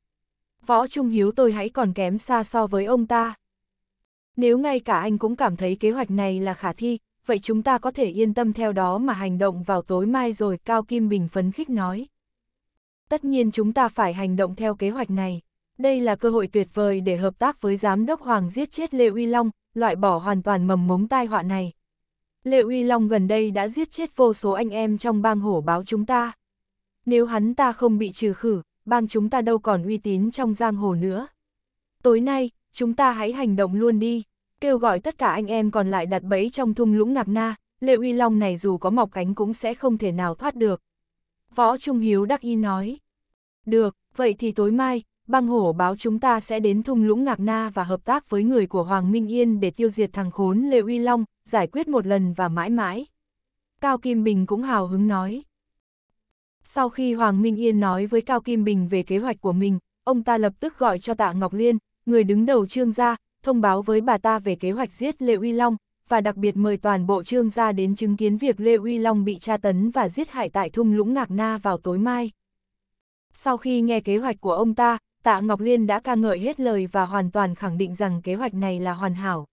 Speaker 1: võ trung hiếu tôi hãy còn kém xa so với ông ta. Nếu ngay cả anh cũng cảm thấy kế hoạch này là khả thi, vậy chúng ta có thể yên tâm theo đó mà hành động vào tối mai rồi, Cao Kim Bình phấn khích nói. Tất nhiên chúng ta phải hành động theo kế hoạch này. Đây là cơ hội tuyệt vời để hợp tác với Giám đốc Hoàng giết chết Lê Uy Long, loại bỏ hoàn toàn mầm mống tai họa này. Lê Uy Long gần đây đã giết chết vô số anh em trong bang hổ báo chúng ta. Nếu hắn ta không bị trừ khử, bang chúng ta đâu còn uy tín trong giang hồ nữa. Tối nay, chúng ta hãy hành động luôn đi, kêu gọi tất cả anh em còn lại đặt bẫy trong thung lũng nạc na, Lệ Uy Long này dù có mọc cánh cũng sẽ không thể nào thoát được. Võ Trung Hiếu đắc y nói. Được, vậy thì tối mai, bang hổ báo chúng ta sẽ đến thung lũng ngạc na và hợp tác với người của Hoàng Minh Yên để tiêu diệt thằng khốn Lệ Uy Long, giải quyết một lần và mãi mãi. Cao Kim Bình cũng hào hứng nói. Sau khi Hoàng Minh Yên nói với Cao Kim Bình về kế hoạch của mình, ông ta lập tức gọi cho Tạ Ngọc Liên, người đứng đầu trương gia, thông báo với bà ta về kế hoạch giết Lê Uy Long, và đặc biệt mời toàn bộ trương gia đến chứng kiến việc Lê Uy Long bị tra tấn và giết hại tại thung lũng Ngạc Na vào tối mai. Sau khi nghe kế hoạch của ông ta, Tạ Ngọc Liên đã ca ngợi hết lời và hoàn toàn khẳng định rằng kế hoạch này là hoàn hảo.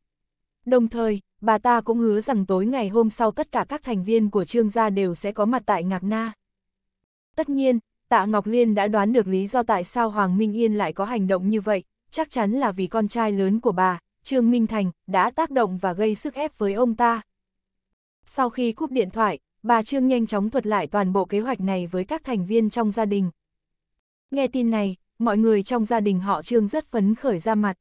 Speaker 1: Đồng thời, bà ta cũng hứa rằng tối ngày hôm sau tất cả các thành viên của trương gia đều sẽ có mặt tại Ngạc Na. Tất nhiên, Tạ Ngọc Liên đã đoán được lý do tại sao Hoàng Minh Yên lại có hành động như vậy, chắc chắn là vì con trai lớn của bà, Trương Minh Thành, đã tác động và gây sức ép với ông ta. Sau khi cúp điện thoại, bà Trương nhanh chóng thuật lại toàn bộ kế hoạch này với các thành viên trong gia đình. Nghe tin này, mọi người trong gia đình họ Trương rất phấn khởi ra mặt.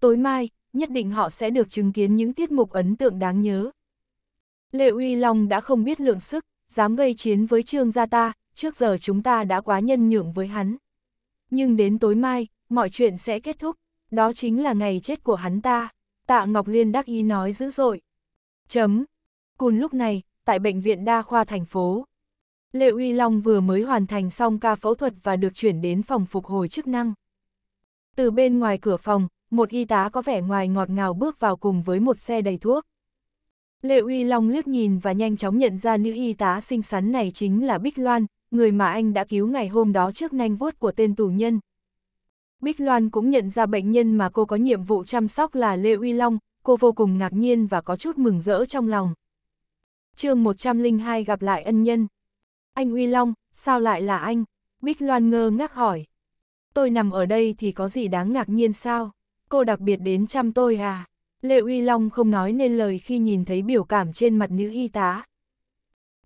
Speaker 1: Tối mai, nhất định họ sẽ được chứng kiến những tiết mục ấn tượng đáng nhớ. Lệ Uy Long đã không biết lượng sức, dám gây chiến với Trương gia ta, trước giờ chúng ta đã quá nhân nhượng với hắn. Nhưng đến tối mai, mọi chuyện sẽ kết thúc, đó chính là ngày chết của hắn ta, tạ Ngọc Liên đắc ý nói dữ dội. Chấm. Cùng lúc này, tại Bệnh viện Đa Khoa thành phố, Lệ Uy Long vừa mới hoàn thành xong ca phẫu thuật và được chuyển đến phòng phục hồi chức năng. Từ bên ngoài cửa phòng, một y tá có vẻ ngoài ngọt ngào bước vào cùng với một xe đầy thuốc. Lệ Uy Long liếc nhìn và nhanh chóng nhận ra nữ y tá xinh xắn này chính là Bích Loan, người mà anh đã cứu ngày hôm đó trước nanh vuốt của tên tù nhân. Bích Loan cũng nhận ra bệnh nhân mà cô có nhiệm vụ chăm sóc là Lê Uy Long, cô vô cùng ngạc nhiên và có chút mừng rỡ trong lòng. chương 102 gặp lại ân nhân. Anh Uy Long, sao lại là anh? Bích Loan ngơ ngác hỏi. Tôi nằm ở đây thì có gì đáng ngạc nhiên sao? Cô đặc biệt đến chăm tôi à? Lê Uy Long không nói nên lời khi nhìn thấy biểu cảm trên mặt nữ y tá.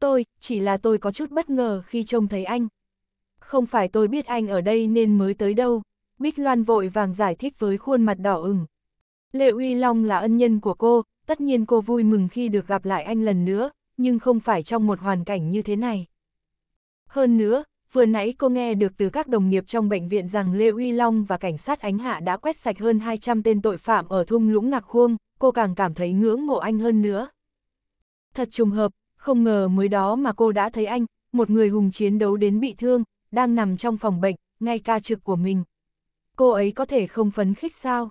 Speaker 1: Tôi, chỉ là tôi có chút bất ngờ khi trông thấy anh. Không phải tôi biết anh ở đây nên mới tới đâu. Bích Loan vội vàng giải thích với khuôn mặt đỏ ửng. Lệ Uy Long là ân nhân của cô, tất nhiên cô vui mừng khi được gặp lại anh lần nữa, nhưng không phải trong một hoàn cảnh như thế này. Hơn nữa, vừa nãy cô nghe được từ các đồng nghiệp trong bệnh viện rằng Lê Uy Long và cảnh sát Ánh Hạ đã quét sạch hơn 200 tên tội phạm ở thung lũng Ngạc Khuông, cô càng cảm thấy ngưỡng mộ anh hơn nữa. Thật trùng hợp, không ngờ mới đó mà cô đã thấy anh, một người hùng chiến đấu đến bị thương, đang nằm trong phòng bệnh, ngay ca trực của mình. Cô ấy có thể không phấn khích sao?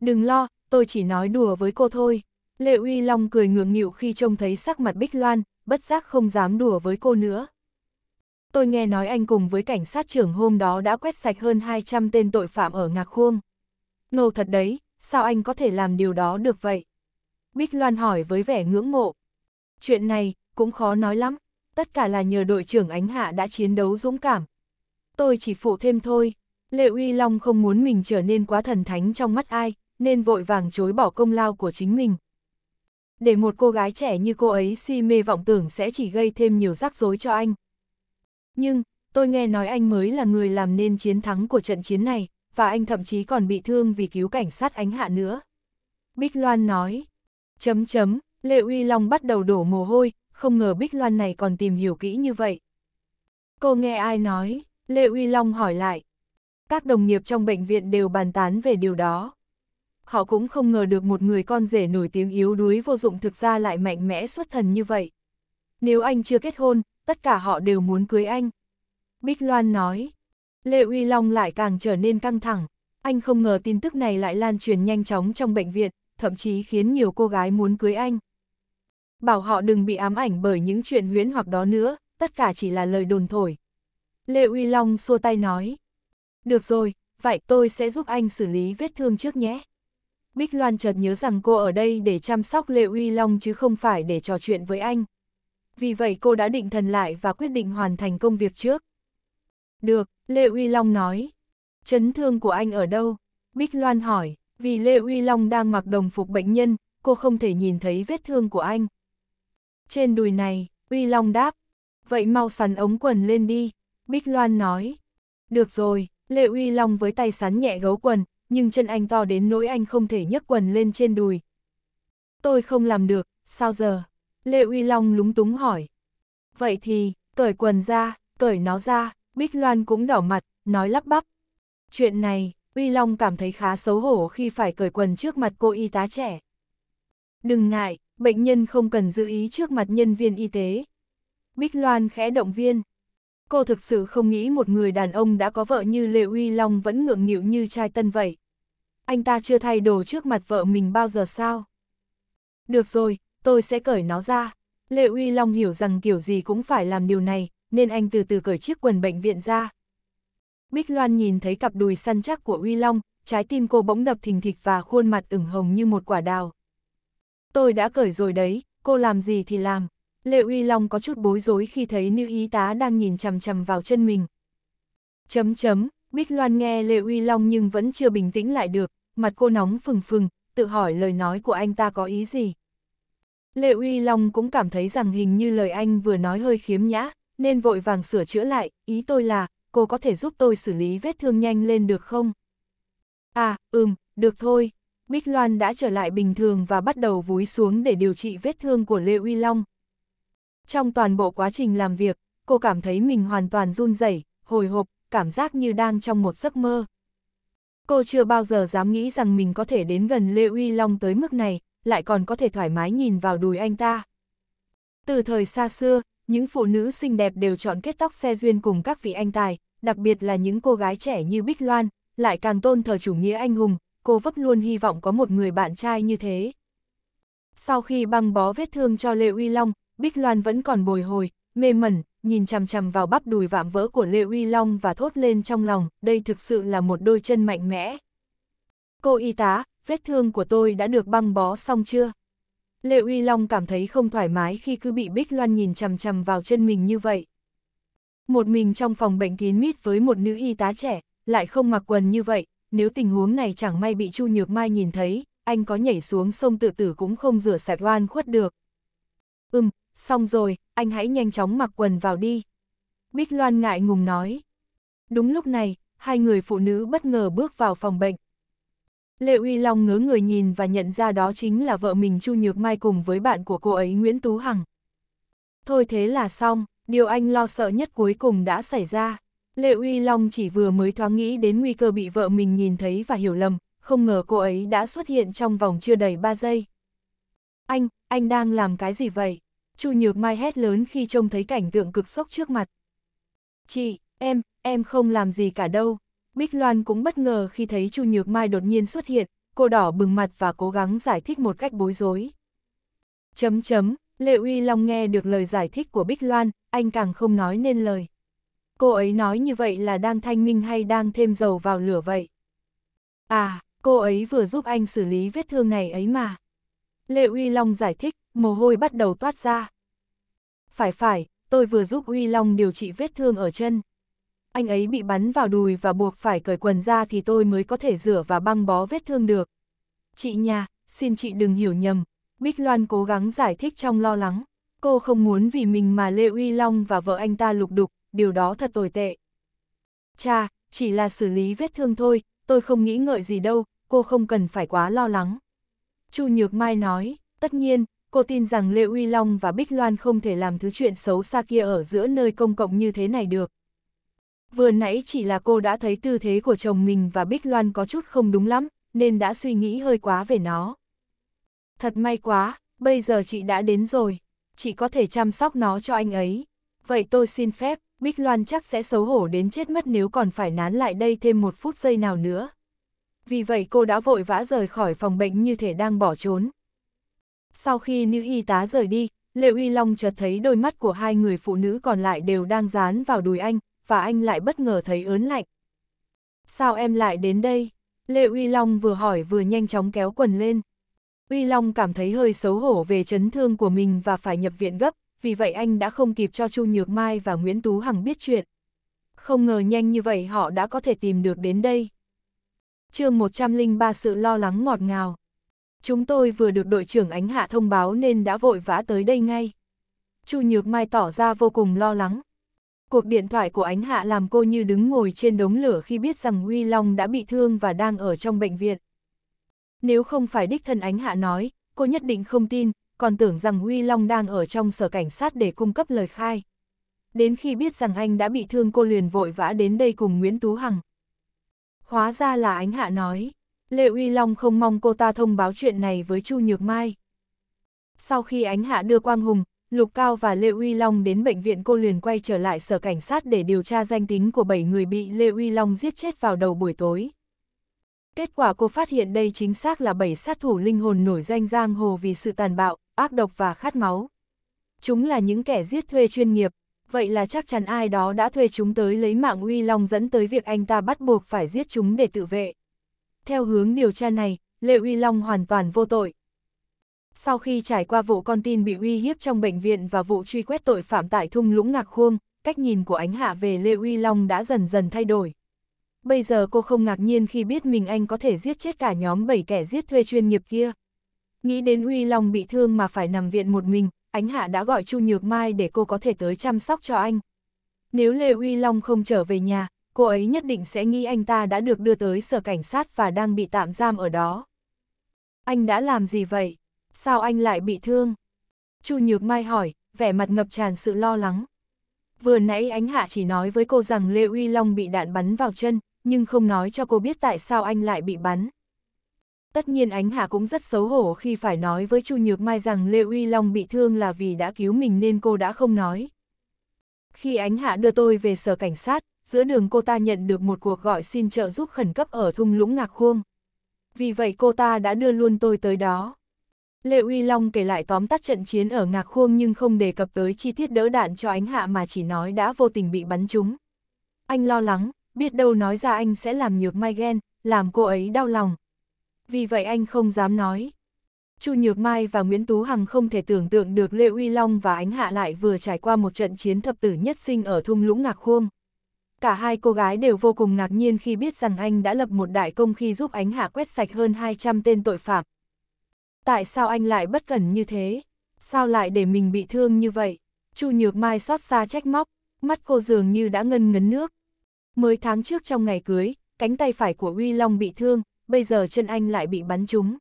Speaker 1: Đừng lo, tôi chỉ nói đùa với cô thôi. Lệ Uy Long cười ngượng nghịu khi trông thấy sắc mặt Bích Loan, bất giác không dám đùa với cô nữa. Tôi nghe nói anh cùng với cảnh sát trưởng hôm đó đã quét sạch hơn 200 tên tội phạm ở Ngạc Khuông. Ngầu thật đấy, sao anh có thể làm điều đó được vậy? Bích Loan hỏi với vẻ ngưỡng mộ. Chuyện này, cũng khó nói lắm, tất cả là nhờ đội trưởng Ánh Hạ đã chiến đấu dũng cảm. Tôi chỉ phụ thêm thôi, Lệ Uy Long không muốn mình trở nên quá thần thánh trong mắt ai, nên vội vàng chối bỏ công lao của chính mình. Để một cô gái trẻ như cô ấy si mê vọng tưởng sẽ chỉ gây thêm nhiều rắc rối cho anh. Nhưng, tôi nghe nói anh mới là người làm nên chiến thắng của trận chiến này, và anh thậm chí còn bị thương vì cứu cảnh sát ánh hạ nữa. Bích Loan nói, chấm chấm, Lệ Uy Long bắt đầu đổ mồ hôi, không ngờ Bích Loan này còn tìm hiểu kỹ như vậy. Cô nghe ai nói, Lệ Uy Long hỏi lại. Các đồng nghiệp trong bệnh viện đều bàn tán về điều đó. Họ cũng không ngờ được một người con rể nổi tiếng yếu đuối vô dụng thực ra lại mạnh mẽ xuất thần như vậy. Nếu anh chưa kết hôn, tất cả họ đều muốn cưới anh. Bích Loan nói. Lệ Uy Long lại càng trở nên căng thẳng. Anh không ngờ tin tức này lại lan truyền nhanh chóng trong bệnh viện, thậm chí khiến nhiều cô gái muốn cưới anh bảo họ đừng bị ám ảnh bởi những chuyện huyễn hoặc đó nữa, tất cả chỉ là lời đồn thổi. Lê Uy Long xua tay nói, được rồi, vậy tôi sẽ giúp anh xử lý vết thương trước nhé. Bích Loan chợt nhớ rằng cô ở đây để chăm sóc Lê Uy Long chứ không phải để trò chuyện với anh. Vì vậy cô đã định thần lại và quyết định hoàn thành công việc trước. Được, Lê Uy Long nói. Chấn thương của anh ở đâu? Bích Loan hỏi, vì Lê Uy Long đang mặc đồng phục bệnh nhân, cô không thể nhìn thấy vết thương của anh. Trên đùi này, Uy Long đáp. Vậy mau sắn ống quần lên đi, Bích Loan nói. Được rồi, Lệ Uy Long với tay sắn nhẹ gấu quần, nhưng chân anh to đến nỗi anh không thể nhấc quần lên trên đùi. Tôi không làm được, sao giờ? Lệ Uy Long lúng túng hỏi. Vậy thì, cởi quần ra, cởi nó ra, Bích Loan cũng đỏ mặt, nói lắp bắp. Chuyện này, Uy Long cảm thấy khá xấu hổ khi phải cởi quần trước mặt cô y tá trẻ. Đừng ngại, bệnh nhân không cần giữ ý trước mặt nhân viên y tế. Bích Loan khẽ động viên. Cô thực sự không nghĩ một người đàn ông đã có vợ như Lê Uy Long vẫn ngượng nghịu như trai tân vậy. Anh ta chưa thay đồ trước mặt vợ mình bao giờ sao? Được rồi, tôi sẽ cởi nó ra. Lê Uy Long hiểu rằng kiểu gì cũng phải làm điều này, nên anh từ từ cởi chiếc quần bệnh viện ra. Bích Loan nhìn thấy cặp đùi săn chắc của Uy Long, trái tim cô bỗng đập thình thịch và khuôn mặt ửng hồng như một quả đào. Tôi đã cởi rồi đấy, cô làm gì thì làm. Lệ Uy Long có chút bối rối khi thấy nữ y tá đang nhìn chằm chằm vào chân mình. Chấm chấm, Bích Loan nghe Lệ Uy Long nhưng vẫn chưa bình tĩnh lại được, mặt cô nóng phừng phừng, tự hỏi lời nói của anh ta có ý gì. Lệ Uy Long cũng cảm thấy rằng hình như lời anh vừa nói hơi khiếm nhã, nên vội vàng sửa chữa lại, ý tôi là, cô có thể giúp tôi xử lý vết thương nhanh lên được không? À, ừm, được thôi, Bích Loan đã trở lại bình thường và bắt đầu vúi xuống để điều trị vết thương của Lê Uy Long. Trong toàn bộ quá trình làm việc, cô cảm thấy mình hoàn toàn run rẩy, hồi hộp, cảm giác như đang trong một giấc mơ. Cô chưa bao giờ dám nghĩ rằng mình có thể đến gần Lê Uy Long tới mức này, lại còn có thể thoải mái nhìn vào đùi anh ta. Từ thời xa xưa, những phụ nữ xinh đẹp đều chọn kết tóc xe duyên cùng các vị anh tài, đặc biệt là những cô gái trẻ như Bích Loan, lại càng tôn thờ chủ nghĩa anh hùng, cô vấp luôn hy vọng có một người bạn trai như thế. Sau khi băng bó vết thương cho Lê Uy Long, Bích Loan vẫn còn bồi hồi, mê mẩn, nhìn chằm chằm vào bắp đùi vạm vỡ của Lê Uy Long và thốt lên trong lòng, đây thực sự là một đôi chân mạnh mẽ. Cô y tá, vết thương của tôi đã được băng bó xong chưa? Lê Uy Long cảm thấy không thoải mái khi cứ bị Bích Loan nhìn chằm chằm vào chân mình như vậy. Một mình trong phòng bệnh kín mít với một nữ y tá trẻ, lại không mặc quần như vậy, nếu tình huống này chẳng may bị Chu Nhược Mai nhìn thấy, anh có nhảy xuống sông tự tử cũng không rửa sạch oan khuất được. Ừm, xong rồi, anh hãy nhanh chóng mặc quần vào đi. Bích Loan ngại ngùng nói. Đúng lúc này, hai người phụ nữ bất ngờ bước vào phòng bệnh. Lệ Uy Long ngớ người nhìn và nhận ra đó chính là vợ mình Chu Nhược Mai cùng với bạn của cô ấy Nguyễn Tú Hằng. Thôi thế là xong, điều anh lo sợ nhất cuối cùng đã xảy ra. Lệ Uy Long chỉ vừa mới thoáng nghĩ đến nguy cơ bị vợ mình nhìn thấy và hiểu lầm, không ngờ cô ấy đã xuất hiện trong vòng chưa đầy 3 giây. Anh, anh đang làm cái gì vậy? Chu Nhược Mai hét lớn khi trông thấy cảnh tượng cực sốc trước mặt. Chị, em, em không làm gì cả đâu. Bích Loan cũng bất ngờ khi thấy Chu Nhược Mai đột nhiên xuất hiện, cô đỏ bừng mặt và cố gắng giải thích một cách bối rối. Chấm chấm, Lệ Uy Long nghe được lời giải thích của Bích Loan, anh càng không nói nên lời cô ấy nói như vậy là đang thanh minh hay đang thêm dầu vào lửa vậy? À, cô ấy vừa giúp anh xử lý vết thương này ấy mà. Lệ Uy Long giải thích, mồ hôi bắt đầu toát ra. Phải phải, tôi vừa giúp Uy Long điều trị vết thương ở chân. Anh ấy bị bắn vào đùi và buộc phải cởi quần ra thì tôi mới có thể rửa và băng bó vết thương được. Chị nhà, xin chị đừng hiểu nhầm. Bích Loan cố gắng giải thích trong lo lắng. Cô không muốn vì mình mà Lê Uy Long và vợ anh ta lục đục, điều đó thật tồi tệ. Cha, chỉ là xử lý vết thương thôi, tôi không nghĩ ngợi gì đâu, cô không cần phải quá lo lắng. Chu Nhược Mai nói, tất nhiên, cô tin rằng Lê Uy Long và Bích Loan không thể làm thứ chuyện xấu xa kia ở giữa nơi công cộng như thế này được. Vừa nãy chỉ là cô đã thấy tư thế của chồng mình và Bích Loan có chút không đúng lắm, nên đã suy nghĩ hơi quá về nó. Thật may quá, bây giờ chị đã đến rồi, chị có thể chăm sóc nó cho anh ấy. Vậy tôi xin phép, Bích Loan chắc sẽ xấu hổ đến chết mất nếu còn phải nán lại đây thêm một phút giây nào nữa. Vì vậy cô đã vội vã rời khỏi phòng bệnh như thể đang bỏ trốn. Sau khi nữ y tá rời đi, Lệ Uy Long chợt thấy đôi mắt của hai người phụ nữ còn lại đều đang dán vào đùi anh, và anh lại bất ngờ thấy ớn lạnh. Sao em lại đến đây? Lệ Uy Long vừa hỏi vừa nhanh chóng kéo quần lên. Uy Long cảm thấy hơi xấu hổ về chấn thương của mình và phải nhập viện gấp, vì vậy anh đã không kịp cho Chu Nhược Mai và Nguyễn Tú Hằng biết chuyện. Không ngờ nhanh như vậy họ đã có thể tìm được đến đây. chương 103 sự lo lắng ngọt ngào. Chúng tôi vừa được đội trưởng Ánh Hạ thông báo nên đã vội vã tới đây ngay. Chu Nhược Mai tỏ ra vô cùng lo lắng. Cuộc điện thoại của Ánh Hạ làm cô như đứng ngồi trên đống lửa khi biết rằng Huy Long đã bị thương và đang ở trong bệnh viện. Nếu không phải đích thân Ánh Hạ nói, cô nhất định không tin, còn tưởng rằng Huy Long đang ở trong sở cảnh sát để cung cấp lời khai. Đến khi biết rằng anh đã bị thương cô liền vội vã đến đây cùng Nguyễn Tú Hằng. Hóa ra là ánh hạ nói, Lệ Uy Long không mong cô ta thông báo chuyện này với Chu Nhược Mai. Sau khi ánh hạ đưa Quang Hùng, Lục Cao và Lê Uy Long đến bệnh viện cô liền quay trở lại sở cảnh sát để điều tra danh tính của 7 người bị Lê Uy Long giết chết vào đầu buổi tối. Kết quả cô phát hiện đây chính xác là 7 sát thủ linh hồn nổi danh giang hồ vì sự tàn bạo, ác độc và khát máu. Chúng là những kẻ giết thuê chuyên nghiệp, vậy là chắc chắn ai đó đã thuê chúng tới lấy mạng Uy Long dẫn tới việc anh ta bắt buộc phải giết chúng để tự vệ. Theo hướng điều tra này, Lê Uy Long hoàn toàn vô tội. Sau khi trải qua vụ con tin bị uy hiếp trong bệnh viện và vụ truy quét tội phạm tại thung lũng ngạc khuông, cách nhìn của ánh hạ về Lê Uy Long đã dần dần thay đổi. Bây giờ cô không ngạc nhiên khi biết mình anh có thể giết chết cả nhóm 7 kẻ giết thuê chuyên nghiệp kia. Nghĩ đến Huy Long bị thương mà phải nằm viện một mình, Ánh Hạ đã gọi Chu Nhược Mai để cô có thể tới chăm sóc cho anh. Nếu Lê Huy Long không trở về nhà, cô ấy nhất định sẽ nghĩ anh ta đã được đưa tới sở cảnh sát và đang bị tạm giam ở đó. Anh đã làm gì vậy? Sao anh lại bị thương? Chu Nhược Mai hỏi, vẻ mặt ngập tràn sự lo lắng. Vừa nãy Ánh Hạ chỉ nói với cô rằng Lê Huy Long bị đạn bắn vào chân, nhưng không nói cho cô biết tại sao anh lại bị bắn. Tất nhiên Ánh Hạ cũng rất xấu hổ khi phải nói với Chu Nhược Mai rằng Lê Uy Long bị thương là vì đã cứu mình nên cô đã không nói. Khi Ánh Hạ đưa tôi về sở cảnh sát, giữa đường cô ta nhận được một cuộc gọi xin trợ giúp khẩn cấp ở thung lũng Ngạc Khuông. Vì vậy cô ta đã đưa luôn tôi tới đó. Lê Uy Long kể lại tóm tắt trận chiến ở Ngạc Khuông nhưng không đề cập tới chi tiết đỡ đạn cho Ánh Hạ mà chỉ nói đã vô tình bị bắn trúng. Anh lo lắng, biết đâu nói ra anh sẽ làm nhược mai ghen, làm cô ấy đau lòng, vì vậy anh không dám nói. Chu Nhược Mai và Nguyễn Tú Hằng không thể tưởng tượng được Lê Uy Long và Ánh Hạ lại vừa trải qua một trận chiến thập tử nhất sinh ở thung lũng Ngạc Khuông. Cả hai cô gái đều vô cùng ngạc nhiên khi biết rằng anh đã lập một đại công khi giúp Ánh Hạ quét sạch hơn 200 tên tội phạm. Tại sao anh lại bất cẩn như thế? Sao lại để mình bị thương như vậy? Chu Nhược Mai xót xa trách móc, mắt cô dường như đã ngân ngấn nước. Mới tháng trước trong ngày cưới, cánh tay phải của Uy Long bị thương, bây giờ chân anh lại bị bắn trúng.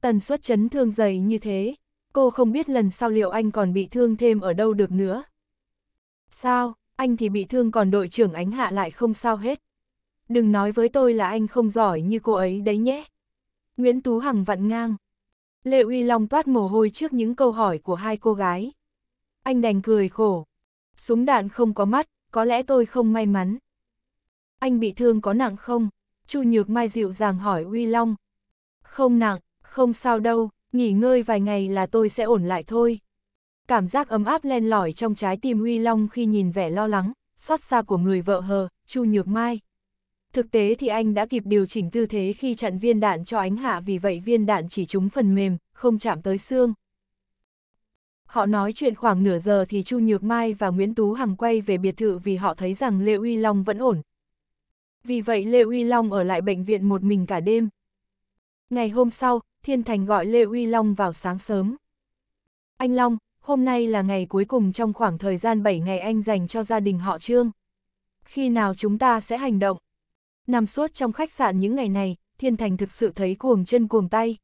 Speaker 1: Tần suất chấn thương dày như thế, cô không biết lần sau liệu anh còn bị thương thêm ở đâu được nữa. Sao, anh thì bị thương còn đội trưởng ánh hạ lại không sao hết. Đừng nói với tôi là anh không giỏi như cô ấy đấy nhé. Nguyễn Tú Hằng vặn ngang. Lệ Uy Long toát mồ hôi trước những câu hỏi của hai cô gái. Anh đành cười khổ. Súng đạn không có mắt, có lẽ tôi không may mắn. Anh bị thương có nặng không? Chu Nhược Mai dịu dàng hỏi Uy Long. Không nặng, không sao đâu, nghỉ ngơi vài ngày là tôi sẽ ổn lại thôi. Cảm giác ấm áp len lỏi trong trái tim Uy Long khi nhìn vẻ lo lắng, xót xa của người vợ hờ, Chu Nhược Mai. Thực tế thì anh đã kịp điều chỉnh tư thế khi chặn viên đạn cho ánh hạ vì vậy viên đạn chỉ trúng phần mềm, không chạm tới xương. Họ nói chuyện khoảng nửa giờ thì Chu Nhược Mai và Nguyễn Tú Hằng quay về biệt thự vì họ thấy rằng Lê Uy Long vẫn ổn, vì vậy Lê Uy Long ở lại bệnh viện một mình cả đêm. Ngày hôm sau, Thiên Thành gọi Lê Uy Long vào sáng sớm. Anh Long, hôm nay là ngày cuối cùng trong khoảng thời gian 7 ngày anh dành cho gia đình họ Trương. Khi nào chúng ta sẽ hành động? Nằm suốt trong khách sạn những ngày này, Thiên Thành thực sự thấy cuồng chân cuồng tay.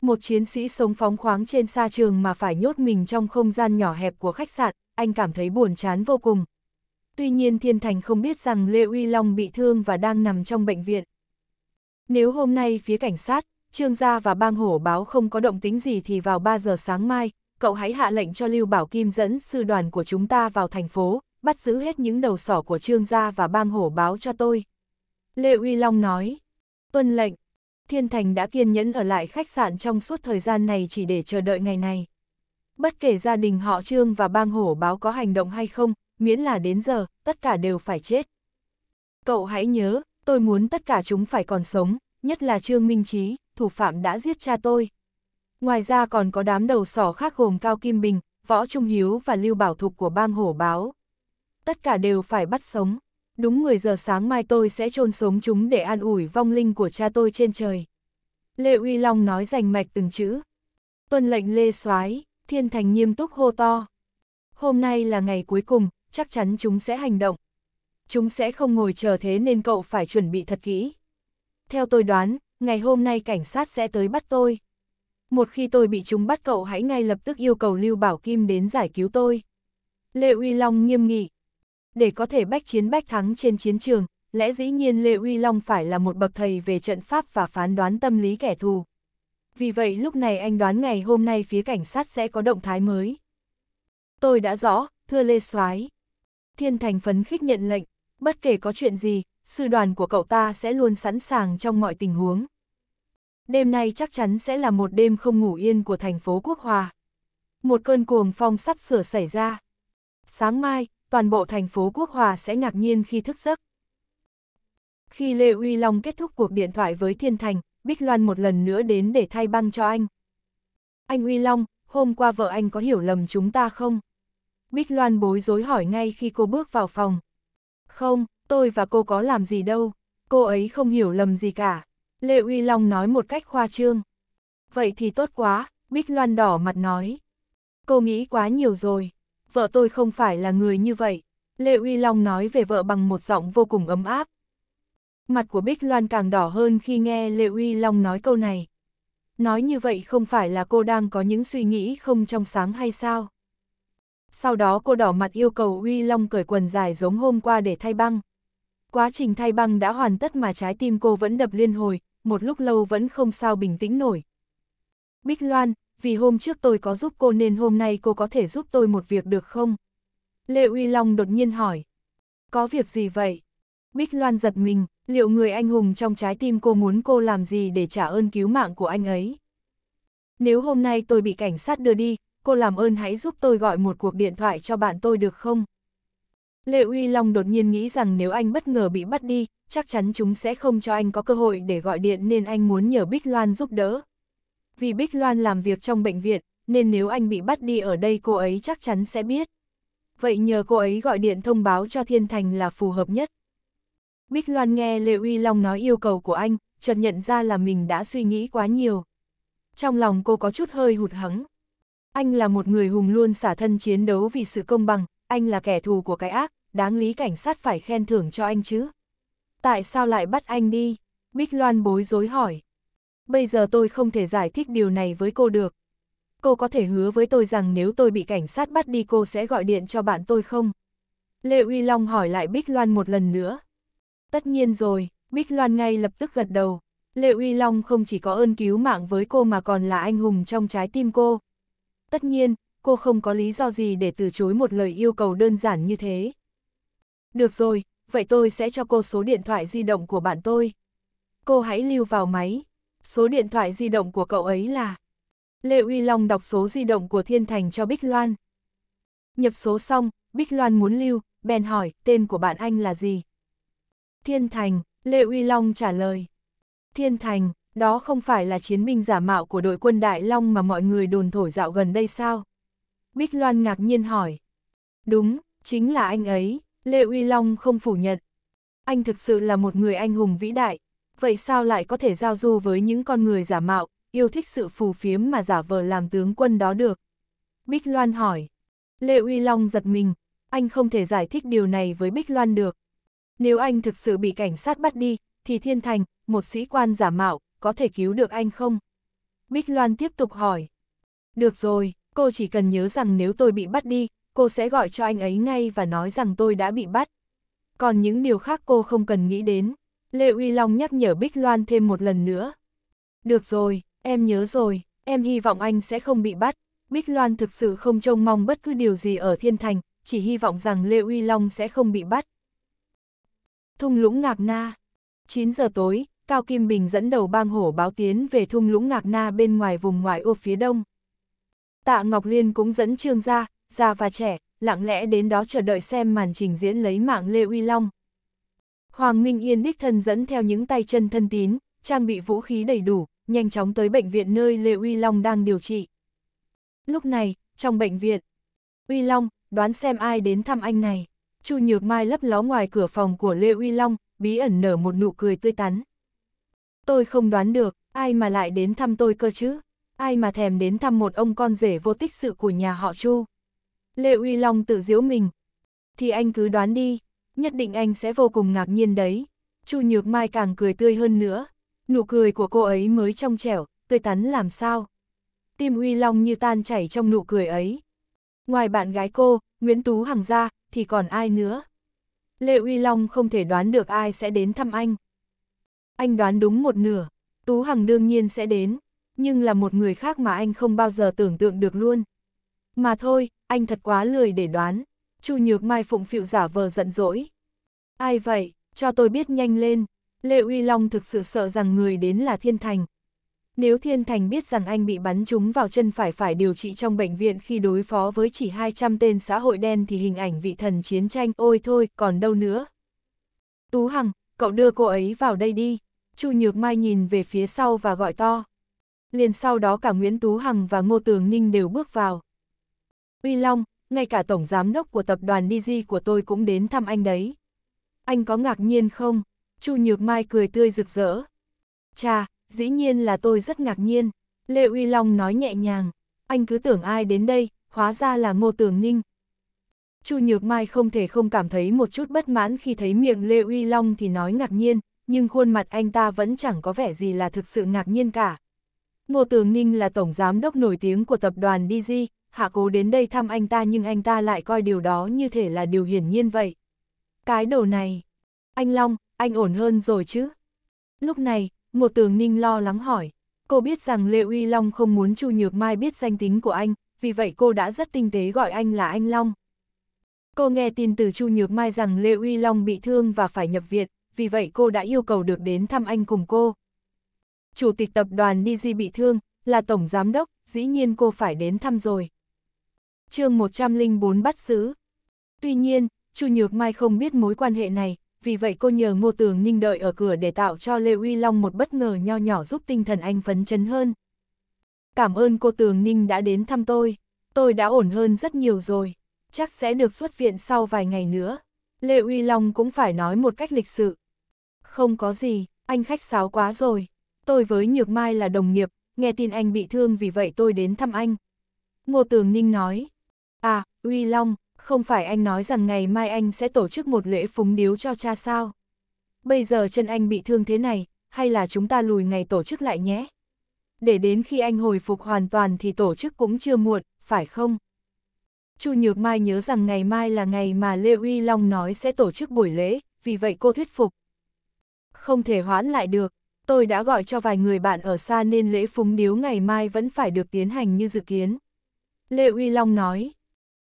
Speaker 1: Một chiến sĩ sống phóng khoáng trên xa trường mà phải nhốt mình trong không gian nhỏ hẹp của khách sạn, anh cảm thấy buồn chán vô cùng. Tuy nhiên Thiên Thành không biết rằng Lê Uy Long bị thương và đang nằm trong bệnh viện. Nếu hôm nay phía cảnh sát, Trương Gia và bang hổ báo không có động tính gì thì vào 3 giờ sáng mai, cậu hãy hạ lệnh cho Lưu Bảo Kim dẫn sư đoàn của chúng ta vào thành phố, bắt giữ hết những đầu sỏ của Trương Gia và bang hổ báo cho tôi. Lê Uy Long nói, tuân lệnh, Thiên Thành đã kiên nhẫn ở lại khách sạn trong suốt thời gian này chỉ để chờ đợi ngày này. Bất kể gia đình họ Trương và bang hổ báo có hành động hay không, miễn là đến giờ, tất cả đều phải chết. Cậu hãy nhớ, tôi muốn tất cả chúng phải còn sống, nhất là Trương Minh Trí, thủ phạm đã giết cha tôi. Ngoài ra còn có đám đầu sỏ khác gồm Cao Kim Bình, Võ Trung Hiếu và Lưu Bảo Thục của bang hổ báo. Tất cả đều phải bắt sống. Đúng 10 giờ sáng mai tôi sẽ chôn sống chúng để an ủi vong linh của cha tôi trên trời. Lê Uy Long nói rành mạch từng chữ. Tuân lệnh Lê Soái, Thiên Thành nghiêm túc hô to. Hôm nay là ngày cuối cùng, chắc chắn chúng sẽ hành động. Chúng sẽ không ngồi chờ thế nên cậu phải chuẩn bị thật kỹ. Theo tôi đoán, ngày hôm nay cảnh sát sẽ tới bắt tôi. Một khi tôi bị chúng bắt cậu hãy ngay lập tức yêu cầu Lưu Bảo Kim đến giải cứu tôi. Lê Uy Long nghiêm nghị. Để có thể bách chiến bách thắng trên chiến trường, lẽ dĩ nhiên Lê Uy Long phải là một bậc thầy về trận pháp và phán đoán tâm lý kẻ thù. Vì vậy lúc này anh đoán ngày hôm nay phía cảnh sát sẽ có động thái mới. Tôi đã rõ, thưa Lê Soái Thiên Thành phấn khích nhận lệnh, bất kể có chuyện gì, sư đoàn của cậu ta sẽ luôn sẵn sàng trong mọi tình huống. Đêm nay chắc chắn sẽ là một đêm không ngủ yên của thành phố Quốc Hòa. Một cơn cuồng phong sắp sửa xảy ra. Sáng mai, toàn bộ thành phố Quốc Hòa sẽ ngạc nhiên khi thức giấc. Khi Lê Uy Long kết thúc cuộc điện thoại với Thiên Thành, Bích Loan một lần nữa đến để thay băng cho anh. Anh Uy Long, hôm qua vợ anh có hiểu lầm chúng ta không? Bích Loan bối rối hỏi ngay khi cô bước vào phòng. Không, tôi và cô có làm gì đâu, cô ấy không hiểu lầm gì cả. Lệ Uy Long nói một cách khoa trương. Vậy thì tốt quá, Bích Loan đỏ mặt nói. Cô nghĩ quá nhiều rồi, vợ tôi không phải là người như vậy. Lệ Uy Long nói về vợ bằng một giọng vô cùng ấm áp. Mặt của Bích Loan càng đỏ hơn khi nghe Lệ Uy Long nói câu này. Nói như vậy không phải là cô đang có những suy nghĩ không trong sáng hay sao? Sau đó cô đỏ mặt yêu cầu Uy Long cởi quần dài giống hôm qua để thay băng. Quá trình thay băng đã hoàn tất mà trái tim cô vẫn đập liên hồi, một lúc lâu vẫn không sao bình tĩnh nổi. Bích Loan, vì hôm trước tôi có giúp cô nên hôm nay cô có thể giúp tôi một việc được không? Lê Uy Long đột nhiên hỏi. Có việc gì vậy? Bích Loan giật mình, liệu người anh hùng trong trái tim cô muốn cô làm gì để trả ơn cứu mạng của anh ấy? Nếu hôm nay tôi bị cảnh sát đưa đi, cô làm ơn hãy giúp tôi gọi một cuộc điện thoại cho bạn tôi được không? Lệ Uy Long đột nhiên nghĩ rằng nếu anh bất ngờ bị bắt đi, chắc chắn chúng sẽ không cho anh có cơ hội để gọi điện nên anh muốn nhờ Bích Loan giúp đỡ. Vì Bích Loan làm việc trong bệnh viện, nên nếu anh bị bắt đi ở đây cô ấy chắc chắn sẽ biết. Vậy nhờ cô ấy gọi điện thông báo cho Thiên Thành là phù hợp nhất. Bích Loan nghe Lê Uy Long nói yêu cầu của anh, chợt nhận ra là mình đã suy nghĩ quá nhiều. Trong lòng cô có chút hơi hụt hẫng. Anh là một người hùng luôn xả thân chiến đấu vì sự công bằng, anh là kẻ thù của cái ác, đáng lý cảnh sát phải khen thưởng cho anh chứ. Tại sao lại bắt anh đi? Bích Loan bối rối hỏi. Bây giờ tôi không thể giải thích điều này với cô được. Cô có thể hứa với tôi rằng nếu tôi bị cảnh sát bắt đi cô sẽ gọi điện cho bạn tôi không? Lê Uy Long hỏi lại Bích Loan một lần nữa. Tất nhiên rồi, Bích Loan ngay lập tức gật đầu. Lê Uy Long không chỉ có ơn cứu mạng với cô mà còn là anh hùng trong trái tim cô tất nhiên, cô không có lý do gì để từ chối một lời yêu cầu đơn giản như thế. Được rồi, vậy tôi sẽ cho cô số điện thoại di động của bạn tôi. Cô hãy lưu vào máy. Số điện thoại di động của cậu ấy là... Lê Uy Long đọc số di động của Thiên Thành cho Bích Loan. Nhập số xong, Bích Loan muốn lưu, bèn hỏi tên của bạn anh là gì. Thiên Thành, Lê Uy Long trả lời. Thiên Thành, đó không phải là chiến binh giả mạo của đội quân Đại Long mà mọi người đồn thổi dạo gần đây sao? Bích Loan ngạc nhiên hỏi. Đúng, chính là anh ấy, Lê Uy Long không phủ nhận. Anh thực sự là một người anh hùng vĩ đại, vậy sao lại có thể giao du với những con người giả mạo, yêu thích sự phù phiếm mà giả vờ làm tướng quân đó được? Bích Loan hỏi. Lê Uy Long giật mình, anh không thể giải thích điều này với Bích Loan được. Nếu anh thực sự bị cảnh sát bắt đi, thì Thiên Thành, một sĩ quan giả mạo, có thể cứu được anh không? Bích Loan tiếp tục hỏi. Được rồi, cô chỉ cần nhớ rằng nếu tôi bị bắt đi, cô sẽ gọi cho anh ấy ngay và nói rằng tôi đã bị bắt. Còn những điều khác cô không cần nghĩ đến. Lê Uy Long nhắc nhở Bích Loan thêm một lần nữa. Được rồi, em nhớ rồi, em hy vọng anh sẽ không bị bắt. Bích Loan thực sự không trông mong bất cứ điều gì ở Thiên Thành, chỉ hy vọng rằng Lê Uy Long sẽ không bị bắt. Thung lũng ngạc na. 9 giờ tối, Cao Kim Bình dẫn đầu bang hổ báo tiến về thung lũng Ngạc Na bên ngoài vùng ngoại ô phía đông. Tạ Ngọc Liên cũng dẫn Trương Gia, Gia và trẻ, lặng lẽ đến đó chờ đợi xem màn trình diễn lấy mạng Lê Uy Long. Hoàng Minh Yên đích thân dẫn theo những tay chân thân tín, trang bị vũ khí đầy đủ, nhanh chóng tới bệnh viện nơi Lê Uy Long đang điều trị. Lúc này, trong bệnh viện, Uy Long, đoán xem ai đến thăm anh này. Chu Nhược Mai lấp ló ngoài cửa phòng của Lê Uy Long, bí ẩn nở một nụ cười tươi tắn. Tôi không đoán được, ai mà lại đến thăm tôi cơ chứ? Ai mà thèm đến thăm một ông con rể vô tích sự của nhà họ Chu? Lê Uy Long tự giễu mình. Thì anh cứ đoán đi, nhất định anh sẽ vô cùng ngạc nhiên đấy. Chu Nhược Mai càng cười tươi hơn nữa. Nụ cười của cô ấy mới trong trẻo, tươi tắn làm sao? Tim Uy Long như tan chảy trong nụ cười ấy. Ngoài bạn gái cô, Nguyễn Tú Hằng ra, thì còn ai nữa? Lê Uy Long không thể đoán được ai sẽ đến thăm anh. Anh đoán đúng một nửa, Tú Hằng đương nhiên sẽ đến, nhưng là một người khác mà anh không bao giờ tưởng tượng được luôn. Mà thôi, anh thật quá lười để đoán. Chu Nhược Mai phụng phịu giả vờ giận dỗi. Ai vậy, cho tôi biết nhanh lên. Lệ Uy Long thực sự sợ rằng người đến là Thiên Thành. Nếu Thiên Thành biết rằng anh bị bắn trúng vào chân phải phải điều trị trong bệnh viện khi đối phó với chỉ 200 tên xã hội đen thì hình ảnh vị thần chiến tranh ôi thôi còn đâu nữa. Tú Hằng, cậu đưa cô ấy vào đây đi. Chu Nhược Mai nhìn về phía sau và gọi to. Liền sau đó cả Nguyễn Tú Hằng và Ngô Tường Ninh đều bước vào. Uy Long, ngay cả tổng giám đốc của tập đoàn DG của tôi cũng đến thăm anh đấy. Anh có ngạc nhiên không? Chu Nhược Mai cười tươi rực rỡ. Chà, dĩ nhiên là tôi rất ngạc nhiên. Lệ Uy Long nói nhẹ nhàng. Anh cứ tưởng ai đến đây, hóa ra là Ngô Tường Ninh. Chu Nhược Mai không thể không cảm thấy một chút bất mãn khi thấy miệng Lê Uy Long thì nói ngạc nhiên, nhưng khuôn mặt anh ta vẫn chẳng có vẻ gì là thực sự ngạc nhiên cả. Ngô Tường Ninh là tổng giám đốc nổi tiếng của tập đoàn DG, hạ cố đến đây thăm anh ta nhưng anh ta lại coi điều đó như thể là điều hiển nhiên vậy. Cái đồ này, anh Long, anh ổn hơn rồi chứ? Lúc này, Ngô Tường Ninh lo lắng hỏi, cô biết rằng Lê Uy Long không muốn Chu Nhược Mai biết danh tính của anh, vì vậy cô đã rất tinh tế gọi anh là anh Long. Cô nghe tin từ Chu Nhược Mai rằng Lê Uy Long bị thương và phải nhập viện, vì vậy cô đã yêu cầu được đến thăm anh cùng cô. Chủ tịch tập đoàn Niji bị thương, là tổng giám đốc, dĩ nhiên cô phải đến thăm rồi. chương 104 bắt giữ. Tuy nhiên, Chu Nhược Mai không biết mối quan hệ này, vì vậy cô nhờ Ngô Tường Ninh đợi ở cửa để tạo cho Lê Uy Long một bất ngờ nho nhỏ giúp tinh thần anh phấn chấn hơn. Cảm ơn cô Tường Ninh đã đến thăm tôi, tôi đã ổn hơn rất nhiều rồi, chắc sẽ được xuất viện sau vài ngày nữa. Lê Uy Long cũng phải nói một cách lịch sự. Không có gì, anh khách sáo quá rồi. Tôi với Nhược Mai là đồng nghiệp, nghe tin anh bị thương vì vậy tôi đến thăm anh. Ngô Tường Ninh nói. À, Uy Long, không phải anh nói rằng ngày mai anh sẽ tổ chức một lễ phúng điếu cho cha sao? Bây giờ chân anh bị thương thế này, hay là chúng ta lùi ngày tổ chức lại nhé? Để đến khi anh hồi phục hoàn toàn thì tổ chức cũng chưa muộn, phải không? Chu Nhược Mai nhớ rằng ngày mai là ngày mà Lê Uy Long nói sẽ tổ chức buổi lễ, vì vậy cô thuyết phục không thể hoãn lại được. Tôi đã gọi cho vài người bạn ở xa nên lễ phúng điếu ngày mai vẫn phải được tiến hành như dự kiến. Lê Uy Long nói,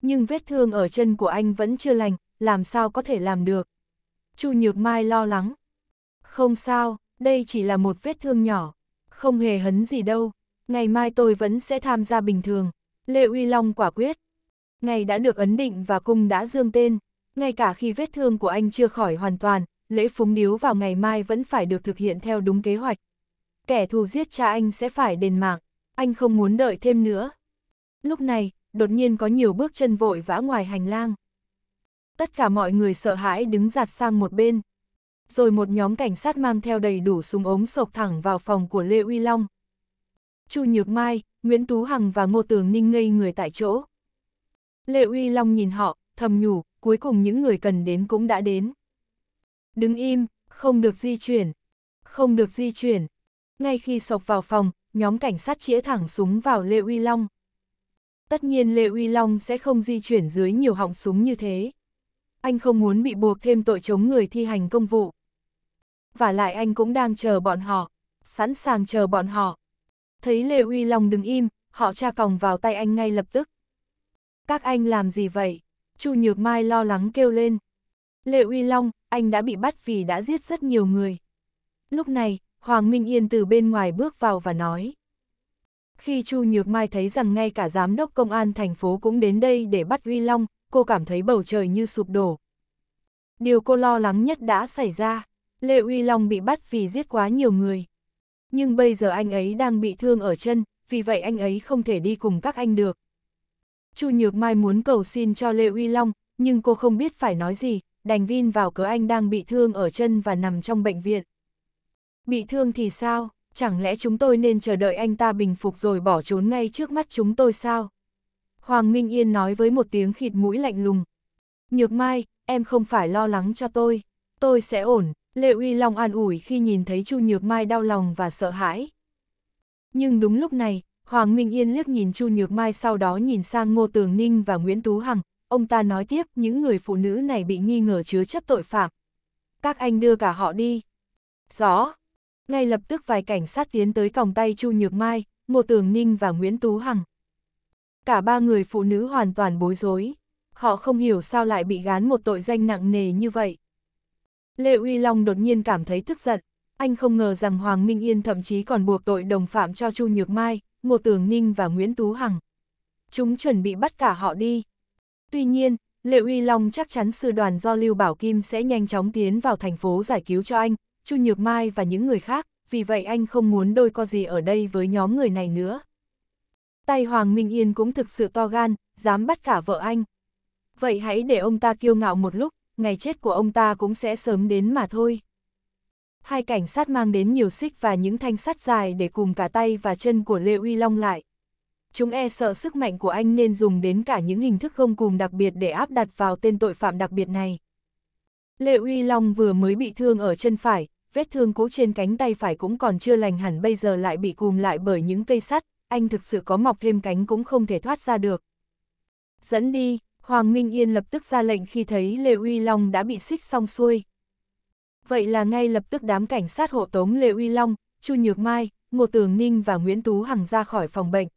Speaker 1: nhưng vết thương ở chân của anh vẫn chưa lành, làm sao có thể làm được. Chu Nhược Mai lo lắng. Không sao, đây chỉ là một vết thương nhỏ, không hề hấn gì đâu, ngày mai tôi vẫn sẽ tham gia bình thường. Lê Uy Long quả quyết. Ngày đã được ấn định và cung đã dương tên, ngay cả khi vết thương của anh chưa khỏi hoàn toàn, lễ phúng điếu vào ngày mai vẫn phải được thực hiện theo đúng kế hoạch. Kẻ thù giết cha anh sẽ phải đền mạng, anh không muốn đợi thêm nữa. Lúc này, đột nhiên có nhiều bước chân vội vã ngoài hành lang. Tất cả mọi người sợ hãi đứng giặt sang một bên. Rồi một nhóm cảnh sát mang theo đầy đủ súng ống sộc thẳng vào phòng của Lê Uy Long. Chu Nhược Mai, Nguyễn Tú Hằng và Ngô Tường Ninh ngây người tại chỗ. Lê Uy Long nhìn họ, thầm nhủ, cuối cùng những người cần đến cũng đã đến đứng im, không được di chuyển, không được di chuyển. Ngay khi sộc vào phòng, nhóm cảnh sát chĩa thẳng súng vào Lê Uy Long. Tất nhiên Lê Uy Long sẽ không di chuyển dưới nhiều họng súng như thế. Anh không muốn bị buộc thêm tội chống người thi hành công vụ. Và lại anh cũng đang chờ bọn họ, sẵn sàng chờ bọn họ. Thấy Lê Uy Long đứng im, họ tra còng vào tay anh ngay lập tức. Các anh làm gì vậy? Chu Nhược Mai lo lắng kêu lên. Lệ Uy Long, anh đã bị bắt vì đã giết rất nhiều người. Lúc này, Hoàng Minh Yên từ bên ngoài bước vào và nói. Khi Chu Nhược Mai thấy rằng ngay cả giám đốc công an thành phố cũng đến đây để bắt Uy Long, cô cảm thấy bầu trời như sụp đổ. Điều cô lo lắng nhất đã xảy ra, Lệ Uy Long bị bắt vì giết quá nhiều người. Nhưng bây giờ anh ấy đang bị thương ở chân, vì vậy anh ấy không thể đi cùng các anh được. Chu Nhược Mai muốn cầu xin cho Lệ Uy Long, nhưng cô không biết phải nói gì, đành vin vào cớ anh đang bị thương ở chân và nằm trong bệnh viện. Bị thương thì sao, chẳng lẽ chúng tôi nên chờ đợi anh ta bình phục rồi bỏ trốn ngay trước mắt chúng tôi sao? Hoàng Minh Yên nói với một tiếng khịt mũi lạnh lùng. Nhược Mai, em không phải lo lắng cho tôi, tôi sẽ ổn, Lệ Uy Long an ủi khi nhìn thấy Chu Nhược Mai đau lòng và sợ hãi. Nhưng đúng lúc này, Hoàng Minh Yên liếc nhìn Chu Nhược Mai sau đó nhìn sang Ngô Tường Ninh và Nguyễn Tú Hằng, Ông ta nói tiếp, những người phụ nữ này bị nghi ngờ chứa chấp tội phạm. Các anh đưa cả họ đi. Rõ. Ngay lập tức vài cảnh sát tiến tới còng tay Chu Nhược Mai, Ngô Tường Ninh và Nguyễn Tú Hằng. Cả ba người phụ nữ hoàn toàn bối rối. Họ không hiểu sao lại bị gán một tội danh nặng nề như vậy. Lê Uy Long đột nhiên cảm thấy tức giận. Anh không ngờ rằng Hoàng Minh Yên thậm chí còn buộc tội đồng phạm cho Chu Nhược Mai, Ngô Tường Ninh và Nguyễn Tú Hằng. Chúng chuẩn bị bắt cả họ đi. Tuy nhiên, Liệu Uy Long chắc chắn sư đoàn do Lưu Bảo Kim sẽ nhanh chóng tiến vào thành phố giải cứu cho anh, Chu Nhược Mai và những người khác, vì vậy anh không muốn đôi co gì ở đây với nhóm người này nữa. Tay Hoàng Minh Yên cũng thực sự to gan, dám bắt cả vợ anh. Vậy hãy để ông ta kiêu ngạo một lúc, ngày chết của ông ta cũng sẽ sớm đến mà thôi. Hai cảnh sát mang đến nhiều xích và những thanh sắt dài để cùng cả tay và chân của Lê Uy Long lại chúng e sợ sức mạnh của anh nên dùng đến cả những hình thức không cùng đặc biệt để áp đặt vào tên tội phạm đặc biệt này. Lệ Uy Long vừa mới bị thương ở chân phải, vết thương cũ trên cánh tay phải cũng còn chưa lành hẳn bây giờ lại bị cùm lại bởi những cây sắt, anh thực sự có mọc thêm cánh cũng không thể thoát ra được. Dẫn đi, Hoàng Minh Yên lập tức ra lệnh khi thấy Lê Uy Long đã bị xích xong xuôi. Vậy là ngay lập tức đám cảnh sát hộ tống Lê Uy Long, Chu Nhược Mai, Ngô Tường Ninh và Nguyễn Tú Hằng ra khỏi phòng bệnh,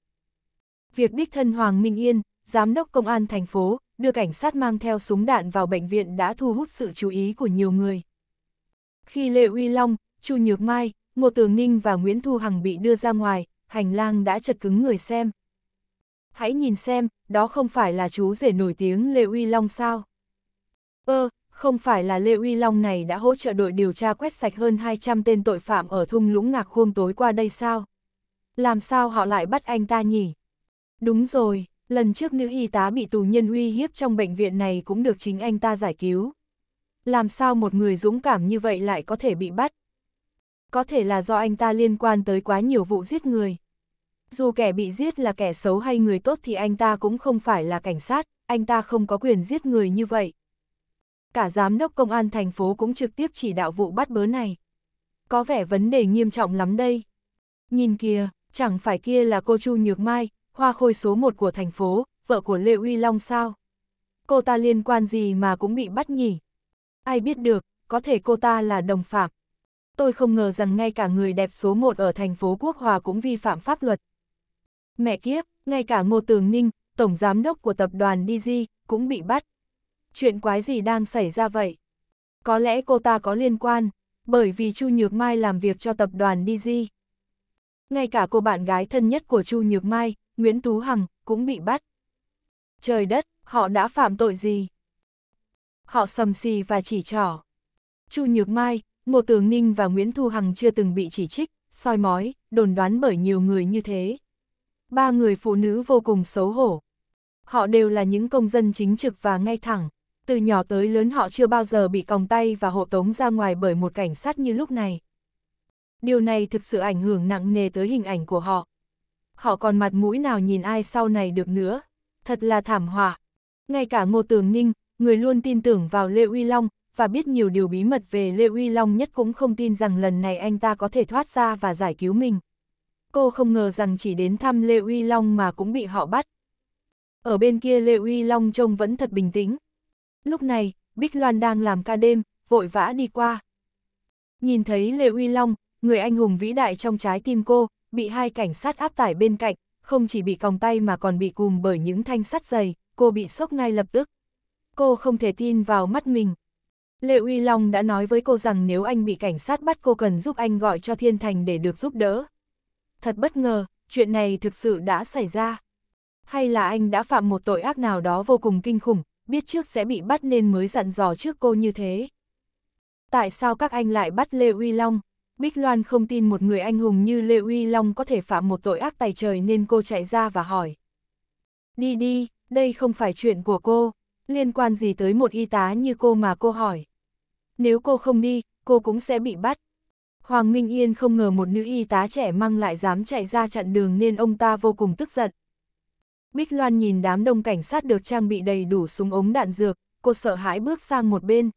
Speaker 1: Việc đích thân Hoàng Minh Yên, Giám đốc Công an thành phố, đưa cảnh sát mang theo súng đạn vào bệnh viện đã thu hút sự chú ý của nhiều người. Khi Lê Uy Long, Chu Nhược Mai, Ngô Tường Ninh và Nguyễn Thu Hằng bị đưa ra ngoài, hành lang đã chật cứng người xem. Hãy nhìn xem, đó không phải là chú rể nổi tiếng Lê Uy Long sao? Ơ, ờ, không phải là Lê Uy Long này đã hỗ trợ đội điều tra quét sạch hơn 200 tên tội phạm ở thung lũng ngạc khuông tối qua đây sao? Làm sao họ lại bắt anh ta nhỉ? Đúng rồi, lần trước nữ y tá bị tù nhân uy hiếp trong bệnh viện này cũng được chính anh ta giải cứu. Làm sao một người dũng cảm như vậy lại có thể bị bắt? Có thể là do anh ta liên quan tới quá nhiều vụ giết người. Dù kẻ bị giết là kẻ xấu hay người tốt thì anh ta cũng không phải là cảnh sát, anh ta không có quyền giết người như vậy. Cả giám đốc công an thành phố cũng trực tiếp chỉ đạo vụ bắt bớ này. Có vẻ vấn đề nghiêm trọng lắm đây. Nhìn kìa, chẳng phải kia là cô Chu Nhược Mai, hoa khôi số một của thành phố, vợ của Lê Uy Long sao? Cô ta liên quan gì mà cũng bị bắt nhỉ? Ai biết được, có thể cô ta là đồng phạm. Tôi không ngờ rằng ngay cả người đẹp số một ở thành phố Quốc Hòa cũng vi phạm pháp luật. Mẹ kiếp, ngay cả Ngô Tường Ninh, tổng giám đốc của tập đoàn DG, cũng bị bắt. Chuyện quái gì đang xảy ra vậy? Có lẽ cô ta có liên quan, bởi vì Chu Nhược Mai làm việc cho tập đoàn DG. Ngay cả cô bạn gái thân nhất của Chu Nhược Mai, Nguyễn Tú Hằng cũng bị bắt. Trời đất, họ đã phạm tội gì? Họ sầm xì và chỉ trỏ. Chu Nhược Mai, Ngô Tường Ninh và Nguyễn Thu Hằng chưa từng bị chỉ trích, soi mói, đồn đoán bởi nhiều người như thế. Ba người phụ nữ vô cùng xấu hổ. Họ đều là những công dân chính trực và ngay thẳng. Từ nhỏ tới lớn họ chưa bao giờ bị còng tay và hộ tống ra ngoài bởi một cảnh sát như lúc này. Điều này thực sự ảnh hưởng nặng nề tới hình ảnh của họ họ còn mặt mũi nào nhìn ai sau này được nữa. Thật là thảm họa. Ngay cả Ngô Tường Ninh, người luôn tin tưởng vào Lê Uy Long, và biết nhiều điều bí mật về Lê Uy Long nhất cũng không tin rằng lần này anh ta có thể thoát ra và giải cứu mình. Cô không ngờ rằng chỉ đến thăm Lê Uy Long mà cũng bị họ bắt. Ở bên kia Lê Uy Long trông vẫn thật bình tĩnh. Lúc này, Bích Loan đang làm ca đêm, vội vã đi qua. Nhìn thấy Lê Uy Long, người anh hùng vĩ đại trong trái tim cô, bị hai cảnh sát áp tải bên cạnh, không chỉ bị còng tay mà còn bị cùm bởi những thanh sắt dày, cô bị sốc ngay lập tức. Cô không thể tin vào mắt mình. Lệ Uy Long đã nói với cô rằng nếu anh bị cảnh sát bắt cô cần giúp anh gọi cho Thiên Thành để được giúp đỡ. Thật bất ngờ, chuyện này thực sự đã xảy ra. Hay là anh đã phạm một tội ác nào đó vô cùng kinh khủng, biết trước sẽ bị bắt nên mới dặn dò trước cô như thế. Tại sao các anh lại bắt Lê Uy Long? Bích Loan không tin một người anh hùng như Lê Uy Long có thể phạm một tội ác tài trời nên cô chạy ra và hỏi. Đi đi, đây không phải chuyện của cô, liên quan gì tới một y tá như cô mà cô hỏi. Nếu cô không đi, cô cũng sẽ bị bắt. Hoàng Minh Yên không ngờ một nữ y tá trẻ mang lại dám chạy ra chặn đường nên ông ta vô cùng tức giận. Bích Loan nhìn đám đông cảnh sát được trang bị đầy đủ súng ống đạn dược, cô sợ hãi bước sang một bên.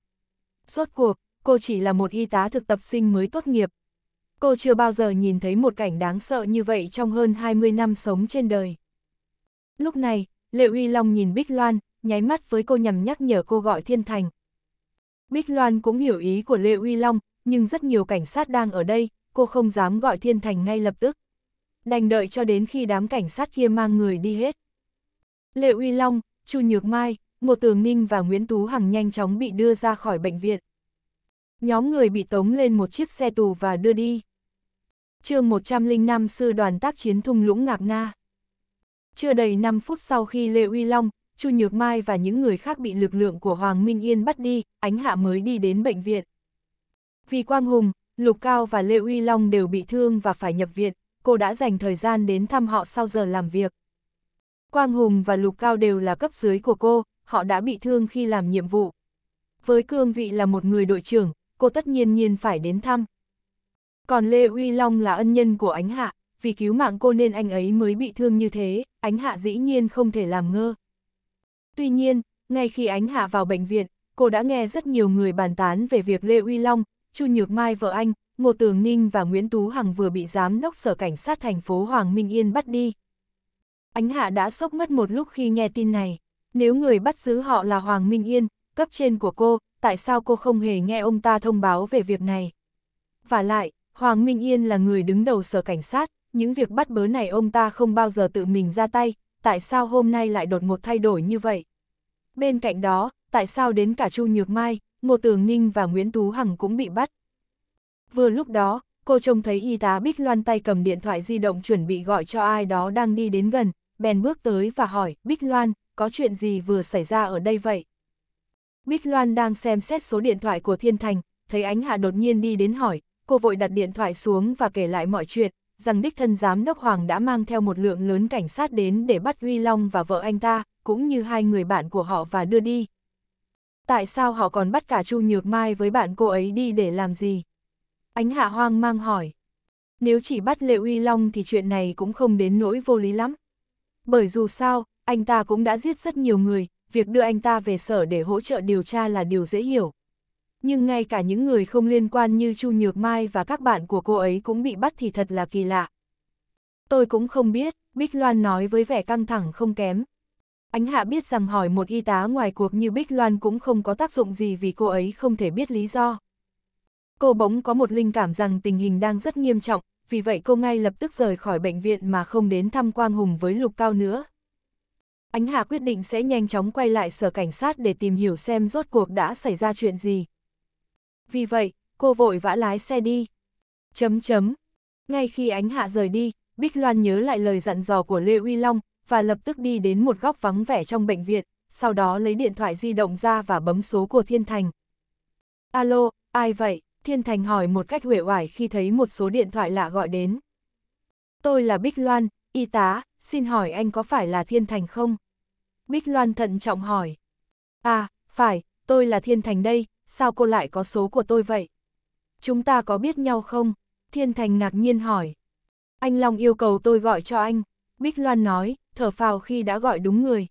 Speaker 1: Rốt cuộc, cô chỉ là một y tá thực tập sinh mới tốt nghiệp. Cô chưa bao giờ nhìn thấy một cảnh đáng sợ như vậy trong hơn 20 năm sống trên đời. Lúc này, Lệ Uy Long nhìn Bích Loan, nháy mắt với cô nhằm nhắc nhở cô gọi Thiên Thành. Bích Loan cũng hiểu ý của Lệ Uy Long, nhưng rất nhiều cảnh sát đang ở đây, cô không dám gọi Thiên Thành ngay lập tức. Đành đợi cho đến khi đám cảnh sát kia mang người đi hết. Lệ Uy Long, Chu Nhược Mai, Ngô Tường Ninh và Nguyễn Tú Hằng nhanh chóng bị đưa ra khỏi bệnh viện. Nhóm người bị tống lên một chiếc xe tù và đưa đi. chương 105 sư đoàn tác chiến thung lũng ngạc na. Chưa đầy 5 phút sau khi Lê Uy Long, Chu Nhược Mai và những người khác bị lực lượng của Hoàng Minh Yên bắt đi, Ánh Hạ mới đi đến bệnh viện. Vì Quang Hùng, Lục Cao và Lê Uy Long đều bị thương và phải nhập viện, cô đã dành thời gian đến thăm họ sau giờ làm việc. Quang Hùng và Lục Cao đều là cấp dưới của cô, họ đã bị thương khi làm nhiệm vụ. Với cương vị là một người đội trưởng, cô tất nhiên nhiên phải đến thăm. Còn Lê Uy Long là ân nhân của ánh hạ, vì cứu mạng cô nên anh ấy mới bị thương như thế, ánh hạ dĩ nhiên không thể làm ngơ. Tuy nhiên, ngay khi ánh hạ vào bệnh viện, cô đã nghe rất nhiều người bàn tán về việc Lê Uy Long, Chu Nhược Mai vợ anh, Ngô Tường Ninh và Nguyễn Tú Hằng vừa bị giám đốc sở cảnh sát thành phố Hoàng Minh Yên bắt đi. Ánh hạ đã sốc mất một lúc khi nghe tin này. Nếu người bắt giữ họ là Hoàng Minh Yên, cấp trên của cô, tại sao cô không hề nghe ông ta thông báo về việc này? Và lại, Hoàng Minh Yên là người đứng đầu sở cảnh sát, những việc bắt bớ này ông ta không bao giờ tự mình ra tay, tại sao hôm nay lại đột ngột thay đổi như vậy? Bên cạnh đó, tại sao đến cả Chu Nhược Mai, Ngô Tường Ninh và Nguyễn Tú Hằng cũng bị bắt? Vừa lúc đó, cô trông thấy y tá Bích Loan tay cầm điện thoại di động chuẩn bị gọi cho ai đó đang đi đến gần, bèn bước tới và hỏi, Bích Loan, có chuyện gì vừa xảy ra ở đây vậy? Bích Loan đang xem xét số điện thoại của Thiên Thành, thấy Ánh Hạ đột nhiên đi đến hỏi, cô vội đặt điện thoại xuống và kể lại mọi chuyện, rằng đích thân giám đốc Hoàng đã mang theo một lượng lớn cảnh sát đến để bắt Huy Long và vợ anh ta, cũng như hai người bạn của họ và đưa đi. Tại sao họ còn bắt cả Chu Nhược Mai với bạn cô ấy đi để làm gì? Ánh Hạ hoang mang hỏi. Nếu chỉ bắt Lệ Huy Long thì chuyện này cũng không đến nỗi vô lý lắm. Bởi dù sao, anh ta cũng đã giết rất nhiều người, việc đưa anh ta về sở để hỗ trợ điều tra là điều dễ hiểu. Nhưng ngay cả những người không liên quan như Chu Nhược Mai và các bạn của cô ấy cũng bị bắt thì thật là kỳ lạ. Tôi cũng không biết, Bích Loan nói với vẻ căng thẳng không kém. Ánh Hạ biết rằng hỏi một y tá ngoài cuộc như Bích Loan cũng không có tác dụng gì vì cô ấy không thể biết lý do. Cô bỗng có một linh cảm rằng tình hình đang rất nghiêm trọng, vì vậy cô ngay lập tức rời khỏi bệnh viện mà không đến thăm Quang Hùng với Lục Cao nữa. Ánh Hà quyết định sẽ nhanh chóng quay lại sở cảnh sát để tìm hiểu xem rốt cuộc đã xảy ra chuyện gì. Vì vậy, cô vội vã lái xe đi. Chấm chấm. Ngay khi Ánh Hạ rời đi, Bích Loan nhớ lại lời dặn dò của Lê Uy Long và lập tức đi đến một góc vắng vẻ trong bệnh viện, sau đó lấy điện thoại di động ra và bấm số của Thiên Thành. Alo, ai vậy? Thiên Thành hỏi một cách uể oải khi thấy một số điện thoại lạ gọi đến. Tôi là Bích Loan, y tá, xin hỏi anh có phải là Thiên Thành không? Bích Loan thận trọng hỏi. À, phải, tôi là Thiên Thành đây, sao cô lại có số của tôi vậy? Chúng ta có biết nhau không? Thiên Thành ngạc nhiên hỏi. Anh Long yêu cầu tôi gọi cho anh. Bích Loan nói, thở phào khi đã gọi đúng người.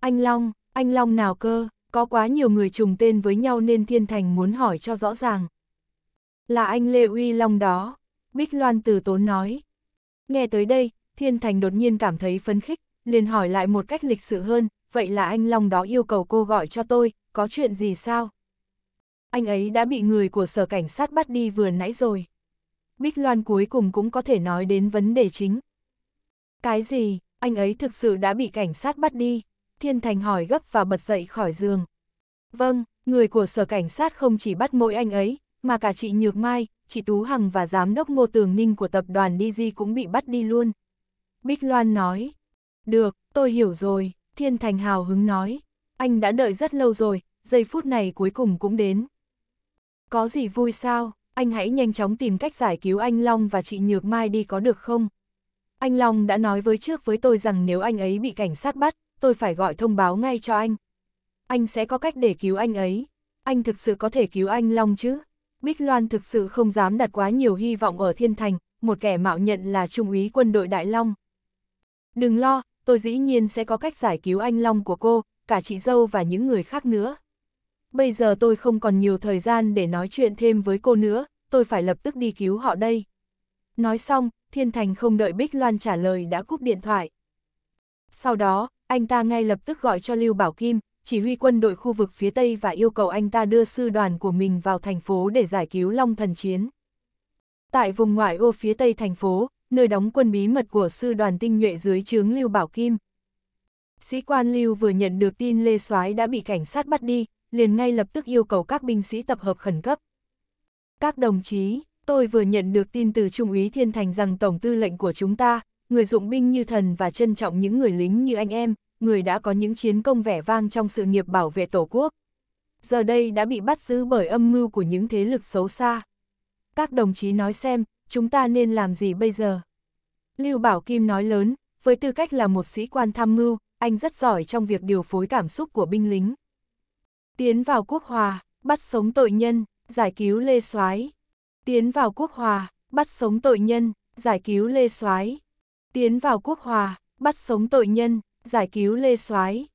Speaker 1: Anh Long, anh Long nào cơ, có quá nhiều người trùng tên với nhau nên Thiên Thành muốn hỏi cho rõ ràng. Là anh Lê Uy Long đó, Bích Loan từ tốn nói. Nghe tới đây, Thiên Thành đột nhiên cảm thấy phấn khích, liền hỏi lại một cách lịch sự hơn, vậy là anh Long đó yêu cầu cô gọi cho tôi, có chuyện gì sao? Anh ấy đã bị người của sở cảnh sát bắt đi vừa nãy rồi. Bích Loan cuối cùng cũng có thể nói đến vấn đề chính. Cái gì, anh ấy thực sự đã bị cảnh sát bắt đi? Thiên Thành hỏi gấp và bật dậy khỏi giường. Vâng, người của sở cảnh sát không chỉ bắt mỗi anh ấy, mà cả chị Nhược Mai, chị Tú Hằng và giám đốc Ngô Tường Ninh của tập đoàn DG cũng bị bắt đi luôn. Bích Loan nói, được, tôi hiểu rồi, Thiên Thành hào hứng nói. Anh đã đợi rất lâu rồi, giây phút này cuối cùng cũng đến. Có gì vui sao, anh hãy nhanh chóng tìm cách giải cứu anh Long và chị Nhược Mai đi có được không? Anh Long đã nói với trước với tôi rằng nếu anh ấy bị cảnh sát bắt, tôi phải gọi thông báo ngay cho anh. Anh sẽ có cách để cứu anh ấy. Anh thực sự có thể cứu anh Long chứ? Bích Loan thực sự không dám đặt quá nhiều hy vọng ở Thiên Thành, một kẻ mạo nhận là trung úy quân đội Đại Long. Đừng lo, tôi dĩ nhiên sẽ có cách giải cứu anh Long của cô, cả chị dâu và những người khác nữa. Bây giờ tôi không còn nhiều thời gian để nói chuyện thêm với cô nữa, tôi phải lập tức đi cứu họ đây. Nói xong, Thiên Thành không đợi Bích Loan trả lời đã cúp điện thoại. Sau đó, anh ta ngay lập tức gọi cho Lưu Bảo Kim, chỉ huy quân đội khu vực phía Tây và yêu cầu anh ta đưa sư đoàn của mình vào thành phố để giải cứu Long Thần Chiến. Tại vùng ngoại ô phía Tây thành phố, nơi đóng quân bí mật của sư đoàn tinh nhuệ dưới trướng Lưu Bảo Kim. Sĩ quan Lưu vừa nhận được tin Lê Soái đã bị cảnh sát bắt đi, liền ngay lập tức yêu cầu các binh sĩ tập hợp khẩn cấp. Các đồng chí, tôi vừa nhận được tin từ Trung úy Thiên Thành rằng Tổng tư lệnh của chúng ta, người dụng binh như thần và trân trọng những người lính như anh em, người đã có những chiến công vẻ vang trong sự nghiệp bảo vệ Tổ quốc. Giờ đây đã bị bắt giữ bởi âm mưu của những thế lực xấu xa. Các đồng chí nói xem, chúng ta nên làm gì bây giờ? Lưu Bảo Kim nói lớn, với tư cách là một sĩ quan tham mưu, anh rất giỏi trong việc điều phối cảm xúc của binh lính. Tiến vào quốc hòa, bắt sống tội nhân, giải cứu Lê Soái. Tiến vào quốc hòa, bắt sống tội nhân, giải cứu Lê Soái. Tiến vào quốc hòa, bắt sống tội nhân, giải cứu Lê Soái.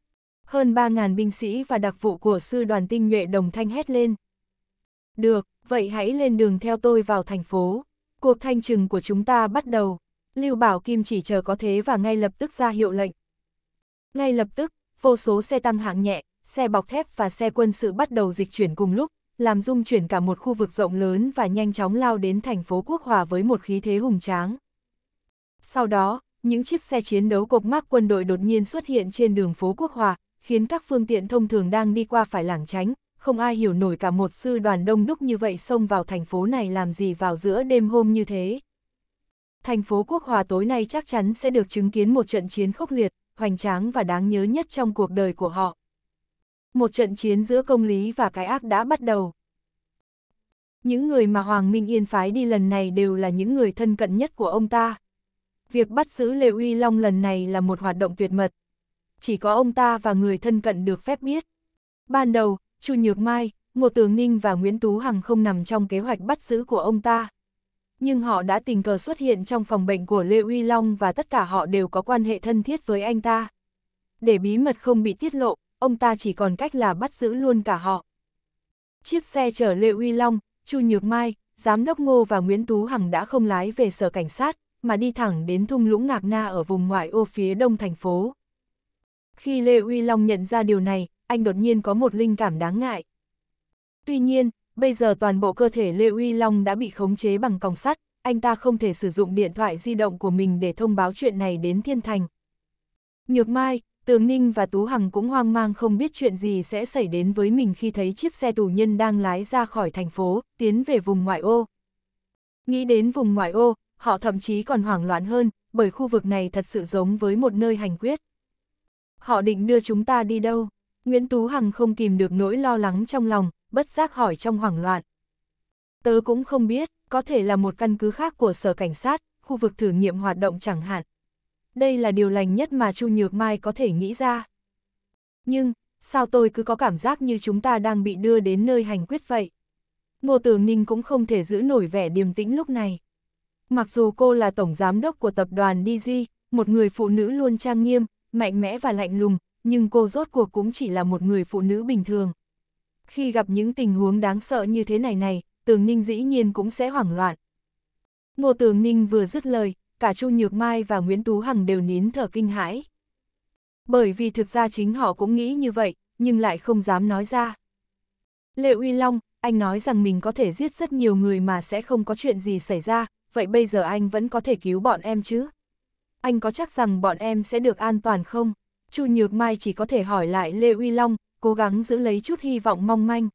Speaker 1: Hơn 3.000 binh sĩ và đặc vụ của sư đoàn tinh nhuệ đồng thanh hét lên. Được, vậy hãy lên đường theo tôi vào thành phố. Cuộc thanh trừng của chúng ta bắt đầu. Lưu Bảo Kim chỉ chờ có thế và ngay lập tức ra hiệu lệnh. Ngay lập tức, vô số xe tăng hạng nhẹ, xe bọc thép và xe quân sự bắt đầu dịch chuyển cùng lúc, làm rung chuyển cả một khu vực rộng lớn và nhanh chóng lao đến thành phố Quốc Hòa với một khí thế hùng tráng. Sau đó, những chiếc xe chiến đấu cột mắc quân đội đột nhiên xuất hiện trên đường phố Quốc Hòa, khiến các phương tiện thông thường đang đi qua phải lảng tránh, không ai hiểu nổi cả một sư đoàn đông đúc như vậy xông vào thành phố này làm gì vào giữa đêm hôm như thế. Thành phố Quốc Hòa tối nay chắc chắn sẽ được chứng kiến một trận chiến khốc liệt, hoành tráng và đáng nhớ nhất trong cuộc đời của họ. Một trận chiến giữa công lý và cái ác đã bắt đầu. Những người mà Hoàng Minh Yên phái đi lần này đều là những người thân cận nhất của ông ta. Việc bắt giữ Lê Uy Long lần này là một hoạt động tuyệt mật. Chỉ có ông ta và người thân cận được phép biết. Ban đầu, Chu Nhược Mai, Ngô Tường Ninh và Nguyễn Tú Hằng không nằm trong kế hoạch bắt giữ của ông ta. Nhưng họ đã tình cờ xuất hiện trong phòng bệnh của Lê Uy Long và tất cả họ đều có quan hệ thân thiết với anh ta. Để bí mật không bị tiết lộ, ông ta chỉ còn cách là bắt giữ luôn cả họ. Chiếc xe chở Lê Uy Long, Chu Nhược Mai, Giám đốc Ngô và Nguyễn Tú Hằng đã không lái về sở cảnh sát, mà đi thẳng đến thung lũng Ngạc Na ở vùng ngoại ô phía đông thành phố. Khi Lê Uy Long nhận ra điều này, anh đột nhiên có một linh cảm đáng ngại. Tuy nhiên, bây giờ toàn bộ cơ thể Lê Uy Long đã bị khống chế bằng còng sắt, anh ta không thể sử dụng điện thoại di động của mình để thông báo chuyện này đến Thiên Thành. Nhược Mai, Tường Ninh và Tú Hằng cũng hoang mang không biết chuyện gì sẽ xảy đến với mình khi thấy chiếc xe tù nhân đang lái ra khỏi thành phố, tiến về vùng ngoại ô. Nghĩ đến vùng ngoại ô, họ thậm chí còn hoảng loạn hơn, bởi khu vực này thật sự giống với một nơi hành quyết. Họ định đưa chúng ta đi đâu? Nguyễn Tú Hằng không kìm được nỗi lo lắng trong lòng, bất giác hỏi trong hoảng loạn. Tớ cũng không biết, có thể là một căn cứ khác của sở cảnh sát, khu vực thử nghiệm hoạt động chẳng hạn. Đây là điều lành nhất mà Chu Nhược Mai có thể nghĩ ra. Nhưng, sao tôi cứ có cảm giác như chúng ta đang bị đưa đến nơi hành quyết vậy? Ngô Tường Ninh cũng không thể giữ nổi vẻ điềm tĩnh lúc này. Mặc dù cô là tổng giám đốc của tập đoàn DG, một người phụ nữ luôn trang nghiêm, mạnh mẽ và lạnh lùng, nhưng cô rốt cuộc cũng chỉ là một người phụ nữ bình thường. Khi gặp những tình huống đáng sợ như thế này này, Tường Ninh dĩ nhiên cũng sẽ hoảng loạn. Ngô Tường Ninh vừa dứt lời, cả Chu Nhược Mai và Nguyễn Tú Hằng đều nín thở kinh hãi. Bởi vì thực ra chính họ cũng nghĩ như vậy, nhưng lại không dám nói ra. Lệ Uy Long, anh nói rằng mình có thể giết rất nhiều người mà sẽ không có chuyện gì xảy ra, vậy bây giờ anh vẫn có thể cứu bọn em chứ? Anh có chắc rằng bọn em sẽ được an toàn không? Chu Nhược Mai chỉ có thể hỏi lại Lê Uy Long, cố gắng giữ lấy chút hy vọng mong manh.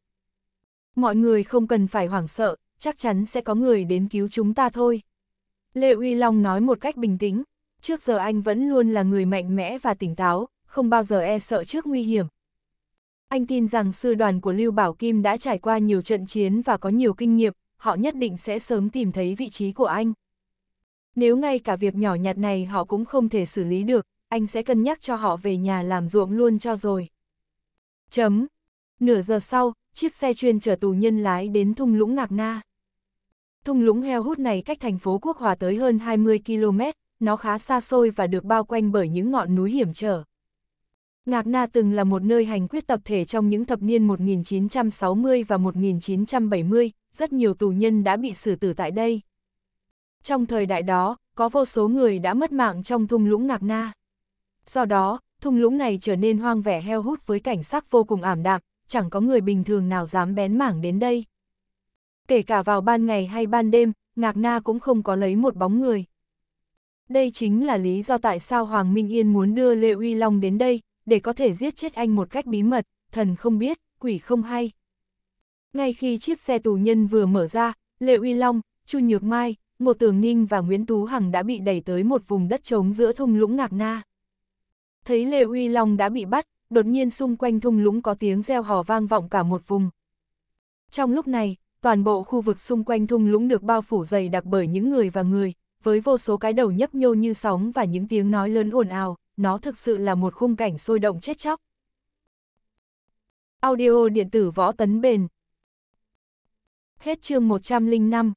Speaker 1: Mọi người không cần phải hoảng sợ, chắc chắn sẽ có người đến cứu chúng ta thôi. Lê Uy Long nói một cách bình tĩnh, trước giờ anh vẫn luôn là người mạnh mẽ và tỉnh táo, không bao giờ e sợ trước nguy hiểm. Anh tin rằng sư đoàn của Lưu Bảo Kim đã trải qua nhiều trận chiến và có nhiều kinh nghiệm, họ nhất định sẽ sớm tìm thấy vị trí của anh. Nếu ngay cả việc nhỏ nhặt này họ cũng không thể xử lý được, anh sẽ cân nhắc cho họ về nhà làm ruộng luôn cho rồi. Chấm. Nửa giờ sau, chiếc xe chuyên chở tù nhân lái đến thung lũng Ngạc Na. Thung lũng heo hút này cách thành phố Quốc Hòa tới hơn 20 km, nó khá xa xôi và được bao quanh bởi những ngọn núi hiểm trở. Ngạc Na từng là một nơi hành quyết tập thể trong những thập niên 1960 và 1970, rất nhiều tù nhân đã bị xử tử tại đây. Trong thời đại đó, có vô số người đã mất mạng trong thung lũng Ngạc Na. Do đó, thung lũng này trở nên hoang vẻ heo hút với cảnh sắc vô cùng ảm đạm, chẳng có người bình thường nào dám bén mảng đến đây. Kể cả vào ban ngày hay ban đêm, Ngạc Na cũng không có lấy một bóng người. Đây chính là lý do tại sao Hoàng Minh Yên muốn đưa Lê Uy Long đến đây, để có thể giết chết anh một cách bí mật, thần không biết, quỷ không hay. Ngay khi chiếc xe tù nhân vừa mở ra, Lê Uy Long, Chu Nhược Mai, Ngô Tường Ninh và Nguyễn Tú Hằng đã bị đẩy tới một vùng đất trống giữa thung lũng Ngạc Na. Thấy Lê Huy Long đã bị bắt, đột nhiên xung quanh thung lũng có tiếng reo hò vang vọng cả một vùng. Trong lúc này, toàn bộ khu vực xung quanh thung lũng được bao phủ dày đặc bởi những người và người, với vô số cái đầu nhấp nhô như sóng và những tiếng nói lớn ồn ào, nó thực sự là một khung cảnh sôi động chết chóc. Audio điện tử võ tấn bền Hết chương 105